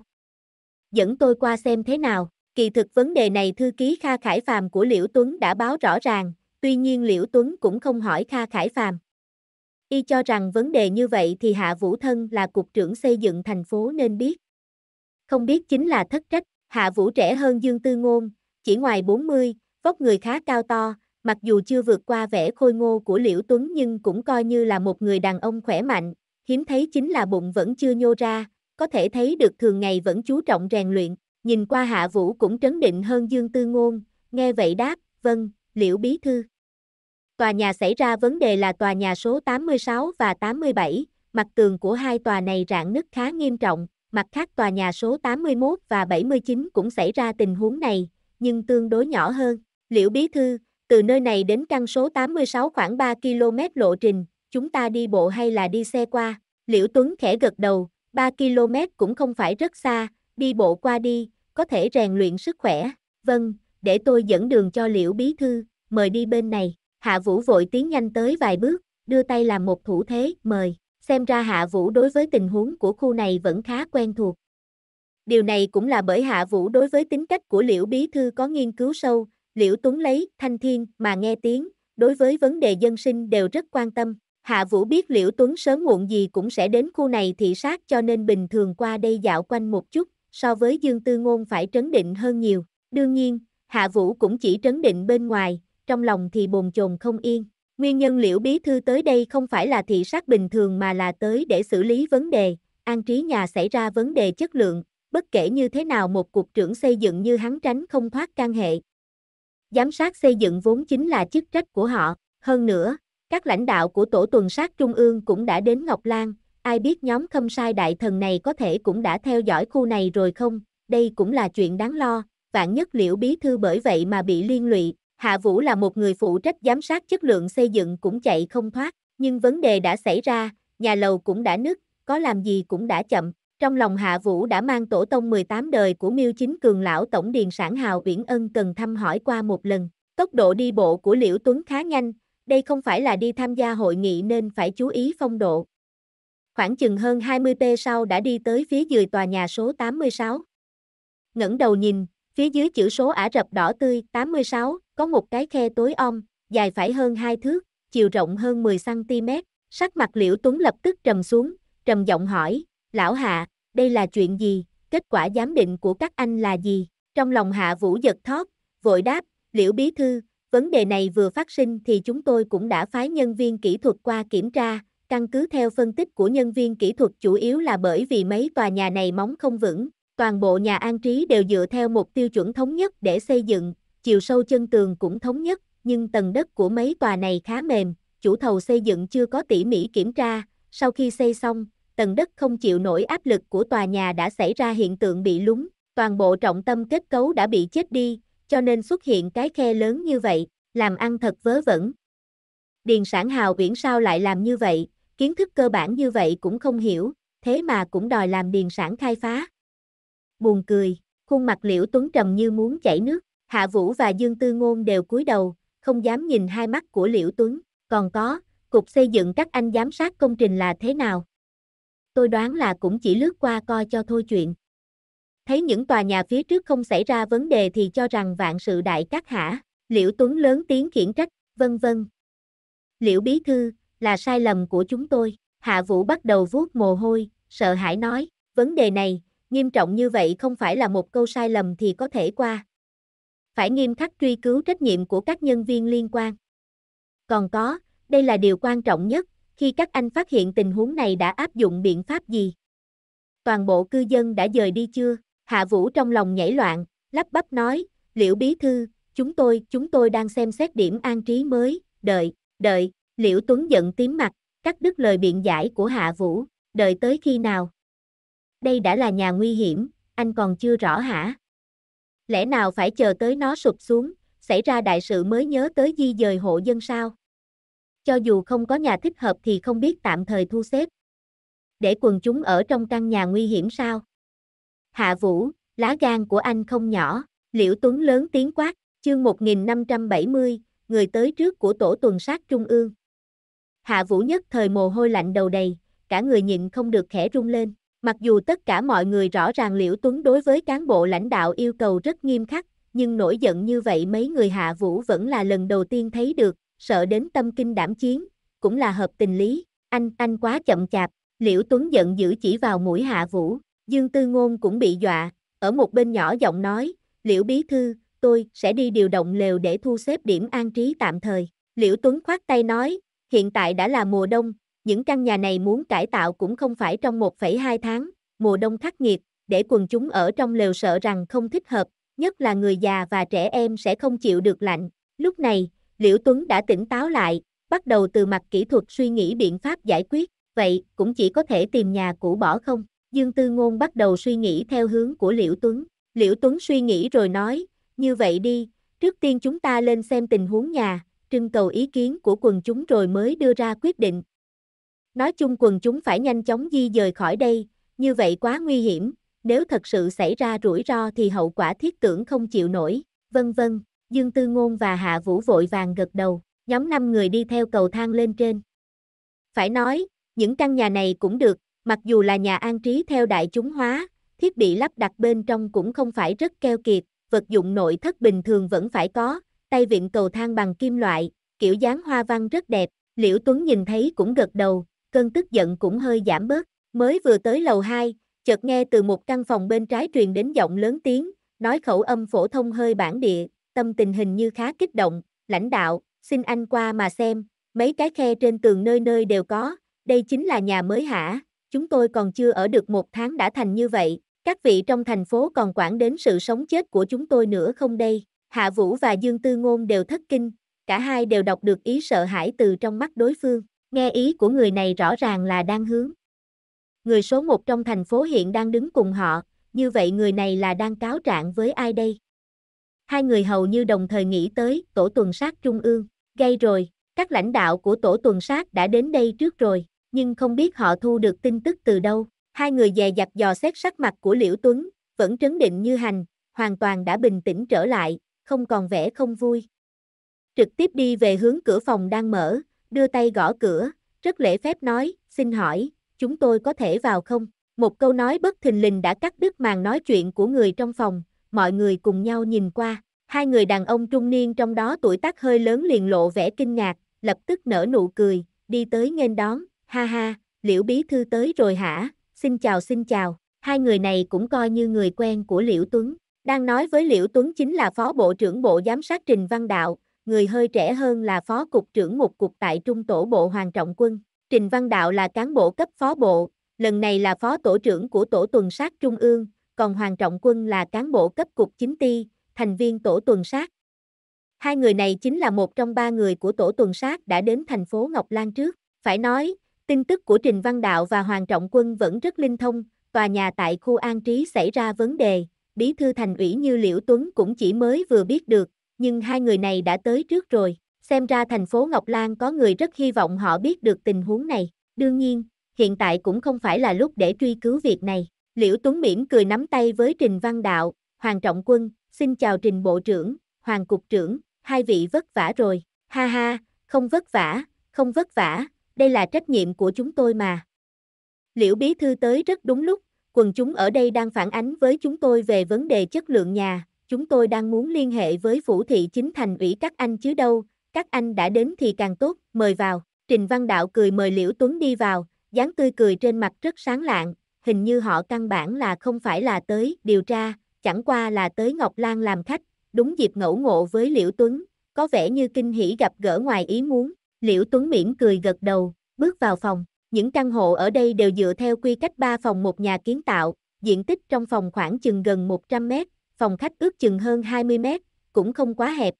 Dẫn tôi qua xem thế nào, kỳ thực vấn đề này thư ký Kha Khải Phàm của Liễu Tuấn đã báo rõ ràng, tuy nhiên Liễu Tuấn cũng không hỏi Kha Khải Phàm. Y cho rằng vấn đề như vậy thì Hạ Vũ Thân là Cục trưởng xây dựng thành phố nên biết. Không biết chính là thất trách Hạ Vũ trẻ hơn Dương Tư Ngôn, chỉ ngoài 40, vóc người khá cao to, mặc dù chưa vượt qua vẻ khôi ngô của Liễu Tuấn nhưng cũng coi như là một người đàn ông khỏe mạnh, hiếm thấy chính là bụng vẫn chưa nhô ra, có thể thấy được thường ngày vẫn chú trọng rèn luyện, nhìn qua Hạ Vũ cũng trấn định hơn Dương Tư Ngôn, nghe vậy đáp, vâng, Liễu Bí Thư. Tòa nhà xảy ra vấn đề là tòa nhà số 86 và 87, mặt tường của hai tòa này rạn nứt khá nghiêm trọng, Mặt khác tòa nhà số 81 và 79 cũng xảy ra tình huống này, nhưng tương đối nhỏ hơn. Liễu Bí Thư, từ nơi này đến căn số 86 khoảng 3 km lộ trình, chúng ta đi bộ hay là đi xe qua? Liễu Tuấn khẽ gật đầu, 3 km cũng không phải rất xa, đi bộ qua đi, có thể rèn luyện sức khỏe. Vâng, để tôi dẫn đường cho Liễu Bí Thư, mời đi bên này. Hạ Vũ vội tiến nhanh tới vài bước, đưa tay làm một thủ thế, mời xem ra Hạ Vũ đối với tình huống của khu này vẫn khá quen thuộc. Điều này cũng là bởi Hạ Vũ đối với tính cách của Liễu Bí Thư có nghiên cứu sâu, Liễu Tuấn lấy, Thanh Thiên mà nghe tiếng, đối với vấn đề dân sinh đều rất quan tâm. Hạ Vũ biết Liễu Tuấn sớm muộn gì cũng sẽ đến khu này thị sát cho nên bình thường qua đây dạo quanh một chút, so với Dương Tư Ngôn phải trấn định hơn nhiều. Đương nhiên, Hạ Vũ cũng chỉ trấn định bên ngoài, trong lòng thì bồn chồn không yên. Nguyên nhân Liễu Bí Thư tới đây không phải là thị sát bình thường mà là tới để xử lý vấn đề, an trí nhà xảy ra vấn đề chất lượng, bất kể như thế nào một cục trưởng xây dựng như hắn tránh không thoát can hệ. Giám sát xây dựng vốn chính là chức trách của họ, hơn nữa, các lãnh đạo của tổ tuần sát trung ương cũng đã đến Ngọc Lan, ai biết nhóm khâm sai đại thần này có thể cũng đã theo dõi khu này rồi không, đây cũng là chuyện đáng lo, vạn nhất liệu bí thư bởi vậy mà bị liên lụy, Hạ Vũ là một người phụ trách giám sát chất lượng xây dựng cũng chạy không thoát, nhưng vấn đề đã xảy ra, nhà lầu cũng đã nứt, có làm gì cũng đã chậm. Trong lòng Hạ Vũ đã mang tổ tông 18 đời của Miêu Chính Cường lão tổng điền sản Hào Viễn Ân cần thăm hỏi qua một lần. Tốc độ đi bộ của Liễu Tuấn khá nhanh, đây không phải là đi tham gia hội nghị nên phải chú ý phong độ. Khoảng chừng hơn 20 p sau đã đi tới phía dưới tòa nhà số 86. Ngẩng đầu nhìn, Phía dưới chữ số Ả Rập đỏ tươi 86, có một cái khe tối om, dài phải hơn 2 thước, chiều rộng hơn 10cm, sắc mặt Liễu Tuấn lập tức trầm xuống, trầm giọng hỏi, lão hạ, đây là chuyện gì, kết quả giám định của các anh là gì? Trong lòng hạ vũ giật thót, vội đáp, Liễu Bí Thư, vấn đề này vừa phát sinh thì chúng tôi cũng đã phái nhân viên kỹ thuật qua kiểm tra, căn cứ theo phân tích của nhân viên kỹ thuật chủ yếu là bởi vì mấy tòa nhà này móng không vững, Toàn bộ nhà an trí đều dựa theo một tiêu chuẩn thống nhất để xây dựng, chiều sâu chân tường cũng thống nhất, nhưng tầng đất của mấy tòa này khá mềm, chủ thầu xây dựng chưa có tỉ mỉ kiểm tra, sau khi xây xong, tầng đất không chịu nổi áp lực của tòa nhà đã xảy ra hiện tượng bị lún, toàn bộ trọng tâm kết cấu đã bị chết đi, cho nên xuất hiện cái khe lớn như vậy, làm ăn thật vớ vẩn. Điền sản hào viễn sao lại làm như vậy, kiến thức cơ bản như vậy cũng không hiểu, thế mà cũng đòi làm điền sản khai phá buồn cười, khuôn mặt liễu tuấn trầm như muốn chảy nước, Hạ Vũ và Dương Tư Ngôn đều cúi đầu, không dám nhìn hai mắt của liễu tuấn, còn có, cục xây dựng các anh giám sát công trình là thế nào? Tôi đoán là cũng chỉ lướt qua coi cho thôi chuyện. Thấy những tòa nhà phía trước không xảy ra vấn đề thì cho rằng vạn sự đại các hả, liễu tuấn lớn tiếng khiển trách, vân vân. Liễu bí thư, là sai lầm của chúng tôi, hạ vũ bắt đầu vuốt mồ hôi, sợ hãi nói, vấn đề này, nghiêm trọng như vậy không phải là một câu sai lầm thì có thể qua. Phải nghiêm khắc truy cứu trách nhiệm của các nhân viên liên quan. Còn có, đây là điều quan trọng nhất, khi các anh phát hiện tình huống này đã áp dụng biện pháp gì. Toàn bộ cư dân đã rời đi chưa? Hạ Vũ trong lòng nhảy loạn, lắp bắp nói, liệu Bí Thư, chúng tôi, chúng tôi đang xem xét điểm an trí mới, đợi, đợi, liệu Tuấn giận tím mặt, cắt đứt lời biện giải của Hạ Vũ, đợi tới khi nào? đây đã là nhà nguy hiểm, anh còn chưa rõ hả? Lẽ nào phải chờ tới nó sụp xuống, xảy ra đại sự mới nhớ tới di dời hộ dân sao? Cho dù không có nhà thích hợp thì không biết tạm thời thu xếp. Để quần chúng ở trong căn nhà nguy hiểm sao? Hạ Vũ, lá gan của anh không nhỏ, Liễu Tuấn lớn tiếng quát, chương 1570, người tới trước của tổ tuần sát trung ương. Hạ Vũ nhất thời mồ hôi lạnh đầu đầy, cả người nhịn không được khẽ run lên. Mặc dù tất cả mọi người rõ ràng Liễu Tuấn đối với cán bộ lãnh đạo yêu cầu rất nghiêm khắc, nhưng nổi giận như vậy mấy người hạ vũ vẫn là lần đầu tiên thấy được, sợ đến tâm kinh đảm chiến, cũng là hợp tình lý, anh, anh quá chậm chạp, Liễu Tuấn giận dữ chỉ vào mũi hạ vũ, Dương Tư Ngôn cũng bị dọa, ở một bên nhỏ giọng nói, Liễu Bí Thư, tôi sẽ đi điều động lều để thu xếp điểm an trí tạm thời. Liễu Tuấn khoát tay nói, hiện tại đã là mùa đông, những căn nhà này muốn cải tạo cũng không phải trong 1,2 tháng, mùa đông khắc nghiệt, để quần chúng ở trong lều sợ rằng không thích hợp, nhất là người già và trẻ em sẽ không chịu được lạnh. Lúc này, Liễu Tuấn đã tỉnh táo lại, bắt đầu từ mặt kỹ thuật suy nghĩ biện pháp giải quyết, vậy cũng chỉ có thể tìm nhà cũ bỏ không. Dương Tư Ngôn bắt đầu suy nghĩ theo hướng của Liễu Tuấn. Liễu Tuấn suy nghĩ rồi nói, như vậy đi, trước tiên chúng ta lên xem tình huống nhà, trưng cầu ý kiến của quần chúng rồi mới đưa ra quyết định. Nói chung quần chúng phải nhanh chóng di dời khỏi đây, như vậy quá nguy hiểm, nếu thật sự xảy ra rủi ro thì hậu quả thiết tưởng không chịu nổi, vân vân. Dương Tư Ngôn và Hạ Vũ vội vàng gật đầu, nhóm 5 người đi theo cầu thang lên trên. Phải nói, những căn nhà này cũng được, mặc dù là nhà an trí theo đại chúng hóa, thiết bị lắp đặt bên trong cũng không phải rất keo kiệt, vật dụng nội thất bình thường vẫn phải có, tay vịn cầu thang bằng kim loại, kiểu dáng hoa văn rất đẹp, Liễu Tuấn nhìn thấy cũng gật đầu, cơn tức giận cũng hơi giảm bớt. Mới vừa tới lầu 2, chợt nghe từ một căn phòng bên trái truyền đến giọng lớn tiếng, nói khẩu âm phổ thông hơi bản địa, tâm tình hình như khá kích động, lãnh đạo, xin anh qua mà xem, mấy cái khe trên tường nơi nơi đều có, đây chính là nhà mới hả, chúng tôi còn chưa ở được một tháng đã thành như vậy, các vị trong thành phố còn quản đến sự sống chết của chúng tôi nữa không đây, Hạ Vũ và Dương Tư Ngôn đều thất kinh, cả hai đều đọc được ý sợ hãi từ trong mắt đối phương. Nghe ý của người này rõ ràng là đang hướng. Người số một trong thành phố hiện đang đứng cùng họ, như vậy người này là đang cáo trạng với ai đây? Hai người hầu như đồng thời nghĩ tới tổ tuần sát trung ương, gây rồi, các lãnh đạo của tổ tuần sát đã đến đây trước rồi, nhưng không biết họ thu được tin tức từ đâu. Hai người dè dặt dò xét sắc mặt của Liễu Tuấn, vẫn trấn định như hành, hoàn toàn đã bình tĩnh trở lại, không còn vẻ không vui. Trực tiếp đi về hướng cửa phòng đang mở, đưa tay gõ cửa, rất lễ phép nói, xin hỏi, chúng tôi có thể vào không? Một câu nói bất thình lình đã cắt đứt màn nói chuyện của người trong phòng, mọi người cùng nhau nhìn qua. Hai người đàn ông trung niên trong đó tuổi tác hơi lớn liền lộ vẻ kinh ngạc, lập tức nở nụ cười, đi tới nghênh đón, ha ha, liễu bí thư tới rồi hả, xin chào xin chào, hai người này cũng coi như người quen của liễu Tuấn, đang nói với liễu Tuấn chính là phó bộ trưởng bộ giám sát Trình Văn Đạo, người hơi trẻ hơn là phó cục trưởng một cục tại trung tổ bộ Hoàng Trọng Quân. Trình Văn Đạo là cán bộ cấp phó bộ, lần này là phó tổ trưởng của tổ tuần sát trung ương, còn Hoàng Trọng Quân là cán bộ cấp cục chính ti, thành viên tổ tuần sát. Hai người này chính là một trong ba người của tổ tuần sát đã đến thành phố Ngọc Lan trước. Phải nói, tin tức của Trình Văn Đạo và Hoàng Trọng Quân vẫn rất linh thông, tòa nhà tại khu an trí xảy ra vấn đề, bí thư thành ủy như Liễu Tuấn cũng chỉ mới vừa biết được, nhưng hai người này đã tới trước rồi. Xem ra thành phố Ngọc Lan có người rất hy vọng họ biết được tình huống này. Đương nhiên, hiện tại cũng không phải là lúc để truy cứu việc này. Liễu Tuấn Miễn cười nắm tay với Trình Văn Đạo, Hoàng Trọng Quân, xin chào Trình Bộ trưởng, Hoàng Cục trưởng, hai vị vất vả rồi. Ha ha, không vất vả, không vất vả, đây là trách nhiệm của chúng tôi mà. Liễu Bí Thư tới rất đúng lúc, quần chúng ở đây đang phản ánh với chúng tôi về vấn đề chất lượng nhà, chúng tôi đang muốn liên hệ với Vũ Thị Chính Thành ủy các anh chứ đâu, các anh đã đến thì càng tốt, mời vào. Trình Văn Đạo cười mời Liễu Tuấn đi vào, dáng tươi cười trên mặt rất sáng lạng, hình như họ căn bản là không phải là tới điều tra, chẳng qua là tới Ngọc Lan làm khách, đúng dịp ngẫu ngộ với Liễu Tuấn, có vẻ như kinh hỉ gặp gỡ ngoài ý muốn. Liễu Tuấn mỉm cười gật đầu, bước vào phòng. Những căn hộ ở đây đều dựa theo quy cách 3 phòng một nhà kiến tạo, diện tích trong phòng khoảng chừng gần 100 mét, phòng khách ước chừng hơn 20 mét, cũng không quá hẹp.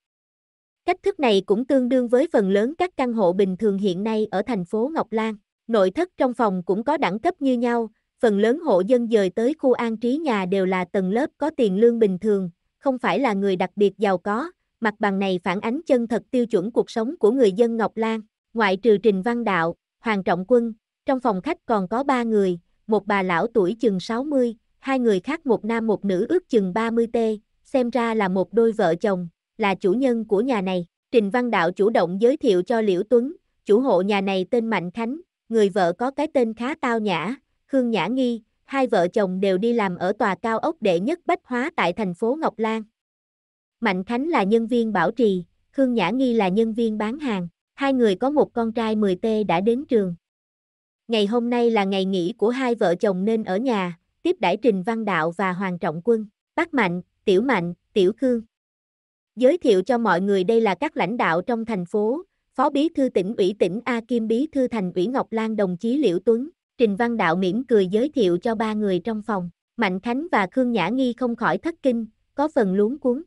Cách thức này cũng tương đương với phần lớn các căn hộ bình thường hiện nay ở thành phố Ngọc Lan. Nội thất trong phòng cũng có đẳng cấp như nhau, phần lớn hộ dân dời tới khu an trí nhà đều là tầng lớp có tiền lương bình thường, không phải là người đặc biệt giàu có, mặt bằng này phản ánh chân thật tiêu chuẩn cuộc sống của người dân Ngọc Lan, ngoại trừ Trình Văn Đạo, Hoàng Trọng Quân, trong phòng khách còn có ba người, một bà lão tuổi chừng 60, hai người khác một nam một nữ ước chừng 30 tê xem ra là một đôi vợ chồng, là chủ nhân của nhà này. Trình Văn Đạo chủ động giới thiệu cho Liễu Tuấn, chủ hộ nhà này tên Mạnh Khánh, người vợ có cái tên khá tao nhã, Khương Nhã Nghi, hai vợ chồng đều đi làm ở tòa cao ốc đệ nhất Bách Hóa tại thành phố Ngọc Lan. Mạnh Khánh là nhân viên bảo trì, Khương Nhã Nghi là nhân viên bán hàng, hai người có một con trai 10 tê đã đến trường. Ngày hôm nay là ngày nghỉ của hai vợ chồng nên ở nhà, tiếp đãi Trình Văn Đạo và Hoàng Trọng Quân, Bác Mạnh, Tiểu Mạnh, Tiểu Khương. Giới thiệu cho mọi người đây là các lãnh đạo trong thành phố, Phó Bí thư tỉnh ủy tỉnh A Kim Bí thư thành ủy Ngọc Lan đồng chí Liễu Tuấn, Trình Văn Đạo mỉm cười giới thiệu cho ba người trong phòng, Mạnh Khánh và Khương Nhã Nghi không khỏi thất kinh, có phần luống cuốn.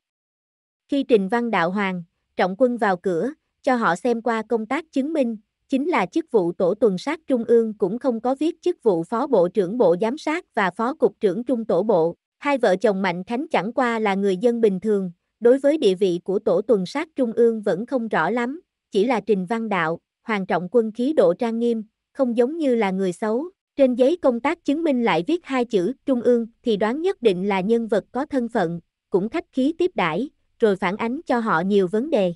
Khi Trình Văn Đạo Hoàng, Trọng Quân vào cửa, cho họ xem qua công tác chứng minh, chính là chức vụ tổ tuần sát trung ương cũng không có viết chức vụ phó bộ trưởng bộ giám sát và phó cục trưởng trung tổ bộ. Hai vợ chồng Mạnh Khánh chẳng qua là người dân bình thường, đối với địa vị của tổ tuần sát trung ương vẫn không rõ lắm, chỉ là Trình Văn Đạo, Hoàng Trọng Quân khí độ trang nghiêm, không giống như là người xấu. Trên giấy công tác chứng minh lại viết hai chữ trung ương thì đoán nhất định là nhân vật có thân phận, cũng khách khí tiếp đãi, rồi phản ánh cho họ nhiều vấn đề.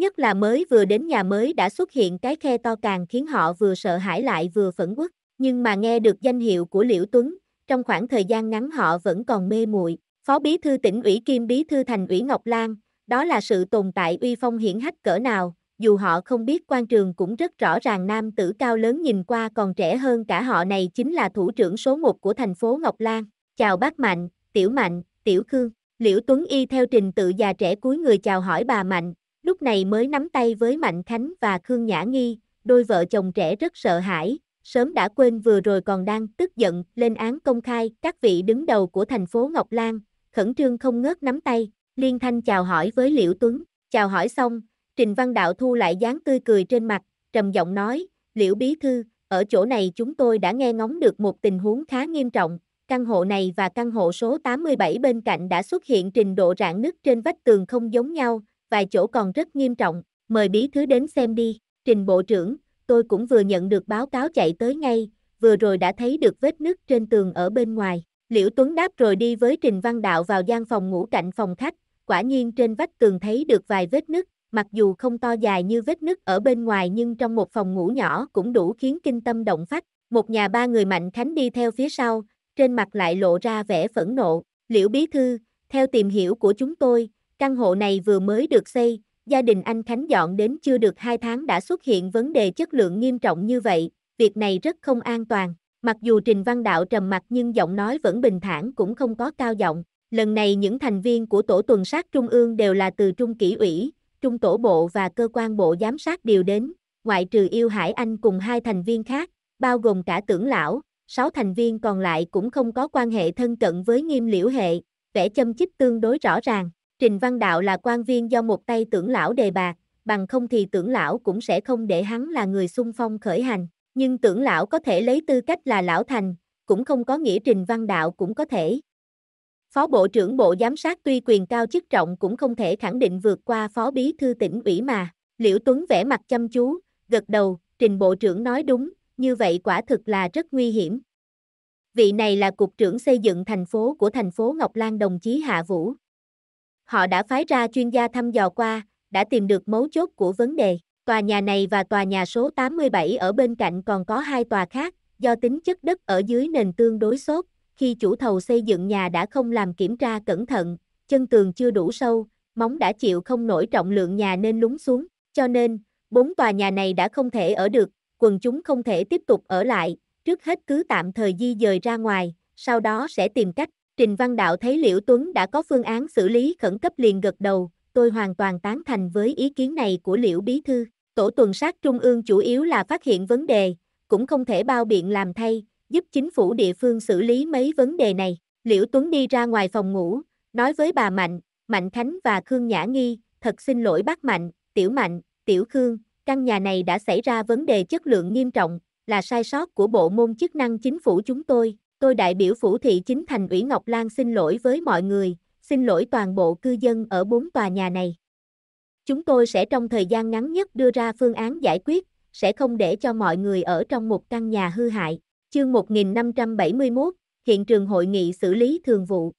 Nhất là mới vừa đến nhà mới đã xuất hiện cái khe to càng khiến họ vừa sợ hãi lại vừa phẫn quốc, nhưng mà nghe được danh hiệu của Liễu Tuấn, trong khoảng thời gian ngắn họ vẫn còn mê muội. Phó Bí thư tỉnh ủy Kim Bí thư thành ủy Ngọc Lan, đó là sự tồn tại uy phong hiển hách cỡ nào, dù họ không biết quan trường cũng rất rõ ràng nam tử cao lớn nhìn qua còn trẻ hơn cả họ này chính là thủ trưởng số 1 của thành phố Ngọc Lan. Chào bác Mạnh, Tiểu Mạnh, Tiểu Khương. Liễu Tuấn Y theo trình tự già trẻ cuối người chào hỏi bà Mạnh, lúc này mới nắm tay với Mạnh Khánh và Khương Nhã Nghi, đôi vợ chồng trẻ rất sợ hãi, sớm đã quên vừa rồi còn đang tức giận lên án công khai các vị đứng đầu của thành phố Ngọc Lan, khẩn trương không ngớt nắm tay, liên thanh chào hỏi với Liễu Tuấn, chào hỏi xong, Trình Văn Đạo thu lại dáng tươi cười trên mặt, trầm giọng nói, Liễu Bí Thư, ở chỗ này chúng tôi đã nghe ngóng được một tình huống khá nghiêm trọng, căn hộ này và căn hộ số 87 bên cạnh đã xuất hiện trình độ rạn nứt trên vách tường không giống nhau, vài chỗ còn rất nghiêm trọng, mời bí thứ đến xem đi, trình bộ trưởng, tôi cũng vừa nhận được báo cáo chạy tới ngay, vừa rồi đã thấy được vết nứt trên tường ở bên ngoài. Liễu Tuấn đáp rồi đi với Trình Văn Đạo vào gian phòng ngủ cạnh phòng khách, quả nhiên trên vách tường thấy được vài vết nứt, mặc dù không to dài như vết nứt ở bên ngoài nhưng trong một phòng ngủ nhỏ cũng đủ khiến kinh tâm động phách. Một nhà ba người Mạnh Khánh đi theo phía sau, trên mặt lại lộ ra vẻ phẫn nộ. Liễu Bí Thư, theo tìm hiểu của chúng tôi, Căn hộ này vừa mới được xây, gia đình anh Khánh dọn đến chưa được 2 tháng đã xuất hiện vấn đề chất lượng nghiêm trọng như vậy, việc này rất không an toàn. Mặc dù Trình Văn Đạo trầm mặc nhưng giọng nói vẫn bình thản cũng không có cao giọng. Lần này những thành viên của tổ tuần sát trung ương đều là từ trung kỷ ủy, trung tổ bộ và cơ quan bộ giám sát điều đến, ngoại trừ yêu hải anh cùng hai thành viên khác, bao gồm cả tưởng lão, sáu thành viên còn lại cũng không có quan hệ thân cận với nghiêm liễu hệ, vẻ châm chích tương đối rõ ràng. Trình Văn Đạo là quan viên do một tay tưởng lão đề bạc, bằng không thì tưởng lão cũng sẽ không để hắn là người xung phong khởi hành. Nhưng tưởng lão có thể lấy tư cách là lão thành, cũng không có nghĩa Trình Văn Đạo cũng có thể. Phó Bộ trưởng Bộ Giám sát tuy quyền cao chức trọng cũng không thể khẳng định vượt qua Phó Bí Thư tỉnh ủy mà. Liễu Tuấn vẽ mặt chăm chú, gật đầu, Trình Bộ trưởng nói đúng, như vậy quả thực là rất nguy hiểm. Vị này là Cục trưởng xây dựng thành phố của thành phố Ngọc Lan đồng chí Hạ Vũ. Họ đã phái ra chuyên gia thăm dò qua, đã tìm được mấu chốt của vấn đề. Tòa nhà này và tòa nhà số 87 ở bên cạnh còn có hai tòa khác, do tính chất đất ở dưới nền tương đối xốp, khi chủ thầu xây dựng nhà đã không làm kiểm tra cẩn thận, chân tường chưa đủ sâu, móng đã chịu không nổi trọng lượng nhà nên lún xuống, cho nên, bốn tòa nhà này đã không thể ở được, quần chúng không thể tiếp tục ở lại, trước hết cứ tạm thời di dời ra ngoài, sau đó sẽ tìm cách Trình Văn Đạo thấy Liễu Tuấn đã có phương án xử lý khẩn cấp liền gật đầu, tôi hoàn toàn tán thành với ý kiến này của Liễu Bí Thư. Tổ tuần sát trung ương chủ yếu là phát hiện vấn đề, cũng không thể bao biện làm thay, giúp chính phủ địa phương xử lý mấy vấn đề này. Liễu Tuấn đi ra ngoài phòng ngủ, nói với bà Mạnh, Mạnh Khánh và Khương Nhã Nghi, thật xin lỗi bác Mạnh, Tiểu Mạnh, Tiểu Khương, căn nhà này đã xảy ra vấn đề chất lượng nghiêm trọng, là sai sót của bộ môn chức năng chính phủ chúng tôi, Tôi đại biểu phủ thị chính thành ủy Ngọc Lan xin lỗi với mọi người, xin lỗi toàn bộ cư dân ở bốn tòa nhà này. Chúng tôi sẽ trong thời gian ngắn nhất đưa ra phương án giải quyết, sẽ không để cho mọi người ở trong một căn nhà hư hại. Chương 1571, hiện trường hội nghị xử lý thường vụ.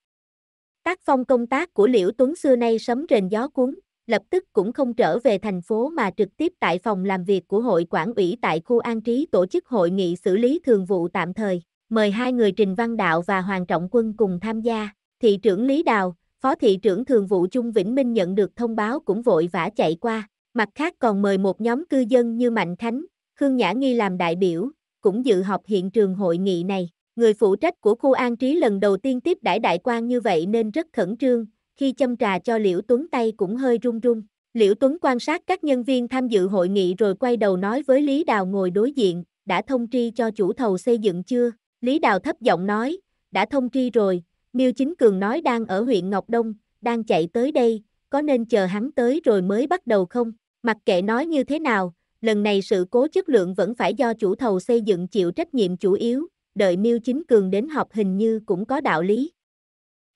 Tác phong công tác của Liễu Tuấn xưa nay sấm rền gió cuốn, lập tức cũng không trở về thành phố mà trực tiếp tại phòng làm việc của hội quản ủy tại khu an trí tổ chức hội nghị xử lý thường vụ tạm thời mời hai người Trình Văn Đạo và Hoàng Trọng Quân cùng tham gia. Thị trưởng Lý Đào, Phó thị trưởng Thường vụ Trung Vĩnh Minh nhận được thông báo cũng vội vã chạy qua. Mặt khác còn mời một nhóm cư dân như Mạnh Khánh, Khương Nhã Nghi làm đại biểu, cũng dự họp hiện trường hội nghị này. Người phụ trách của khu an trí lần đầu tiên tiếp đãi đại quan như vậy nên rất khẩn trương, khi châm trà cho Liễu Tuấn tay cũng hơi run run. Liễu Tuấn quan sát các nhân viên tham dự hội nghị rồi quay đầu nói với Lý Đào ngồi đối diện, đã thông tri cho chủ thầu xây dựng chưa? Lý Đào thấp giọng nói, đã thông tri rồi, Miêu Chính Cường nói đang ở huyện Ngọc Đông, đang chạy tới đây, có nên chờ hắn tới rồi mới bắt đầu không? Mặc kệ nói như thế nào, lần này sự cố chất lượng vẫn phải do chủ thầu xây dựng chịu trách nhiệm chủ yếu, đợi Miêu Chính Cường đến họp hình như cũng có đạo lý.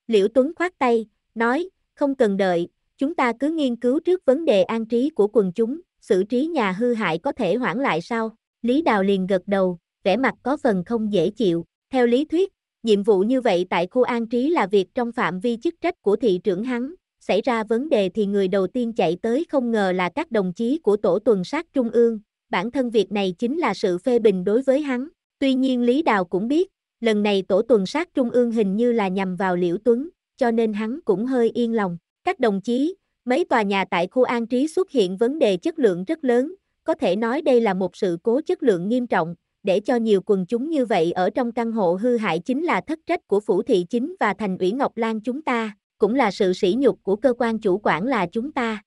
Liễu Tuấn khoát tay, nói, không cần đợi, chúng ta cứ nghiên cứu trước vấn đề an trí của quần chúng, xử trí nhà hư hại có thể hoãn lại sao? Lý Đào liền gật đầu, vẻ mặt có phần không dễ chịu. Theo lý thuyết, nhiệm vụ như vậy tại khu an trí là việc trong phạm vi chức trách của thị trưởng hắn, xảy ra vấn đề thì người đầu tiên chạy tới không ngờ là các đồng chí của tổ tuần sát trung ương, bản thân việc này chính là sự phê bình đối với hắn. Tuy nhiên Lý Đào cũng biết, lần này tổ tuần sát trung ương hình như là nhằm vào Liễu Tuấn, cho nên hắn cũng hơi yên lòng. Các đồng chí, mấy tòa nhà tại khu an trí xuất hiện vấn đề chất lượng rất lớn, có thể nói đây là một sự cố chất lượng nghiêm trọng, để cho nhiều quần chúng như vậy ở trong căn hộ hư hại chính là thất trách của phủ thị chính và thành ủy Ngọc Lan chúng ta, cũng là sự sỉ nhục của cơ quan chủ quản là chúng ta.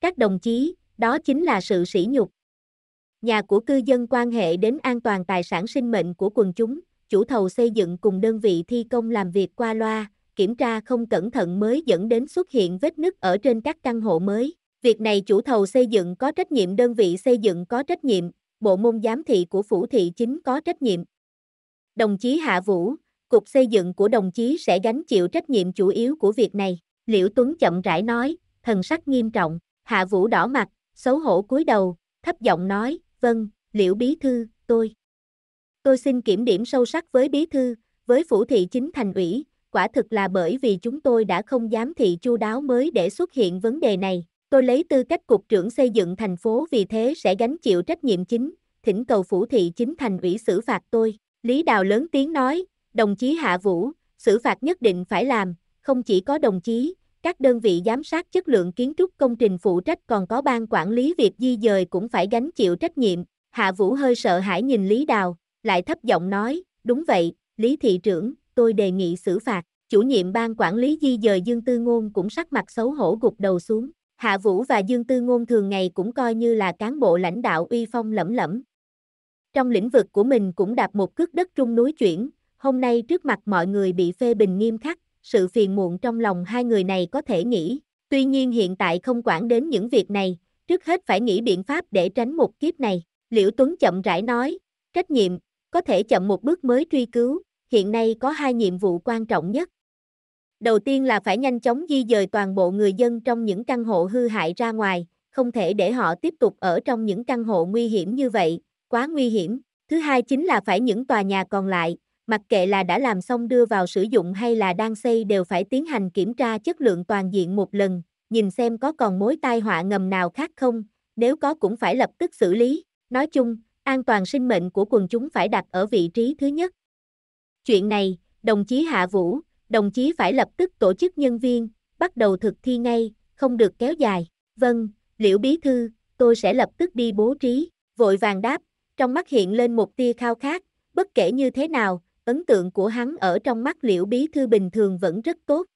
Các đồng chí, đó chính là sự sỉ nhục. Nhà của cư dân quan hệ đến an toàn tài sản sinh mệnh của quần chúng, chủ thầu xây dựng cùng đơn vị thi công làm việc qua loa, kiểm tra không cẩn thận mới dẫn đến xuất hiện vết nứt ở trên các căn hộ mới. Việc này chủ thầu xây dựng có trách nhiệm đơn vị xây dựng có trách nhiệm, bộ môn giám thị của phủ thị chính có trách nhiệm. Đồng chí Hạ Vũ, cục xây dựng của đồng chí sẽ gánh chịu trách nhiệm chủ yếu của việc này, Liễu Tuấn chậm rãi nói, thần sắc nghiêm trọng, Hạ Vũ đỏ mặt, xấu hổ cúi đầu, thấp giọng nói, vâng, Liễu Bí Thư, tôi. Tôi xin kiểm điểm sâu sắc với Bí Thư, với phủ thị chính thành ủy, quả thực là bởi vì chúng tôi đã không giám thị chu đáo mới để xuất hiện vấn đề này, Tôi lấy tư cách cục trưởng xây dựng thành phố vì thế sẽ gánh chịu trách nhiệm chính, thỉnh cầu phủ thị chính thành ủy xử phạt tôi. Lý Đào lớn tiếng nói, đồng chí Hạ Vũ, xử phạt nhất định phải làm, không chỉ có đồng chí, các đơn vị giám sát chất lượng kiến trúc công trình phụ trách còn có ban quản lý việc di dời cũng phải gánh chịu trách nhiệm. Hạ Vũ hơi sợ hãi nhìn Lý Đào, lại thấp giọng nói, đúng vậy, Lý Thị trưởng, tôi đề nghị xử phạt. Chủ nhiệm ban quản lý di dời Dương Tư Ngôn cũng sắc mặt xấu hổ gục đầu xuống. Hạ Vũ và Dương Tư Ngôn thường ngày cũng coi như là cán bộ lãnh đạo uy phong lẫm lẫm. Trong lĩnh vực của mình cũng đạp một cước đất trung núi chuyển, hôm nay trước mặt mọi người bị phê bình nghiêm khắc, sự phiền muộn trong lòng hai người này có thể nghĩ, tuy nhiên hiện tại không quản đến những việc này, trước hết phải nghĩ biện pháp để tránh một kiếp này. Liễu Tuấn chậm rãi nói, trách nhiệm, có thể chậm một bước mới truy cứu, hiện nay có hai nhiệm vụ quan trọng nhất, Đầu tiên là phải nhanh chóng di dời toàn bộ người dân trong những căn hộ hư hại ra ngoài, không thể để họ tiếp tục ở trong những căn hộ nguy hiểm như vậy, quá nguy hiểm. Thứ hai chính là phải những tòa nhà còn lại, mặc kệ là đã làm xong đưa vào sử dụng hay là đang xây đều phải tiến hành kiểm tra chất lượng toàn diện một lần, nhìn xem có còn mối tai họa ngầm nào khác không, nếu có cũng phải lập tức xử lý. Nói chung, an toàn sinh mệnh của quần chúng phải đặt ở vị trí thứ nhất. Chuyện này, đồng chí Hạ Vũ, đồng chí phải lập tức tổ chức nhân viên, bắt đầu thực thi ngay, không được kéo dài. Vâng, liễu bí thư, tôi sẽ lập tức đi bố trí, vội vàng đáp, trong mắt hiện lên một tia khao khát, bất kể như thế nào, ấn tượng của hắn ở trong mắt liễu bí thư bình thường vẫn rất tốt.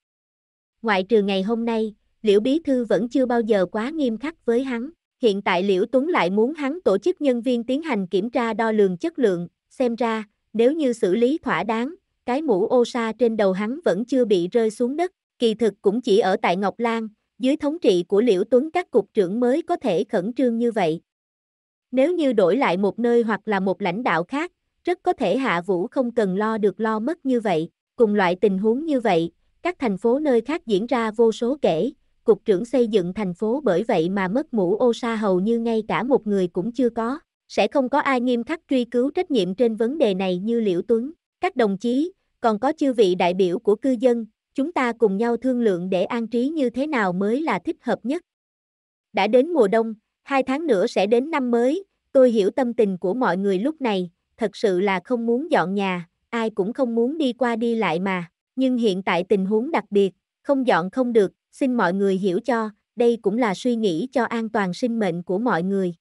Ngoại trừ ngày hôm nay, liễu bí thư vẫn chưa bao giờ quá nghiêm khắc với hắn, hiện tại liễu Tuấn lại muốn hắn tổ chức nhân viên tiến hành kiểm tra đo lường chất lượng, xem ra, nếu như xử lý thỏa đáng, cái mũ ô sa trên đầu hắn vẫn chưa bị rơi xuống đất, kỳ thực cũng chỉ ở tại Ngọc Lan, dưới thống trị của Liễu Tuấn các cục trưởng mới có thể khẩn trương như vậy. Nếu như đổi lại một nơi hoặc là một lãnh đạo khác, rất có thể Hạ Vũ không cần lo được lo mất như vậy, cùng loại tình huống như vậy, các thành phố nơi khác diễn ra vô số kể, cục trưởng xây dựng thành phố bởi vậy mà mất mũ ô sa hầu như ngay cả một người cũng chưa có, sẽ không có ai nghiêm khắc truy cứu trách nhiệm trên vấn đề này như Liễu Tuấn. Các đồng chí, còn có chư vị đại biểu của cư dân, chúng ta cùng nhau thương lượng để an trí như thế nào mới là thích hợp nhất. Đã đến mùa đông, hai tháng nữa sẽ đến năm mới, tôi hiểu tâm tình của mọi người lúc này, thật sự là không muốn dọn nhà, ai cũng không muốn đi qua đi lại mà, nhưng hiện tại tình huống đặc biệt, không dọn không được, xin mọi người hiểu cho, đây cũng là suy nghĩ cho an toàn sinh mệnh của mọi người.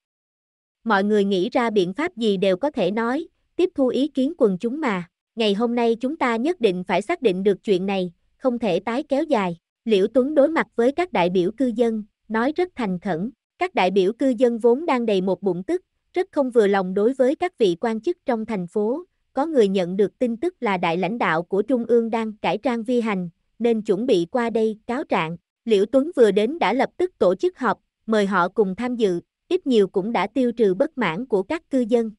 Mọi người nghĩ ra biện pháp gì đều có thể nói, tiếp thu ý kiến quần chúng mà. Ngày hôm nay chúng ta nhất định phải xác định được chuyện này, không thể tái kéo dài. Liễu Tuấn đối mặt với các đại biểu cư dân, nói rất thành khẩn. Các đại biểu cư dân vốn đang đầy một bụng tức, rất không vừa lòng đối với các vị quan chức trong thành phố. Có người nhận được tin tức là đại lãnh đạo của Trung ương đang cải trang vi hành, nên chuẩn bị qua đây cáo trạng. Liễu Tuấn vừa đến đã lập tức tổ chức họp, mời họ cùng tham dự, ít nhiều cũng đã tiêu trừ bất mãn của các cư dân.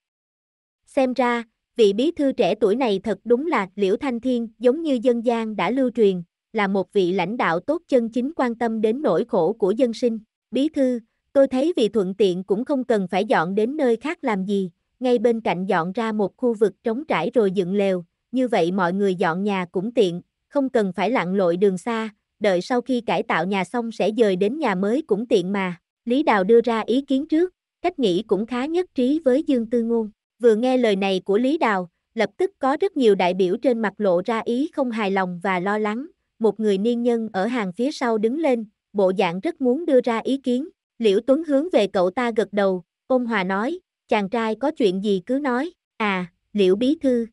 Xem ra, vị bí thư trẻ tuổi này thật đúng là Liễu Thanh Thiên, giống như dân gian đã lưu truyền, là một vị lãnh đạo tốt chân chính quan tâm đến nỗi khổ của dân sinh. Bí thư, tôi thấy vì thuận tiện cũng không cần phải dọn đến nơi khác làm gì, ngay bên cạnh dọn ra một khu vực trống trải rồi dựng lều, như vậy mọi người dọn nhà cũng tiện, không cần phải lặn lội đường xa, đợi sau khi cải tạo nhà xong sẽ dời đến nhà mới cũng tiện mà. Lý Đào đưa ra ý kiến trước, cách nghĩ cũng khá nhất trí với Dương Tư Ngôn. Vừa nghe lời này của Lý Đào, lập tức có rất nhiều đại biểu trên mặt lộ ra ý không hài lòng và lo lắng. Một người niên nhân ở hàng phía sau đứng lên, bộ dạng rất muốn đưa ra ý kiến. Liễu Tuấn hướng về cậu ta gật đầu, ôn hòa nói, chàng trai có chuyện gì cứ nói, à, Liễu Bí Thư.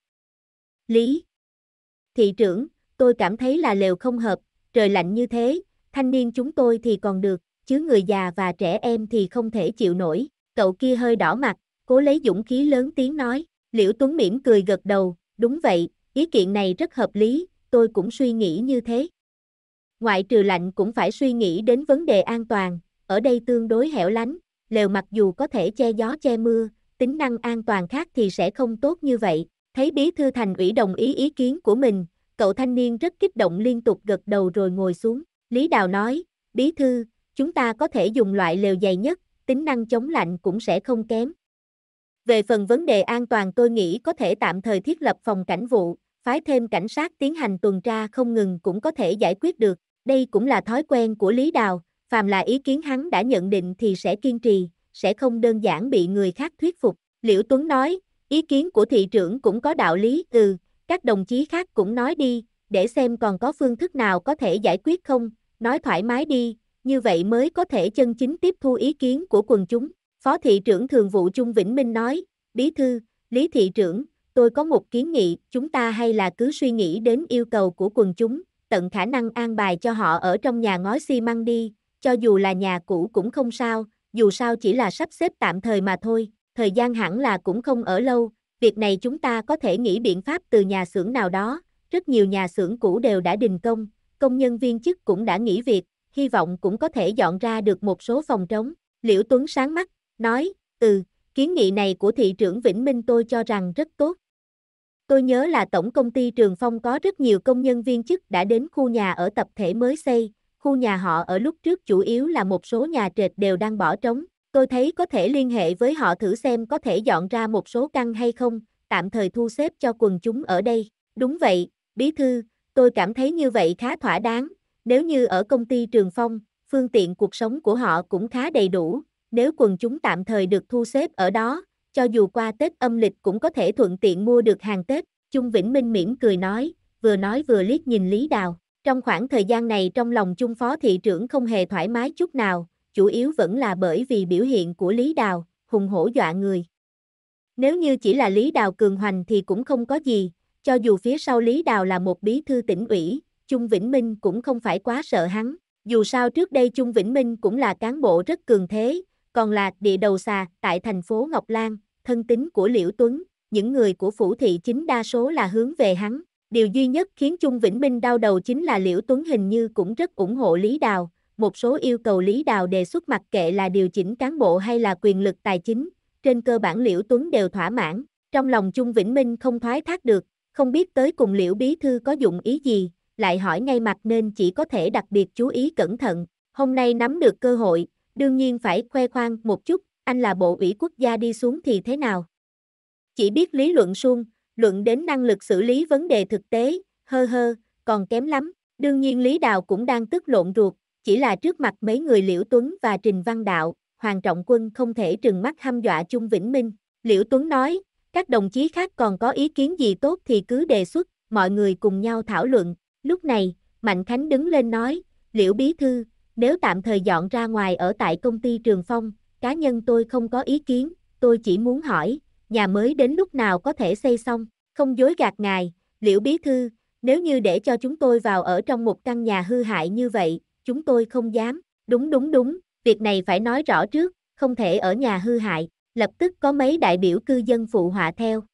Lý. Thị trưởng, tôi cảm thấy là lều không hợp, trời lạnh như thế, thanh niên chúng tôi thì còn được, chứ người già và trẻ em thì không thể chịu nổi. Cậu kia hơi đỏ mặt, cố lấy dũng khí lớn tiếng nói, Liễu Tuấn mỉm cười gật đầu, đúng vậy, ý kiện này rất hợp lý, tôi cũng suy nghĩ như thế. Ngoại trừ lạnh cũng phải suy nghĩ đến vấn đề an toàn, ở đây tương đối hẻo lánh, lều mặc dù có thể che gió che mưa, tính năng an toàn khác thì sẽ không tốt như vậy. Thấy bí thư thành ủy đồng ý ý kiến của mình, cậu thanh niên rất kích động liên tục gật đầu rồi ngồi xuống. Lý Đào nói, bí thư, chúng ta có thể dùng loại lều dày nhất, tính năng chống lạnh cũng sẽ không kém. Về phần vấn đề an toàn tôi nghĩ có thể tạm thời thiết lập phòng cảnh vụ, phái thêm cảnh sát tiến hành tuần tra không ngừng cũng có thể giải quyết được. Đây cũng là thói quen của Lý Đào, phàm là ý kiến hắn đã nhận định thì sẽ kiên trì, sẽ không đơn giản bị người khác thuyết phục. Liễu Tuấn nói, ý kiến của thị trưởng cũng có đạo lý, ừ, các đồng chí khác cũng nói đi, để xem còn có phương thức nào có thể giải quyết không, nói thoải mái đi, như vậy mới có thể chân chính tiếp thu ý kiến của quần chúng. Phó thị trưởng thường vụ Trung Vĩnh Minh nói, Bí thư, Lý thị trưởng, tôi có một kiến nghị, chúng ta hay là cứ suy nghĩ đến yêu cầu của quần chúng, tận khả năng an bài cho họ ở trong nhà ngói xi măng đi, cho dù là nhà cũ cũng không sao, dù sao chỉ là sắp xếp tạm thời mà thôi, thời gian hẳn là cũng không ở lâu, việc này chúng ta có thể nghĩ biện pháp từ nhà xưởng nào đó, rất nhiều nhà xưởng cũ đều đã đình công, công nhân viên chức cũng đã nghỉ việc, hy vọng cũng có thể dọn ra được một số phòng trống. Liễu Tuấn sáng mắt, nói, ừ, kiến nghị này của thị trưởng Vĩnh Minh tôi cho rằng rất tốt. Tôi nhớ là tổng công ty Trường Phong có rất nhiều công nhân viên chức đã đến khu nhà ở tập thể mới xây, khu nhà họ ở lúc trước chủ yếu là một số nhà trệt đều đang bỏ trống. Tôi thấy có thể liên hệ với họ thử xem có thể dọn ra một số căn hay không, tạm thời thu xếp cho quần chúng ở đây. Đúng vậy, bí thư, tôi cảm thấy như vậy khá thỏa đáng. Nếu như ở công ty Trường Phong, phương tiện cuộc sống của họ cũng khá đầy đủ, nếu quần chúng tạm thời được thu xếp ở đó, cho dù qua Tết âm lịch cũng có thể thuận tiện mua được hàng Tết, Trung Vĩnh Minh mỉm cười nói, vừa nói vừa liếc nhìn Lý Đào. Trong khoảng thời gian này trong lòng Trung Phó Thị trưởng không hề thoải mái chút nào, chủ yếu vẫn là bởi vì biểu hiện của Lý Đào, hùng hổ dọa người. Nếu như chỉ là Lý Đào cường hoành thì cũng không có gì, cho dù phía sau Lý Đào là một bí thư tỉnh ủy, Trung Vĩnh Minh cũng không phải quá sợ hắn. Dù sao trước đây Trung Vĩnh Minh cũng là cán bộ rất cường thế, còn là địa đầu xà tại thành phố Ngọc Lan, thân tính của Liễu Tuấn, những người của phủ thị chính đa số là hướng về hắn. Điều duy nhất khiến Trung Vĩnh Minh đau đầu chính là Liễu Tuấn hình như cũng rất ủng hộ Lý Đào, một số yêu cầu Lý Đào đề xuất mặc kệ là điều chỉnh cán bộ hay là quyền lực tài chính, trên cơ bản Liễu Tuấn đều thỏa mãn, trong lòng Trung Vĩnh Minh không thoái thác được, không biết tới cùng Liễu Bí Thư có dụng ý gì, lại hỏi ngay mặt nên chỉ có thể đặc biệt chú ý cẩn thận, hôm nay nắm được cơ hội, đương nhiên phải khoe khoang một chút, anh là bộ ủy quốc gia đi xuống thì thế nào? Chỉ biết lý luận suông, luận đến năng lực xử lý vấn đề thực tế, hơ hơ, còn kém lắm. Đương nhiên Lý Đào cũng đang tức lộn ruột, chỉ là trước mặt mấy người Liễu Tuấn và Trình Văn Đạo, Hoàng Trọng Quân không thể trừng mắt hăm dọa Chung Vĩnh Minh. Liễu Tuấn nói, các đồng chí khác còn có ý kiến gì tốt thì cứ đề xuất, mọi người cùng nhau thảo luận. Lúc này, Mạnh Khánh đứng lên nói, Liễu Bí Thư, nếu tạm thời dọn ra ngoài ở tại công ty Trường Phong, cá nhân tôi không có ý kiến, tôi chỉ muốn hỏi, nhà mới đến lúc nào có thể xây xong, không dối gạt ngài, liễu bí thư, nếu như để cho chúng tôi vào ở trong một căn nhà hư hại như vậy, chúng tôi không dám, đúng đúng đúng, việc này phải nói rõ trước, không thể ở nhà hư hại, lập tức có mấy đại biểu cư dân phụ họa theo,